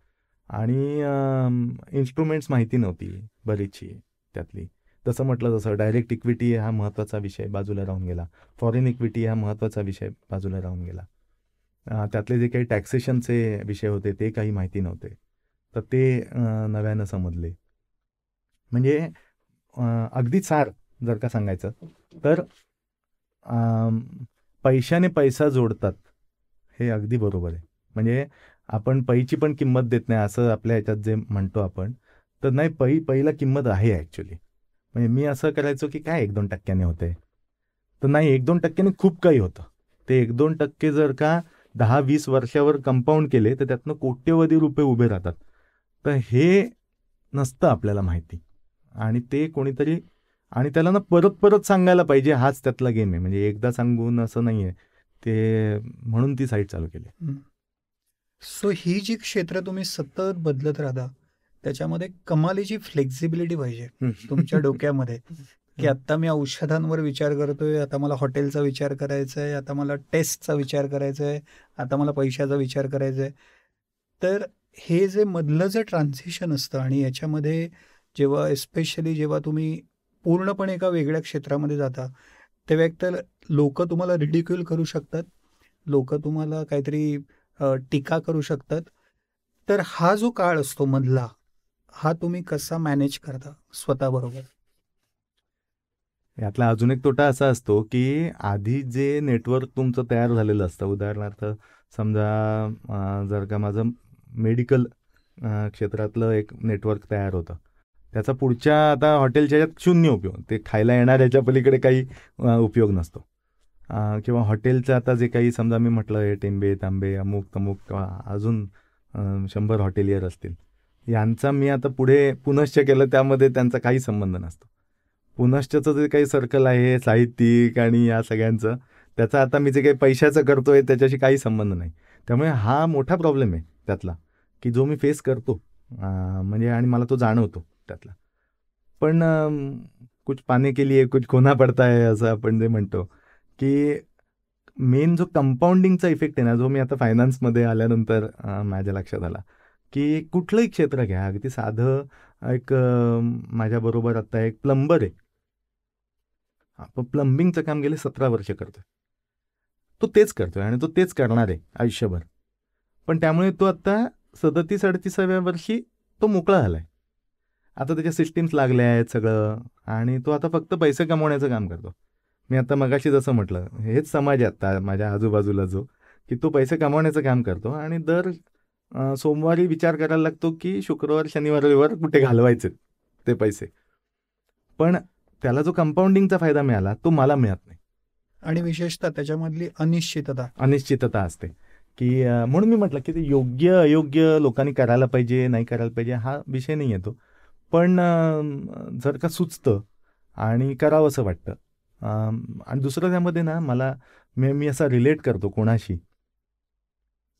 आणि इन्स्ट्रुमेंट्स माहिती नव्हती बरीचशी त्यातली तसं म्हटलं जसं डायरेक्ट इक्विटी हा महत्त्वाचा विषय बाजूला राहून गेला फॉरेन इक्विटी हा महत्त्वाचा विषय बाजूला राहून गेला त्यातले जे काही टॅक्सेशनचे विषय होते ते काही माहिती नव्हते तर ते नव्यानं समजले म्हणजे अगदी सार जर का सांगायचं तर पैशाने पैसा जोडतात हे अगदी बरोबर आहे म्हणजे आपण पैची पण किंमत देत नाही असं आपल्या ह्याच्यात जे म्हणतो आपण तर नाही पै पहिला किंमत आहे ॲक्च्युली म्हणजे मी असं करायचो की काय एक दोन टक्क्याने होते तर नाही एक दोन टक्क्याने खूप काही होतं ते एक दोन टक्के जर का दहा वीस वर्षावर कंपाऊंड केले तर त्यातनं कोट्यवधी रुपये उभे राहतात तर हे नसतं आपल्याला माहिती आणि ते कोणीतरी आणि त्याला ना परत परत सांगायला पाहिजे हाच त्यातला गेम आहे म्हणजे एकदा सांगून असं नाही आहे ते म्हणून ती साईट चालू केली सो ही जी क्षेत्र तुम्ही सतत बदलत राहता त्याच्यामध्ये कमालीची फ्लेक्झिबिलिटी पाहिजे तुमच्या डोक्यामध्ये की आता मी औषधांवर विचार करतोय आता मला हॉटेलचा विचार करायचा आहे आता मला टेस्टचा विचार करायचा आहे आता मला पैशाचा विचार करायचा आहे तर हे जे मधलं जे ट्रान्झिशन असतं आणि याच्यामध्ये जेव्हा एस्पेशली जेव्हा तुम्ही पूर्णपणे एका वेगळ्या क्षेत्रामध्ये जाता तेव्हा तर लोक तुम्हाला रिडिक्युल करू शकतात लोक तुम्हाला काहीतरी टीका करू शकतात तर हा जो काळ असतो मधला हा तुम्ही कसा मॅनेज करता स्वतःबरोबर यातला अजून एक तोटा असा असतो की आधी जे नेटवर्क तुमचं तयार झालेलं असतं उदाहरणार्थ समजा जर का माझं मेडिकल क्षेत्रातलं एक नेटवर्क तयार होतं त्याचा पुढच्या आता हॉटेलच्या याच्यात शून्य उपयोग ते खायला येणार याच्या पलीकडे काही उपयोग नसतो किंवा हॉटेलचं आता जे काही समजा मी म्हटलं हे टेंबे तांबे अमुक तमुक किंवा अजून शंभर हॉटेलियर असतील यांचा मी आता पुढे पुनश्च केलं त्यामध्ये त्यांचा काही संबंध नसतो पुनश्चचं जे काही सर्कल आहे साहित्यिक आणि या सगळ्यांचं त्याचा आता मी जे काही पैशाचं करतो आहे त्याच्याशी काही संबंध नाही त्यामुळे हा मोठा प्रॉब्लेम आहे त्यातला की जो मी फेस करतो म्हणजे आणि मला तो जाणवतो त्यातला पण कुछ पाने के लिए कुछ खोना पडता आहे असं आपण जे म्हणतो की मेन जो कंपाऊंडिंगचा इफेक्ट आहे ना जो मी आता फायनान्समध्ये आल्यानंतर माझ्या लक्षात आला की कुठलंही क्षेत्र घ्या अगदी साधं एक माझ्याबरोबर आता एक प्लंबर आहे आपण प्लंबिंगचं काम गेले सतरा वर्ष करतोय तो तेच करतोय आणि तो तेच करणार आहे आयुष्यभर पण त्यामुळे तो आता सदतीस अडतीसाव्या वर्षी तो मोकळा झाला आता त्याच्या सिस्टीम्स लागल्या आहेत सगळं आणि तो आता फक्त पैसे कमवण्याचं काम करतो मी आता मगाशी जसं म्हटलं हेच समाज आता माझ्या आजूबाजूला जो की तो पैसे कमवण्याचं काम करतो आणि दर सोमवारी विचार करायला लागतो की शुक्रवार शनिवार रविवार कुठे घालवायचे ते पैसे पण त्याला जो कंपाऊंडिंगचा फायदा मिळाला तो मला मिळत नाही आणि विशेषतः त्याच्यामधली अनिश्चितता अनिश्चितता असते की म्हणून मी म्हटलं की ते योग्य अयोग्य लोकांनी करायला पाहिजे नाही करायला पाहिजे हा विषय नाही येतो पण जर का सुचतं आणि असं वाटतं आणि दुसरं त्यामध्ये ना मला मी मी असा रिलेट करतो कोणाशी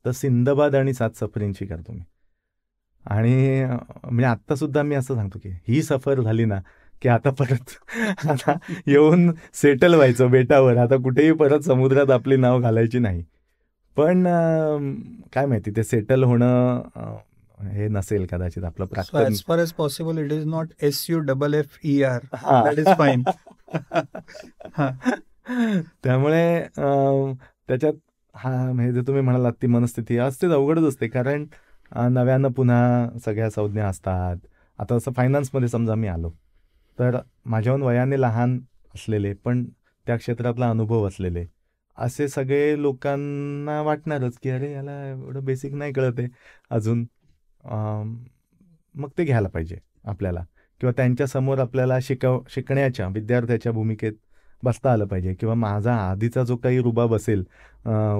तर सिंदबाद आणि सात सफरींची करतो मी आणि म्हणजे आत्तासुद्धा मी असं सांगतो की ही सफर झाली ना की आता परत आता येऊन सेटल व्हायचं बेटावर आता कुठेही परत समुद्रात आपली नाव घालायची नाही पण काय माहिती ते सेटल होणं हे नसेल कदाचित आपलं प्राक्तन as possible it is not S U double F E R is fine त्यामुळे त्याच्यात हा म्हणजे जे तुम्ही म्हणालात ती मनस्थिती असतेच अवघडच असते कारण नव्यानं पुन्हा सगळ्या संज्ञा असतात आता असं फायनान्समध्ये समजा मी आलो तर माझ्याहून वयाने लहान असलेले पण त्या क्षेत्रातला अनुभव असलेले असे सगळे लोकांना वाटणारच की अरे याला एवढं बेसिक नाही कळत आहे अजून मग ते घ्यायला पाहिजे आपल्याला किंवा त्यांच्यासमोर आपल्याला शिकव शिकण्याच्या विद्यार्थ्याच्या भूमिकेत बसता आलं पाहिजे किंवा माझा आधीचा जो काही रुबाब असेल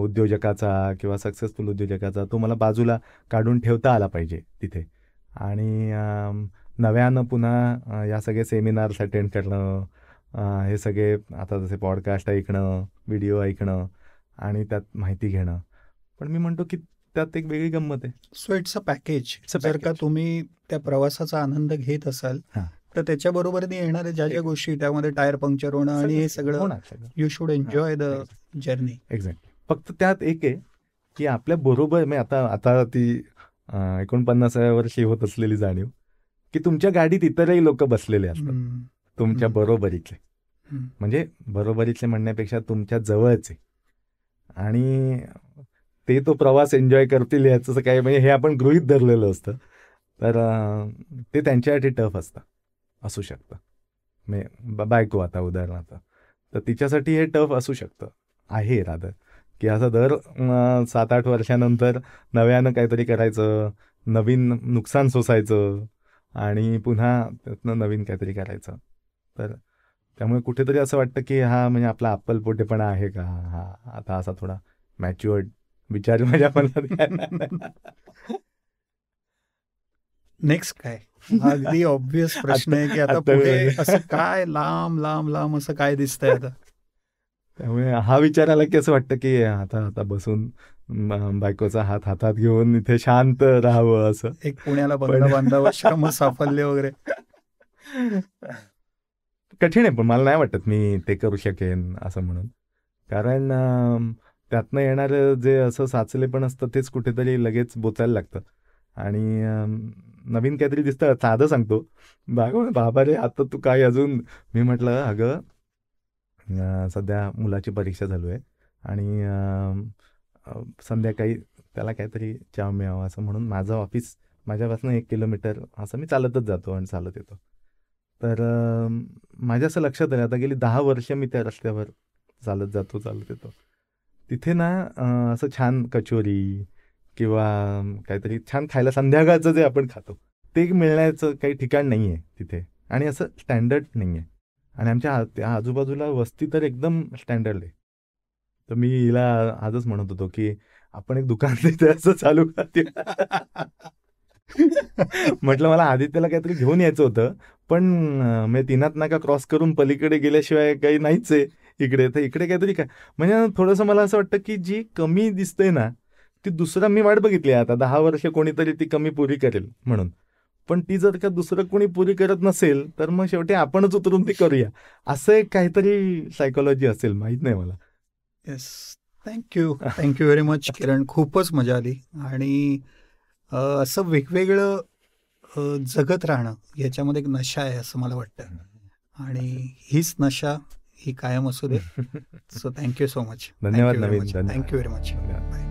उद्योजकाचा किंवा सक्सेसफुल उद्योजकाचा तो मला बाजूला काढून ठेवता आला पाहिजे तिथे आणि नव्यानं पुन्हा या सगळे सेमिनार्स अटेंड करणं हे सगळे आता जसे पॉडकास्ट ऐकणं व्हिडिओ ऐकणं आणि त्यात माहिती घेणं पण मी म्हणतो की त्यात एक वेगळी गंमत आहे सो इट्स अ पॅकेज जर का तुम्ही त्या प्रवासाचा आनंद घेत असाल तर त्याच्या त्याच्याबरोबरने येणाऱ्या ज्या ज्या गोष्टी त्यामध्ये टायर पंक्चर होणं आणि हे सगळं you should enjoy the journey exactly फक्त त्यात एक आहे की आपल्या बरोबर मी आता आता ती एकोणपन्नासाव्या वर्षी होत असलेली जाणीव की तुमच्या गाडीत इतरही लोक बसलेले असतात तुमच्या बरोबरीतले म्हणजे बरोबरीतले म्हणण्यापेक्षा तुमच्या जवळचे आणि ते तो प्रवास एन्जॉय करतील याचं काय म्हणजे हे आपण गृहित धरलेलं असतं तर ते त्यांच्यासाठी टफ असतं असू शकतं मे बायको आता उदाहरणार्थ तर तिच्यासाठी हे टफ असू शकतं आहे रादर की असं दर सात आठ वर्षानंतर नव्यानं काहीतरी करायचं नवीन नुकसान सोसायचं आणि पुन्हा त्यातनं नवीन काहीतरी करायचं तर त्यामुळे कुठेतरी असं वाटतं की हा म्हणजे आपला अप्पलपोटेपणा आहे का हा आता असा थोडा मॅच्युअर्ड विचार माझ्या मनात नेक्स्ट काय अगदी ऑब्विस प्रश्न आहे की आता पुढे असं काय लांब लांब लांब असं काय दिसतंय आता त्यामुळे हा विचार आला की असं वाटतं की आता आता बसून बायकोचा हात हातात घेऊन इथे शांत राहावं असं एक पुण्याला बंद बांधावं श्रम साफल्य वगैरे कठीण आहे पण मला नाही वाटत मी ते करू शकेन असं म्हणून कारण त्यातनं येणारं जे असं साचले पण असतं तेच कुठेतरी लगेच बोचायला लागतं आणि नवीन काहीतरी दिसतं साधं सांगतो बाग बाबा रे आता तू काय अजून मी म्हटलं अगं सध्या मुलाची परीक्षा चालू आहे आणि संध्याकाळी त्याला काहीतरी चाव मिळावा असं म्हणून माझं ऑफिस माझ्यापासून एक किलोमीटर असं मी चालतच जातो आणि चालत येतो तर माझ्या असं लक्षात आलं आता गेली दहा वर्ष मी त्या रस्त्यावर चालत जातो चालत येतो तिथे ना असं छान कचोरी किंवा काहीतरी छान खायला संध्याकाळचं जे आपण खातो ते मिळण्याचं काही ठिकाण नाही आहे तिथे आणि असं स्टँडर्ड नाही आहे आणि आमच्या आजूबाजूला वस्ती तर एकदम स्टँडर्ड आहे तर मी हिला आजच म्हणत होतो की आपण एक दुकान देते असं चालू करते म्हटलं मला आदित्यला काहीतरी घेऊन यायचं होतं पण मी तिनात नाका क्रॉस करून पलीकडे गेल्याशिवाय काही नाहीच आहे इकडे तर इकडे काहीतरी काय म्हणजे थोडंसं मला असं वाटतं की जी कमी दिसते ना ती दुसरा मी वाट बघितली आता दहा वर्ष कोणीतरी ती कमी पुरी करेल म्हणून पण ती जर का दुसरं कोणी पुरी करत नसेल तर मग शेवटी आपणच उतरून ती करूया असं एक काहीतरी सायकोलॉजी असेल माहीत नाही मला yes thank you thank you very much Kiran खूपच मजा आली आणि असं वेगवेगळं जगत राहणं याच्यामध्ये एक नशा आहे असं मला वाटतं आणि हीच नशा ही कायम असू दे सो थँक्यू सो मच धन्यवाद नवीन थँक्यू वेरी मच